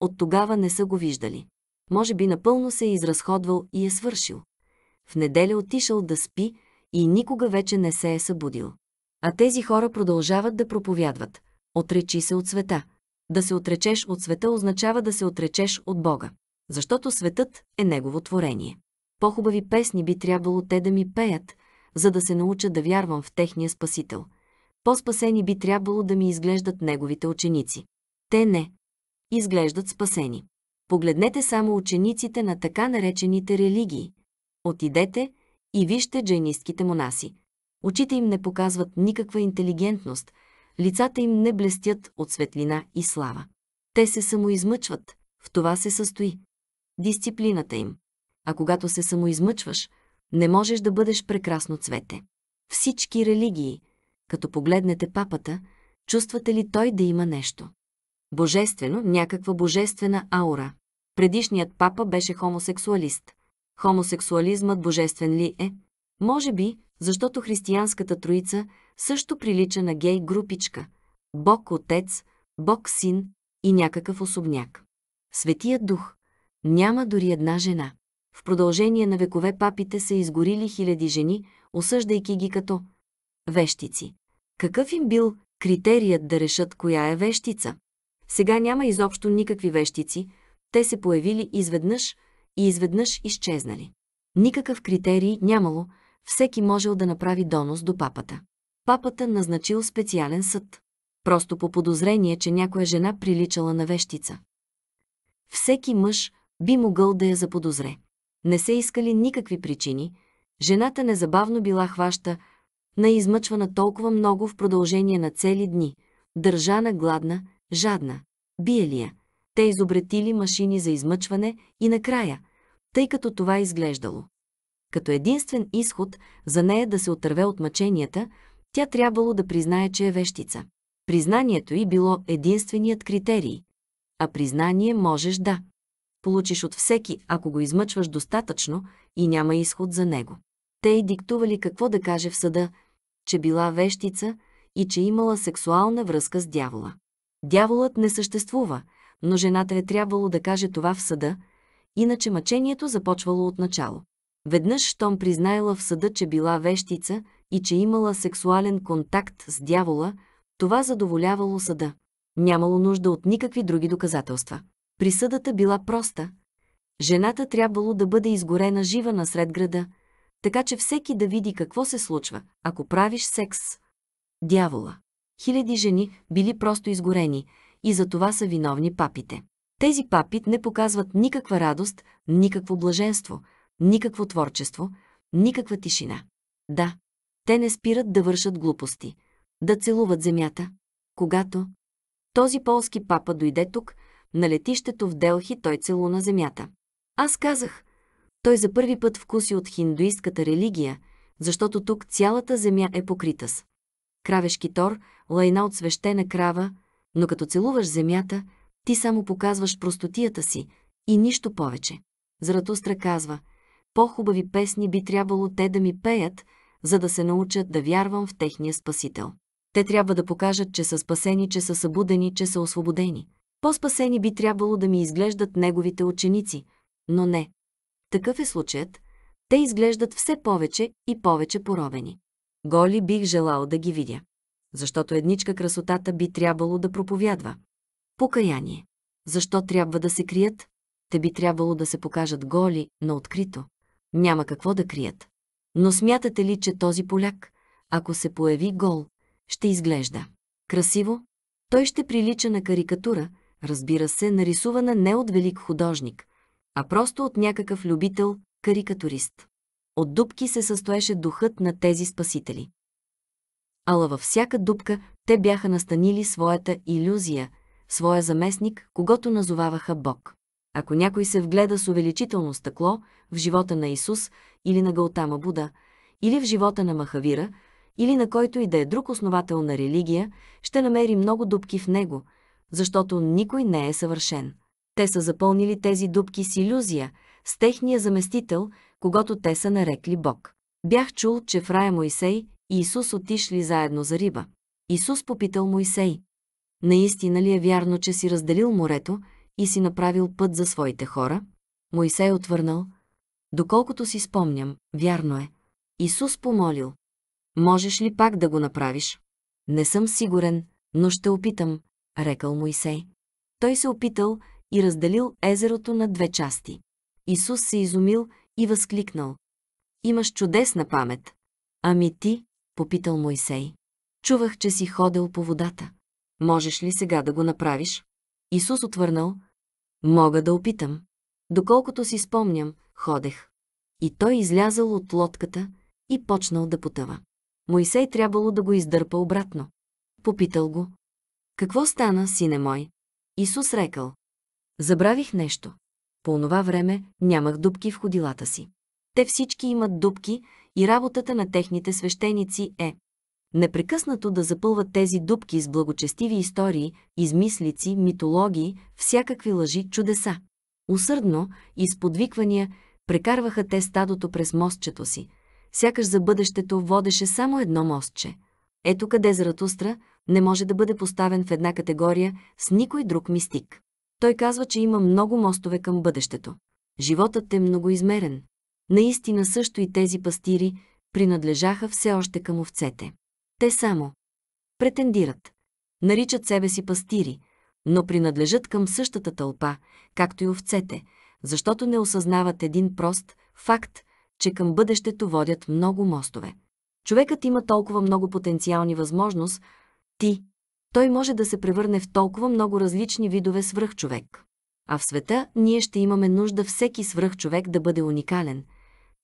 Speaker 1: От тогава не са го виждали. Може би напълно се е изразходвал и е свършил. В неделя отишъл да спи и никога вече не се е събудил. А тези хора продължават да проповядват. Отречи се от света. Да се отречеш от света означава да се отречеш от Бога, защото светът е Негово творение. По-хубави песни би трябвало те да ми пеят, за да се науча да вярвам в техния Спасител – по-спасени би трябвало да ми изглеждат неговите ученици. Те не. Изглеждат спасени. Погледнете само учениците на така наречените религии. Отидете и вижте джайнистките монаси. Очите им не показват никаква интелигентност, лицата им не блестят от светлина и слава. Те се самоизмъчват, в това се състои. Дисциплината им. А когато се самоизмъчваш, не можеш да бъдеш прекрасно цвете. Всички религии – като погледнете папата, чувствате ли той да има нещо? Божествено, някаква божествена аура. Предишният папа беше хомосексуалист. Хомосексуализмът божествен ли е? Може би, защото християнската троица също прилича на гей групичка. Бог Отец, Бог Син и някакъв особняк. Светият Дух. Няма дори една жена. В продължение на векове папите са изгорили хиляди жени, осъждайки ги като вещици. Какъв им бил критерият да решат коя е вещица? Сега няма изобщо никакви вещици, те се появили изведнъж и изведнъж изчезнали. Никакъв критерий нямало, всеки можел да направи донос до папата. Папата назначил специален съд. Просто по подозрение, че някоя жена приличала на вещица. Всеки мъж би могъл да я заподозре. Не се искали никакви причини. Жената незабавно била хваща не, измъчвана толкова много в продължение на цели дни, държана гладна, жадна, биелия. Те изобретили машини за измъчване и накрая, тъй като това е изглеждало. Като единствен изход за нея да се отърве от мъченията, тя трябвало да признае, че е вещица. Признанието й било единственият критерий. А признание можеш да получиш от всеки, ако го измъчваш достатъчно и няма изход за него. Те й диктували какво да каже в съда, че била вещица и че имала сексуална връзка с дявола. Дяволът не съществува, но жената е трябвало да каже това в съда, иначе мъчението започвало от начало. Веднъж, щом признаела в съда, че била вещица и че имала сексуален контакт с дявола, това задоволявало съда. Нямало нужда от никакви други доказателства. Присъдата била проста. Жената трябвало да бъде изгорена жива насред града – така че всеки да види какво се случва, ако правиш секс. Дявола. Хиляди жени били просто изгорени и за това са виновни папите. Тези папи не показват никаква радост, никакво блаженство, никакво творчество, никаква тишина. Да, те не спират да вършат глупости, да целуват земята. Когато този полски папа дойде тук, на летището в Делхи той целуна земята. Аз казах, той за първи път вкуси от хиндуистката религия, защото тук цялата земя е покрита с кравешки тор, лайна от свещена крава, но като целуваш земята, ти само показваш простотията си и нищо повече. Заратустра казва, по-хубави песни би трябвало те да ми пеят, за да се научат да вярвам в техния спасител. Те трябва да покажат, че са спасени, че са събудени, че са освободени. По-спасени би трябвало да ми изглеждат неговите ученици, но не такъв е случаят, те изглеждат все повече и повече поровени. Голи бих желал да ги видя, защото едничка красотата би трябвало да проповядва. Покаяние. Защо трябва да се крият? Те би трябвало да се покажат голи, но открито. Няма какво да крият. Но смятате ли, че този поляк, ако се появи гол, ще изглежда красиво? Той ще прилича на карикатура, разбира се, нарисувана не от велик художник – а просто от някакъв любител, карикатурист. От дубки се състоеше духът на тези спасители. Ала във всяка дупка те бяха настанили своята иллюзия, своя заместник, когато назоваваха Бог. Ако някой се вгледа с увеличително стъкло в живота на Исус или на Галтама Буда, или в живота на Махавира, или на който и да е друг основател на религия, ще намери много дупки в него, защото никой не е съвършен. Те са запълнили тези дубки с иллюзия, с техния заместител, когато те са нарекли Бог. Бях чул, че в рая Моисей и Исус отишли заедно за риба. Исус попитал Моисей. Наистина ли е вярно, че си разделил морето и си направил път за своите хора? Моисей отвърнал. Доколкото си спомням, вярно е. Исус помолил. Можеш ли пак да го направиш? Не съм сигурен, но ще опитам, рекал Моисей. Той се опитал, и разделил езерото на две части. Исус се изумил и възкликнал. Имаш чудесна памет. Ами ти, попитал Моисей. Чувах, че си ходил по водата. Можеш ли сега да го направиш? Исус отвърнал. Мога да опитам. Доколкото си спомням, ходех. И той излязал от лодката и почнал да потъва. Моисей трябвало да го издърпа обратно. Попитал го. Какво стана, сине мой? Исус рекал. Забравих нещо. По онова време нямах дубки в ходилата си. Те всички имат дубки и работата на техните свещеници е непрекъснато да запълват тези дубки с благочестиви истории, измислици, митологии, всякакви лъжи, чудеса. Усърдно и с подвиквания прекарваха те стадото през мостчето си. Сякаш за бъдещето водеше само едно мостче. Ето къде Заратустра не може да бъде поставен в една категория с никой друг мистик. Той казва, че има много мостове към бъдещето. Животът е многоизмерен. Наистина също и тези пастири принадлежаха все още към овцете. Те само претендират. Наричат себе си пастири, но принадлежат към същата тълпа, както и овцете, защото не осъзнават един прост факт, че към бъдещето водят много мостове. Човекът има толкова много потенциални възможност, ти, той може да се превърне в толкова много различни видове свръхчовек. А в света ние ще имаме нужда всеки свръхчовек да бъде уникален,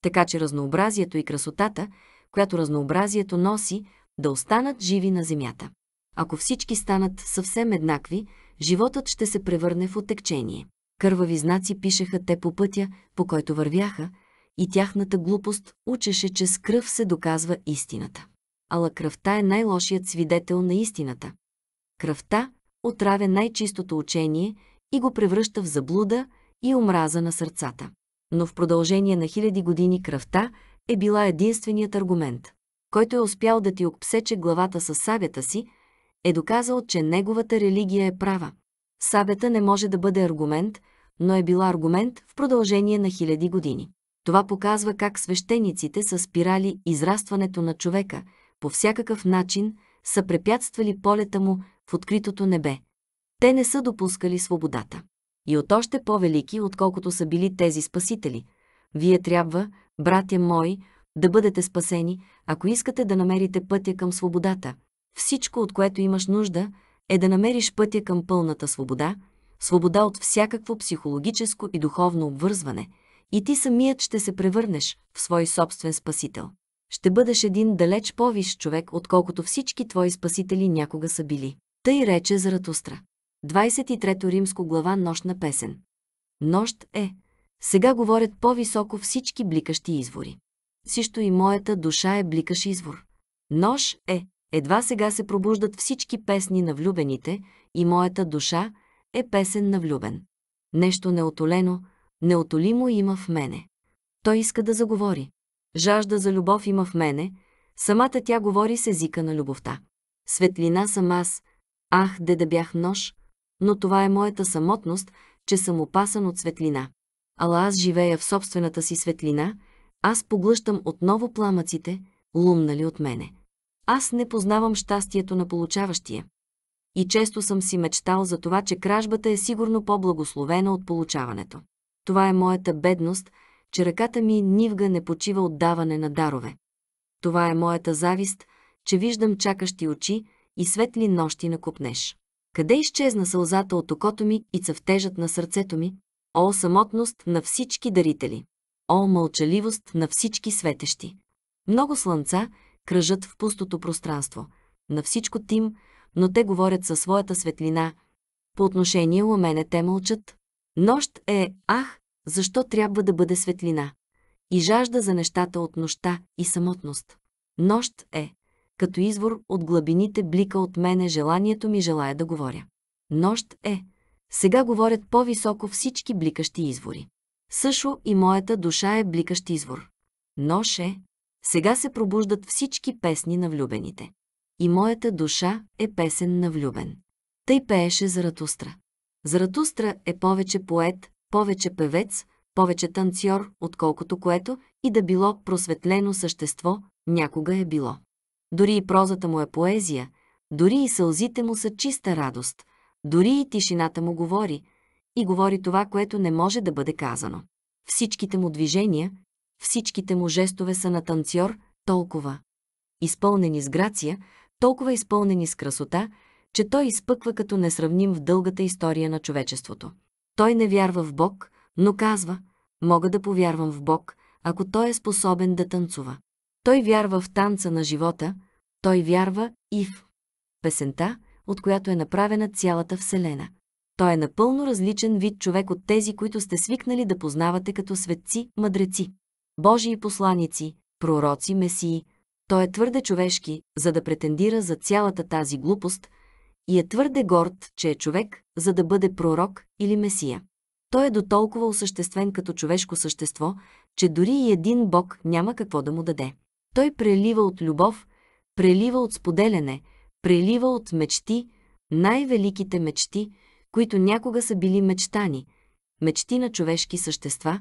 Speaker 1: така че разнообразието и красотата, която разнообразието носи, да останат живи на Земята. Ако всички станат съвсем еднакви, животът ще се превърне в отекчение. Кървави знаци пишеха те по пътя, по който вървяха, и тяхната глупост учеше, че с кръв се доказва истината. Ала кръвта е най-лошият свидетел на истината. Кръвта отравя най-чистото учение и го превръща в заблуда и омраза на сърцата. Но в продължение на хиляди години кръвта е била единственият аргумент. Който е успял да ти обсече главата с савята си, е доказал, че неговата религия е права. Савята не може да бъде аргумент, но е била аргумент в продължение на хиляди години. Това показва как свещениците са спирали израстването на човека, по всякакъв начин са препятствали полета му в откритото небе. Те не са допускали свободата. И от още по-велики, отколкото са били тези спасители. Вие трябва, братя мои, да бъдете спасени, ако искате да намерите пътя към свободата. Всичко, от което имаш нужда, е да намериш пътя към пълната свобода, свобода от всякакво психологическо и духовно обвързване, и ти самият ще се превърнеш в свой собствен спасител. Ще бъдеш един далеч по-виш човек, отколкото всички твои спасители някога са били. Тъй рече Заратустра. 23 римско глава Нощна песен. Нощ е. Сега говорят по-високо всички бликащи извори. Сищо и моята душа е бликаш извор. Нощ е. Едва сега се пробуждат всички песни на влюбените и моята душа е песен на влюбен. Нещо неотолено, неотолимо има в мене. Той иска да заговори. Жажда за любов има в мене, самата тя говори с езика на любовта. Светлина съм аз, Ах, де да бях нож, но това е моята самотност, че съм опасен от светлина. Ала аз живея в собствената си светлина, аз поглъщам отново пламъците, лумнали от мене. Аз не познавам щастието на получаващия. И често съм си мечтал за това, че кражбата е сигурно по-благословена от получаването. Това е моята бедност, че ръката ми нивга не почива от даване на дарове. Това е моята завист, че виждам чакащи очи, и светли нощи на купнеш. Къде изчезна сълзата от окото ми и цъфтежът на сърцето ми? О, самотност на всички дарители! О, мълчаливост на всички светещи! Много слънца кръжат в пустото пространство. На всичко тим, но те говорят със своята светлина. По отношение у мене те мълчат. Нощ е, ах, защо трябва да бъде светлина? И жажда за нещата от нощта и самотност. Нощ е, като извор от глабините блика от мене желанието ми желая да говоря. Нощ е. Сега говорят по-високо всички бликащи извори. Също и моята душа е бликащ извор. Нощ е. Сега се пробуждат всички песни на влюбените. И моята душа е песен на влюбен. Тъй пееше Заратустра. Заратустра е повече поет, повече певец, повече танцор, отколкото което и да било просветлено същество някога е било. Дори и прозата му е поезия, дори и сълзите му са чиста радост, дори и тишината му говори и говори това, което не може да бъде казано. Всичките му движения, всичките му жестове са на танцор, толкова изпълнени с грация, толкова изпълнени с красота, че той изпъква като несравним в дългата история на човечеството. Той не вярва в Бог, но казва, мога да повярвам в Бог, ако той е способен да танцува. Той вярва в танца на живота, той вярва и в песента, от която е направена цялата Вселена. Той е напълно различен вид човек от тези, които сте свикнали да познавате като светци, мъдреци, Божии посланици, пророци, месии. Той е твърде човешки, за да претендира за цялата тази глупост и е твърде горд, че е човек, за да бъде пророк или месия. Той е до толкова осъществен като човешко същество, че дори и един бог няма какво да му даде. Той прелива от любов, прелива от споделяне, прелива от мечти, най-великите мечти, които някога са били мечтани, мечти на човешки същества,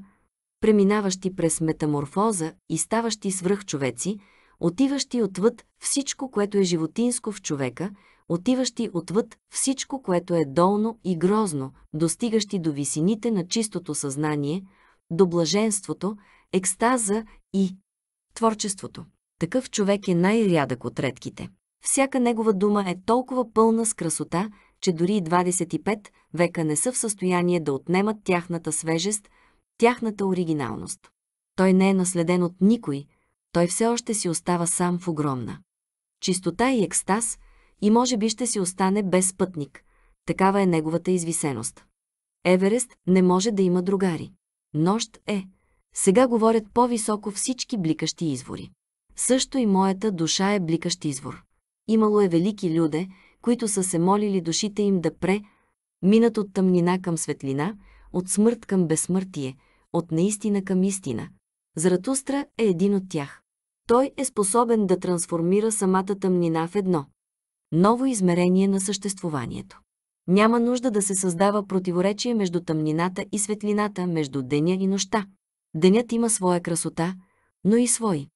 Speaker 1: преминаващи през метаморфоза и ставащи свръхчовеци, отиващи отвъд всичко, което е животинско в човека, отиващи отвъд всичко, което е долно и грозно, достигащи до висините на чистото съзнание, до блаженството, екстаза и Творчеството. Такъв човек е най-рядък от редките. Всяка негова дума е толкова пълна с красота, че дори 25 века не са в състояние да отнемат тяхната свежест, тяхната оригиналност. Той не е наследен от никой, той все още си остава сам в огромна. Чистота и екстаз и може би ще си остане без пътник. Такава е неговата извисеност. Еверест не може да има другари. Нощ е, сега говорят по-високо всички бликащи извори. Също и моята душа е бликащ извор. Имало е велики люде, които са се молили душите им да пре, минат от тъмнина към светлина, от смърт към безсмъртие, от неистина към истина. Заратустра е един от тях. Той е способен да трансформира самата тъмнина в едно. Ново измерение на съществуванието. Няма нужда да се създава противоречие между тъмнината и светлината, между деня и нощта. Денят има своя красота, но и свои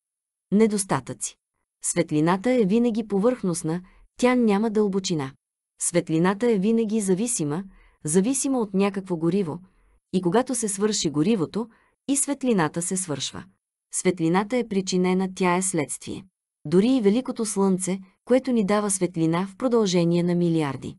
Speaker 1: недостатъци. Светлината е винаги повърхностна, тя няма дълбочина. Светлината е винаги зависима, зависима от някакво гориво, и когато се свърши горивото, и светлината се свършва. Светлината е причинена, тя е следствие. Дори и великото слънце, което ни дава светлина в продължение на милиарди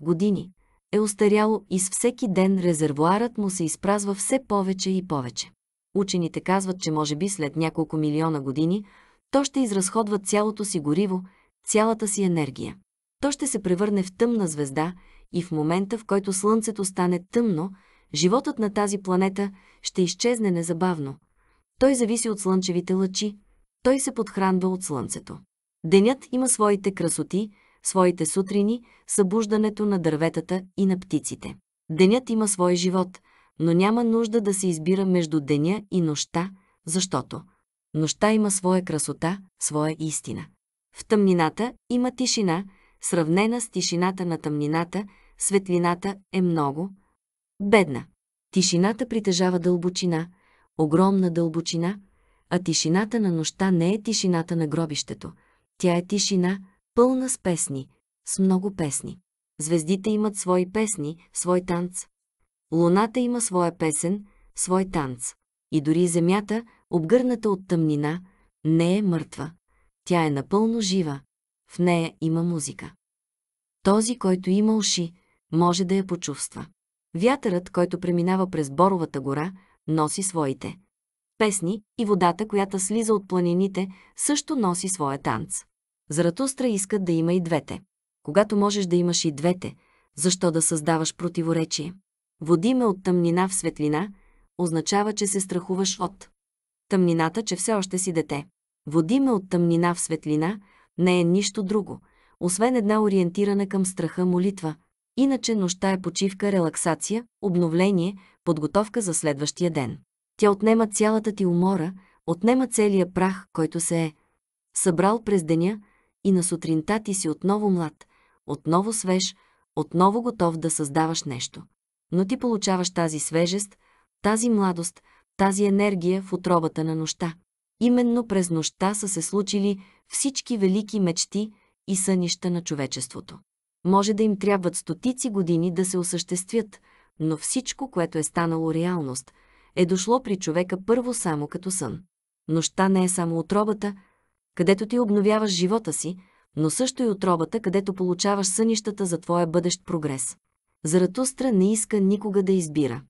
Speaker 1: години, е устаряло и с всеки ден резервуарът му се изпразва все повече и повече. Учените казват, че може би след няколко милиона години то ще изразходва цялото си гориво, цялата си енергия. То ще се превърне в тъмна звезда и в момента, в който Слънцето стане тъмно, животът на тази планета ще изчезне незабавно. Той зависи от слънчевите лъчи, той се подхранва от Слънцето. Денят има своите красоти, своите сутрини, събуждането на дърветата и на птиците. Денят има свой живот – но няма нужда да се избира между деня и нощта, защото нощта има своя красота, своя истина. В тъмнината има тишина, сравнена с тишината на тъмнината, светлината е много бедна. Тишината притежава дълбочина, огромна дълбочина, а тишината на нощта не е тишината на гробището. Тя е тишина, пълна с песни, с много песни. Звездите имат свои песни, свой танц, Луната има своя песен, свой танц. И дори земята, обгърната от тъмнина, не е мъртва. Тя е напълно жива. В нея има музика. Този, който има уши, може да я почувства. Вятърът, който преминава през Боровата гора, носи своите песни и водата, която слиза от планините, също носи своя танц. Заратустра искат да има и двете. Когато можеш да имаш и двете, защо да създаваш противоречие? води ме от тъмнина в светлина, означава, че се страхуваш от тъмнината, че все още си дете. Води ме от тъмнина в светлина не е нищо друго, освен една ориентирана към страха молитва. Иначе нощта е почивка, релаксация, обновление, подготовка за следващия ден. Тя отнема цялата ти умора, отнема целия прах, който се е събрал през деня и на сутринта ти си отново млад, отново свеж, отново готов да създаваш нещо но ти получаваш тази свежест, тази младост, тази енергия в отробата на нощта. Именно през нощта са се случили всички велики мечти и сънища на човечеството. Може да им трябват стотици години да се осъществят, но всичко, което е станало реалност, е дошло при човека първо само като сън. Нощта не е само отробата, където ти обновяваш живота си, но също и отробата, където получаваш сънищата за твоя бъдещ прогрес. Заратустра не иска никога да избира.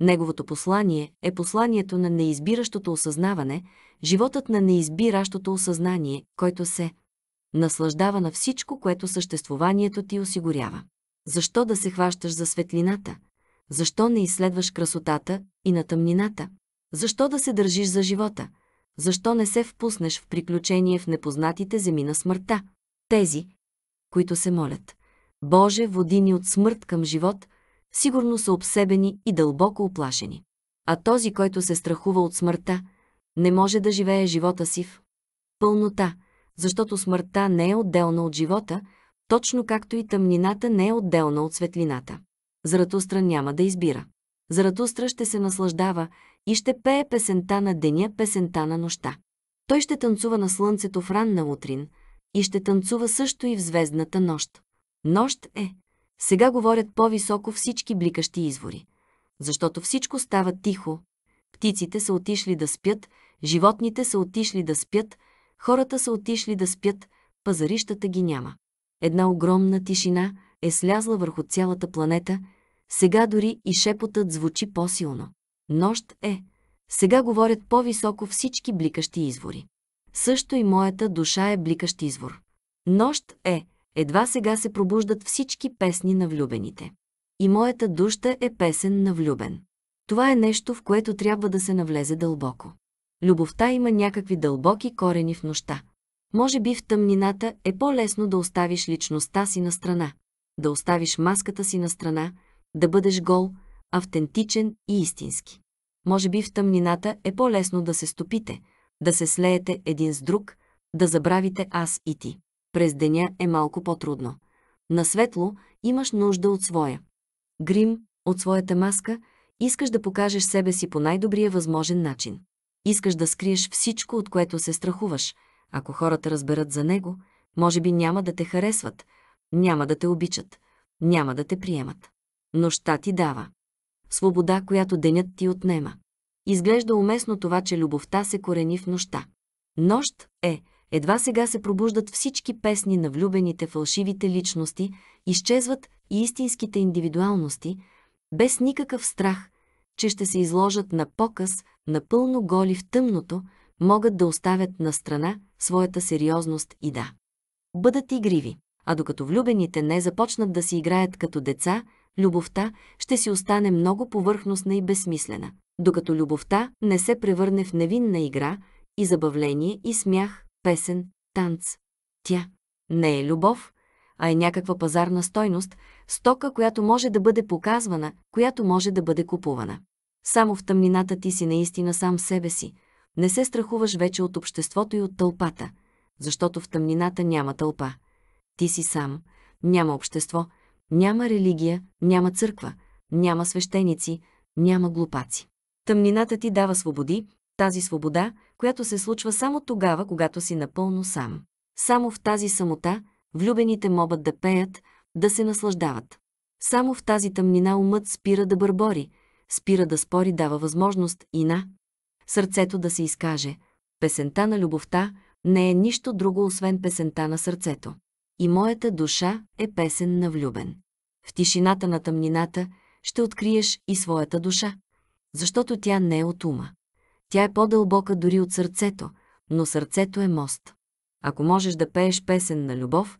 Speaker 1: Неговото послание е посланието на неизбиращото осъзнаване, животът на неизбиращото осъзнание, който се наслаждава на всичко, което съществуванието ти осигурява. Защо да се хващаш за светлината? Защо не изследваш красотата и на тъмнината? Защо да се държиш за живота? Защо не се впуснеш в приключение в непознатите земи на смъртта? Тези, които се молят. Боже, водини от смърт към живот, сигурно са обсебени и дълбоко оплашени. А този, който се страхува от смъртта, не може да живее живота си в пълнота, защото смъртта не е отделна от живота, точно както и тъмнината не е отделна от светлината. Заратустра няма да избира. Заратустра ще се наслаждава и ще пее песента на деня, песента на нощта. Той ще танцува на слънцето в ранна утрин и ще танцува също и в звездната нощ. Нощ е. Сега говорят по-високо всички бликащи извори. Защото всичко става тихо. Птиците са отишли да спят, животните са отишли да спят, хората са отишли да спят, пазарищата ги няма. Една огромна тишина е слязла върху цялата планета, сега дори и шепотът звучи по-силно. Нощ е. Сега говорят по-високо всички бликащи извори. Също и моята душа е бликащ извор. Нощ е. Едва сега се пробуждат всички песни на влюбените. И моята душта е песен на влюбен. Това е нещо, в което трябва да се навлезе дълбоко. Любовта има някакви дълбоки корени в нощта. Може би в тъмнината е по-лесно да оставиш личността си на страна, да оставиш маската си на страна, да бъдеш гол, автентичен и истински. Може би в тъмнината е по-лесно да се стопите, да се слеете един с друг, да забравите аз и ти. През деня е малко по-трудно. На светло имаш нужда от своя. Грим, от своята маска, искаш да покажеш себе си по най-добрия възможен начин. Искаш да скриеш всичко, от което се страхуваш. Ако хората разберат за него, може би няма да те харесват, няма да те обичат, няма да те приемат. Нощта ти дава. Свобода, която денят ти отнема. Изглежда уместно това, че любовта се корени в нощта. Нощ е, едва сега се пробуждат всички песни на влюбените фалшивите личности, изчезват и истинските индивидуалности, без никакъв страх, че ще се изложат на показ, напълно голи в тъмното, могат да оставят на страна своята сериозност и да. Бъдат игриви, а докато влюбените не започнат да си играят като деца, любовта ще си остане много повърхностна и безсмислена, докато любовта не се превърне в невинна игра и забавление и смях, песен, танц. Тя не е любов, а е някаква пазарна стойност, стока, която може да бъде показвана, която може да бъде купувана. Само в тъмнината ти си наистина сам себе си. Не се страхуваш вече от обществото и от тълпата, защото в тъмнината няма тълпа. Ти си сам, няма общество, няма религия, няма църква, няма свещеници, няма глупаци. Тъмнината ти дава свободи, тази свобода, която се случва само тогава, когато си напълно сам. Само в тази самота влюбените могат да пеят, да се наслаждават. Само в тази тъмнина умът спира да бърбори, спира да спори, дава възможност и на сърцето да се изкаже. Песента на любовта не е нищо друго, освен песента на сърцето. И моята душа е песен на влюбен. В тишината на тъмнината ще откриеш и своята душа, защото тя не е от ума. Тя е по-дълбока дори от сърцето, но сърцето е мост. Ако можеш да пееш песен на любов,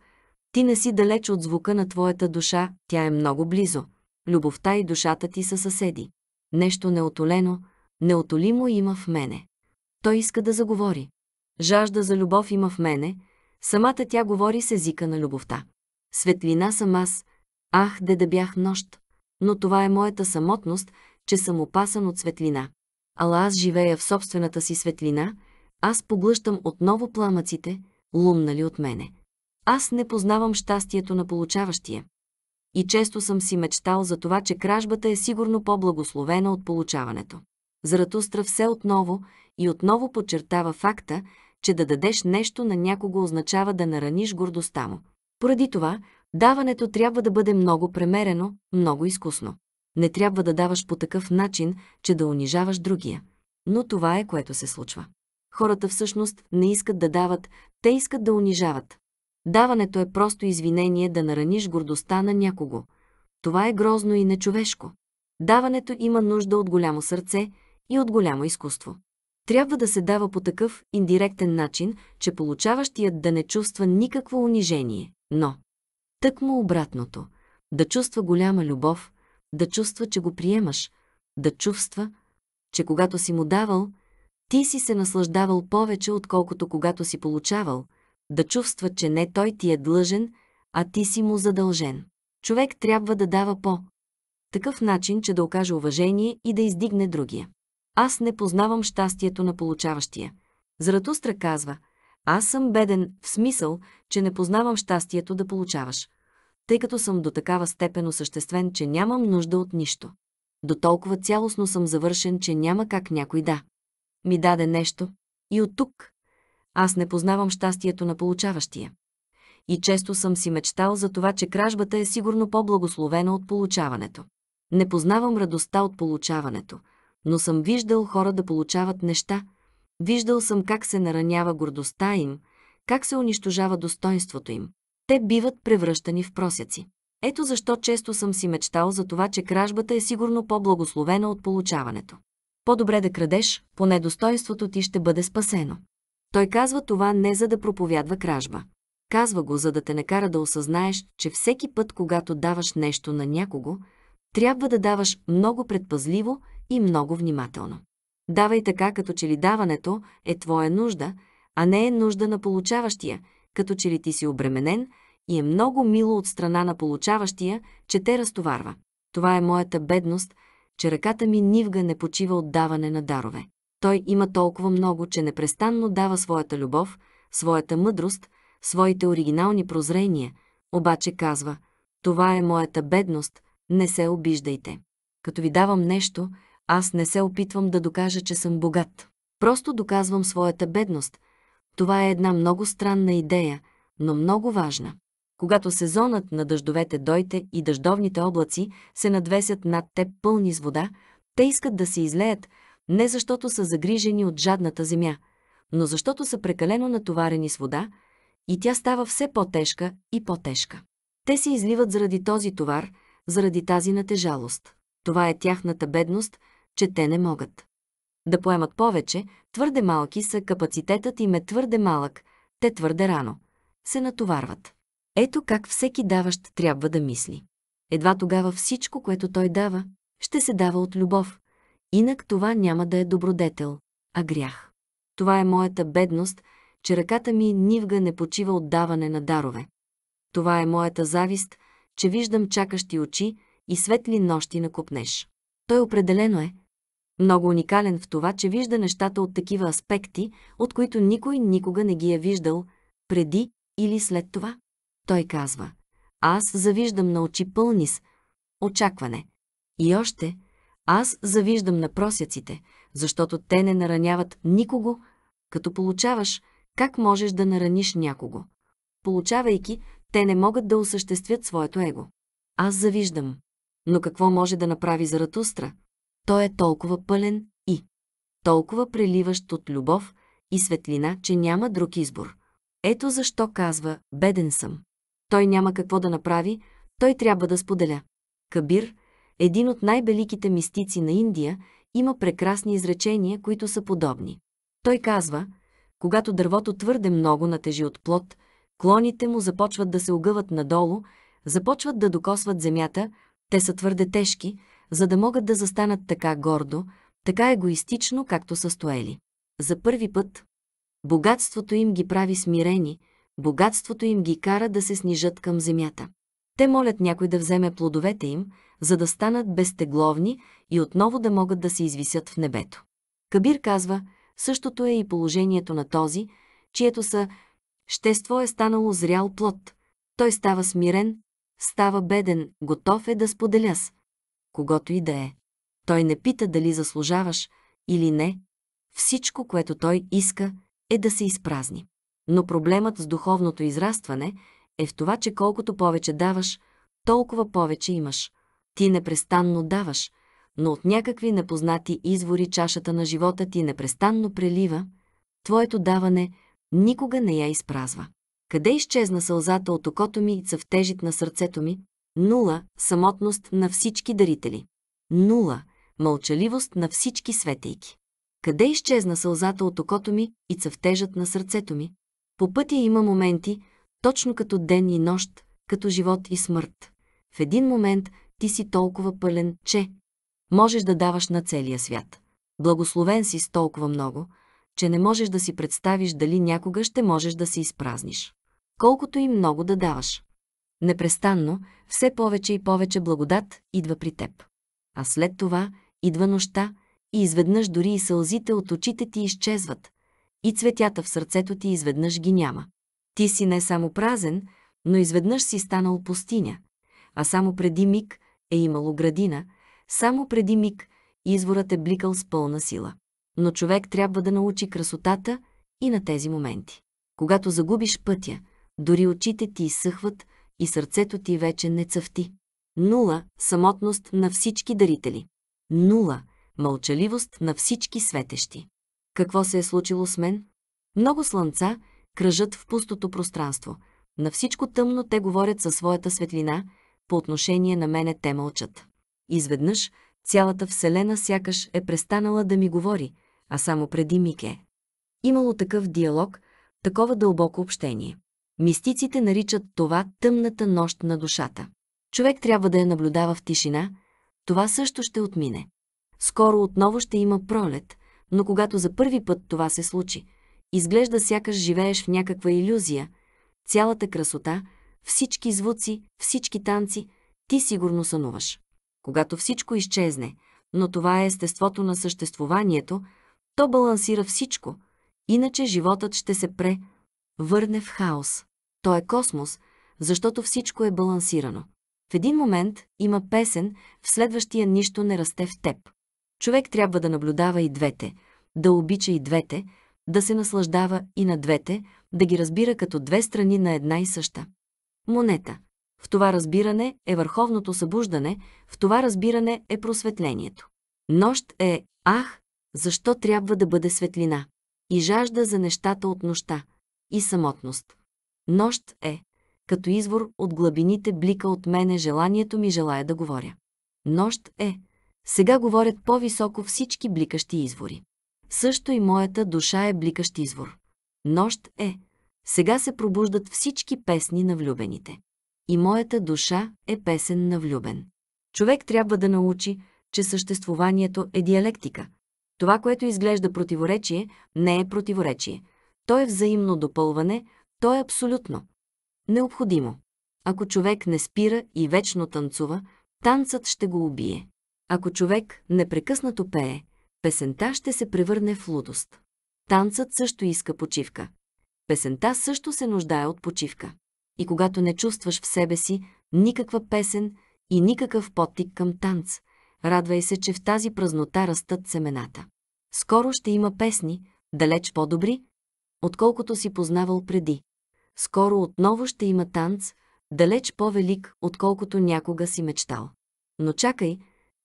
Speaker 1: ти не си далеч от звука на твоята душа, тя е много близо. Любовта и душата ти са съседи. Нещо неотолено, неотолимо има в мене. Той иска да заговори. Жажда за любов има в мене, самата тя говори с езика на любовта. Светлина съм аз, ах, де да бях нощ, но това е моята самотност, че съм опасен от светлина ала аз живея в собствената си светлина, аз поглъщам отново пламъците, лумнали от мене. Аз не познавам щастието на получаващия. И често съм си мечтал за това, че кражбата е сигурно по-благословена от получаването. Заратустра все отново и отново подчертава факта, че да дадеш нещо на някого означава да нараниш гордостта му. Поради това, даването трябва да бъде много премерено, много изкусно. Не трябва да даваш по такъв начин, че да унижаваш другия. Но това е което се случва. Хората всъщност не искат да дават, те искат да унижават. Даването е просто извинение да нараниш гордостта на някого. Това е грозно и нечовешко. Даването има нужда от голямо сърце и от голямо изкуство. Трябва да се дава по такъв индиректен начин, че получаващият да не чувства никакво унижение, но тъкмо обратното – да чувства голяма любов, да чувства, че го приемаш, да чувства, че когато си му давал, ти си се наслаждавал повече, отколкото когато си получавал, да чувства, че не той ти е длъжен, а ти си му задължен. Човек трябва да дава по такъв начин, че да окаже уважение и да издигне другия. Аз не познавам щастието на получаващия. Заратустра казва, аз съм беден в смисъл, че не познавам щастието да получаваш тъй като съм до такава степен осъществен, че нямам нужда от нищо. До толкова цялостно съм завършен, че няма как някой да. Ми даде нещо. И от тук. Аз не познавам щастието на получаващия. И често съм си мечтал за това, че кражбата е сигурно по-благословена от получаването. Не познавам радостта от получаването, но съм виждал хора да получават неща, виждал съм как се наранява гордостта им, как се унищожава достоинството им те биват превръщани в просяци. Ето защо често съм си мечтал за това, че кражбата е сигурно по-благословена от получаването. По-добре да крадеш, поне достоинството ти ще бъде спасено. Той казва това не за да проповядва кражба. Казва го, за да те накара да осъзнаеш, че всеки път, когато даваш нещо на някого, трябва да даваш много предпазливо и много внимателно. Давай така, като че ли даването е твоя нужда, а не е нужда на получаващия, като че ли ти си обременен – и е много мило от страна на получаващия, че те разтоварва. Това е моята бедност, че ръката ми нивга не почива от даване на дарове. Той има толкова много, че непрестанно дава своята любов, своята мъдрост, своите оригинални прозрения, обаче казва «Това е моята бедност, не се обиждайте. Като ви давам нещо, аз не се опитвам да докажа, че съм богат. Просто доказвам своята бедност. Това е една много странна идея, но много важна когато сезонът на дъждовете дойте и дъждовните облаци се надвесят над теб пълни с вода, те искат да се излеят, не защото са загрижени от жадната земя, но защото са прекалено натоварени с вода и тя става все по-тежка и по-тежка. Те се изливат заради този товар, заради тази натежалост. Това е тяхната бедност, че те не могат. Да поемат повече, твърде малки са, капацитетът им е твърде малък, те твърде рано. Се натоварват. Ето как всеки даващ трябва да мисли. Едва тогава всичко, което той дава, ще се дава от любов. Инак това няма да е добродетел, а грях. Това е моята бедност, че ръката ми нивга не почива от даване на дарове. Това е моята завист, че виждам чакащи очи и светли нощи на копнеж. Той определено е много уникален в това, че вижда нещата от такива аспекти, от които никой никога не ги е виждал преди или след това. Той казва, аз завиждам на очи пълни с очакване. И още, аз завиждам на просяците, защото те не нараняват никого, като получаваш, как можеш да нараниш някого. Получавайки, те не могат да осъществят своето его. Аз завиждам. Но какво може да направи Заратустра? Той е толкова пълен и толкова преливащ от любов и светлина, че няма друг избор. Ето защо казва «беден съм» той няма какво да направи, той трябва да споделя. Кабир, един от най-великите мистици на Индия, има прекрасни изречения, които са подобни. Той казва, когато дървото твърде много натежи от плод, клоните му започват да се огъват надолу, започват да докосват земята, те са твърде тежки, за да могат да застанат така гордо, така егоистично, както са стоели. За първи път богатството им ги прави смирени, богатството им ги кара да се снижат към земята. Те молят някой да вземе плодовете им, за да станат безтегловни и отново да могат да се извисят в небето. Кабир казва, същото е и положението на този, чието са «щество е станало зрял плод». Той става смирен, става беден, готов е да споделя с когато и да е. Той не пита дали заслужаваш или не. Всичко, което той иска, е да се изпразни. Но проблемът с духовното израстване е в това, че колкото повече даваш, толкова повече имаш. Ти непрестанно даваш, но от някакви непознати извори чашата на живота ти непрестанно прелива, твоето даване никога не я изпразва. Къде изчезна сълзата от окото ми и цъфтежит на сърцето ми? Нула – самотност на всички дарители. Нула – мълчаливост на всички светейки. Къде изчезна сълзата от окото ми и цъфтежът на сърцето ми? По пътя има моменти, точно като ден и нощ, като живот и смърт. В един момент ти си толкова пълен, че можеш да даваш на целия свят. Благословен си с толкова много, че не можеш да си представиш дали някога ще можеш да се изпразниш. Колкото и много да даваш. Непрестанно, все повече и повече благодат идва при теб. А след това идва нощта и изведнъж дори и сълзите от очите ти изчезват, и цветята в сърцето ти изведнъж ги няма. Ти си не само празен, но изведнъж си станал пустиня, а само преди миг е имало градина, само преди миг изворът е бликал с пълна сила. Но човек трябва да научи красотата и на тези моменти. Когато загубиш пътя, дори очите ти изсъхват и сърцето ти вече не цъфти. Нула – самотност на всички дарители. Нула – мълчаливост на всички светещи. Какво се е случило с мен? Много слънца кръжат в пустото пространство. На всичко тъмно те говорят със своята светлина, по отношение на мене те мълчат. Изведнъж цялата Вселена сякаш е престанала да ми говори, а само преди Мике. Имало такъв диалог, такова дълбоко общение. Мистиците наричат това тъмната нощ на душата. Човек трябва да я наблюдава в тишина, това също ще отмине. Скоро отново ще има пролет, но когато за първи път това се случи, изглежда сякаш живееш в някаква иллюзия. Цялата красота, всички звуци, всички танци, ти сигурно сънуваш. Когато всичко изчезне, но това е естеството на съществуванието, то балансира всичко, иначе животът ще се пре, върне в хаос. То е космос, защото всичко е балансирано. В един момент има песен, в следващия нищо не расте в теб. Човек трябва да наблюдава и двете, да обича и двете, да се наслаждава и на двете, да ги разбира като две страни на една и съща. Монета. В това разбиране е върховното събуждане, в това разбиране е просветлението. Нощ е «Ах, защо трябва да бъде светлина?» и жажда за нещата от нощта и самотност. Нощ е като извор от глабините блика от мене желанието ми желая да говоря. Нощ е сега говорят по-високо всички бликащи извори. Също и моята душа е бликащ извор. Нощ е. Сега се пробуждат всички песни на влюбените. И моята душа е песен на влюбен. Човек трябва да научи, че съществуванието е диалектика. Това, което изглежда противоречие, не е противоречие. То е взаимно допълване, то е абсолютно. Необходимо. Ако човек не спира и вечно танцува, танцът ще го убие. Ако човек непрекъснато пее, песента ще се превърне в лудост. Танцът също иска почивка. Песента също се нуждае от почивка. И когато не чувстваш в себе си никаква песен и никакъв потик към танц, радвай се, че в тази празнота растат семената. Скоро ще има песни, далеч по-добри, отколкото си познавал преди. Скоро отново ще има танц, далеч по-велик, отколкото някога си мечтал. Но чакай,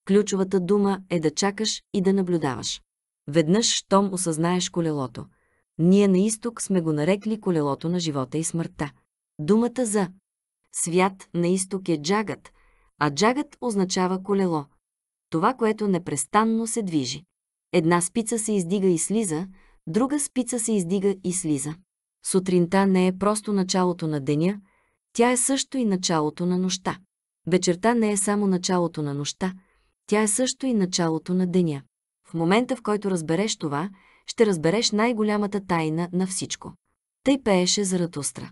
Speaker 1: Ключовата дума е да чакаш и да наблюдаваш. Веднъж, щом осъзнаеш колелото. Ние на изток сме го нарекли колелото на живота и смъртта. Думата за свят на изток е джагът, а джагът означава колело. Това, което непрестанно се движи. Една спица се издига и слиза, друга спица се издига и слиза. Сутринта не е просто началото на деня, тя е също и началото на нощта. Вечерта не е само началото на нощта – тя е също и началото на деня. В момента, в който разбереш това, ще разбереш най-голямата тайна на всичко. Тъй пееше Ратустра.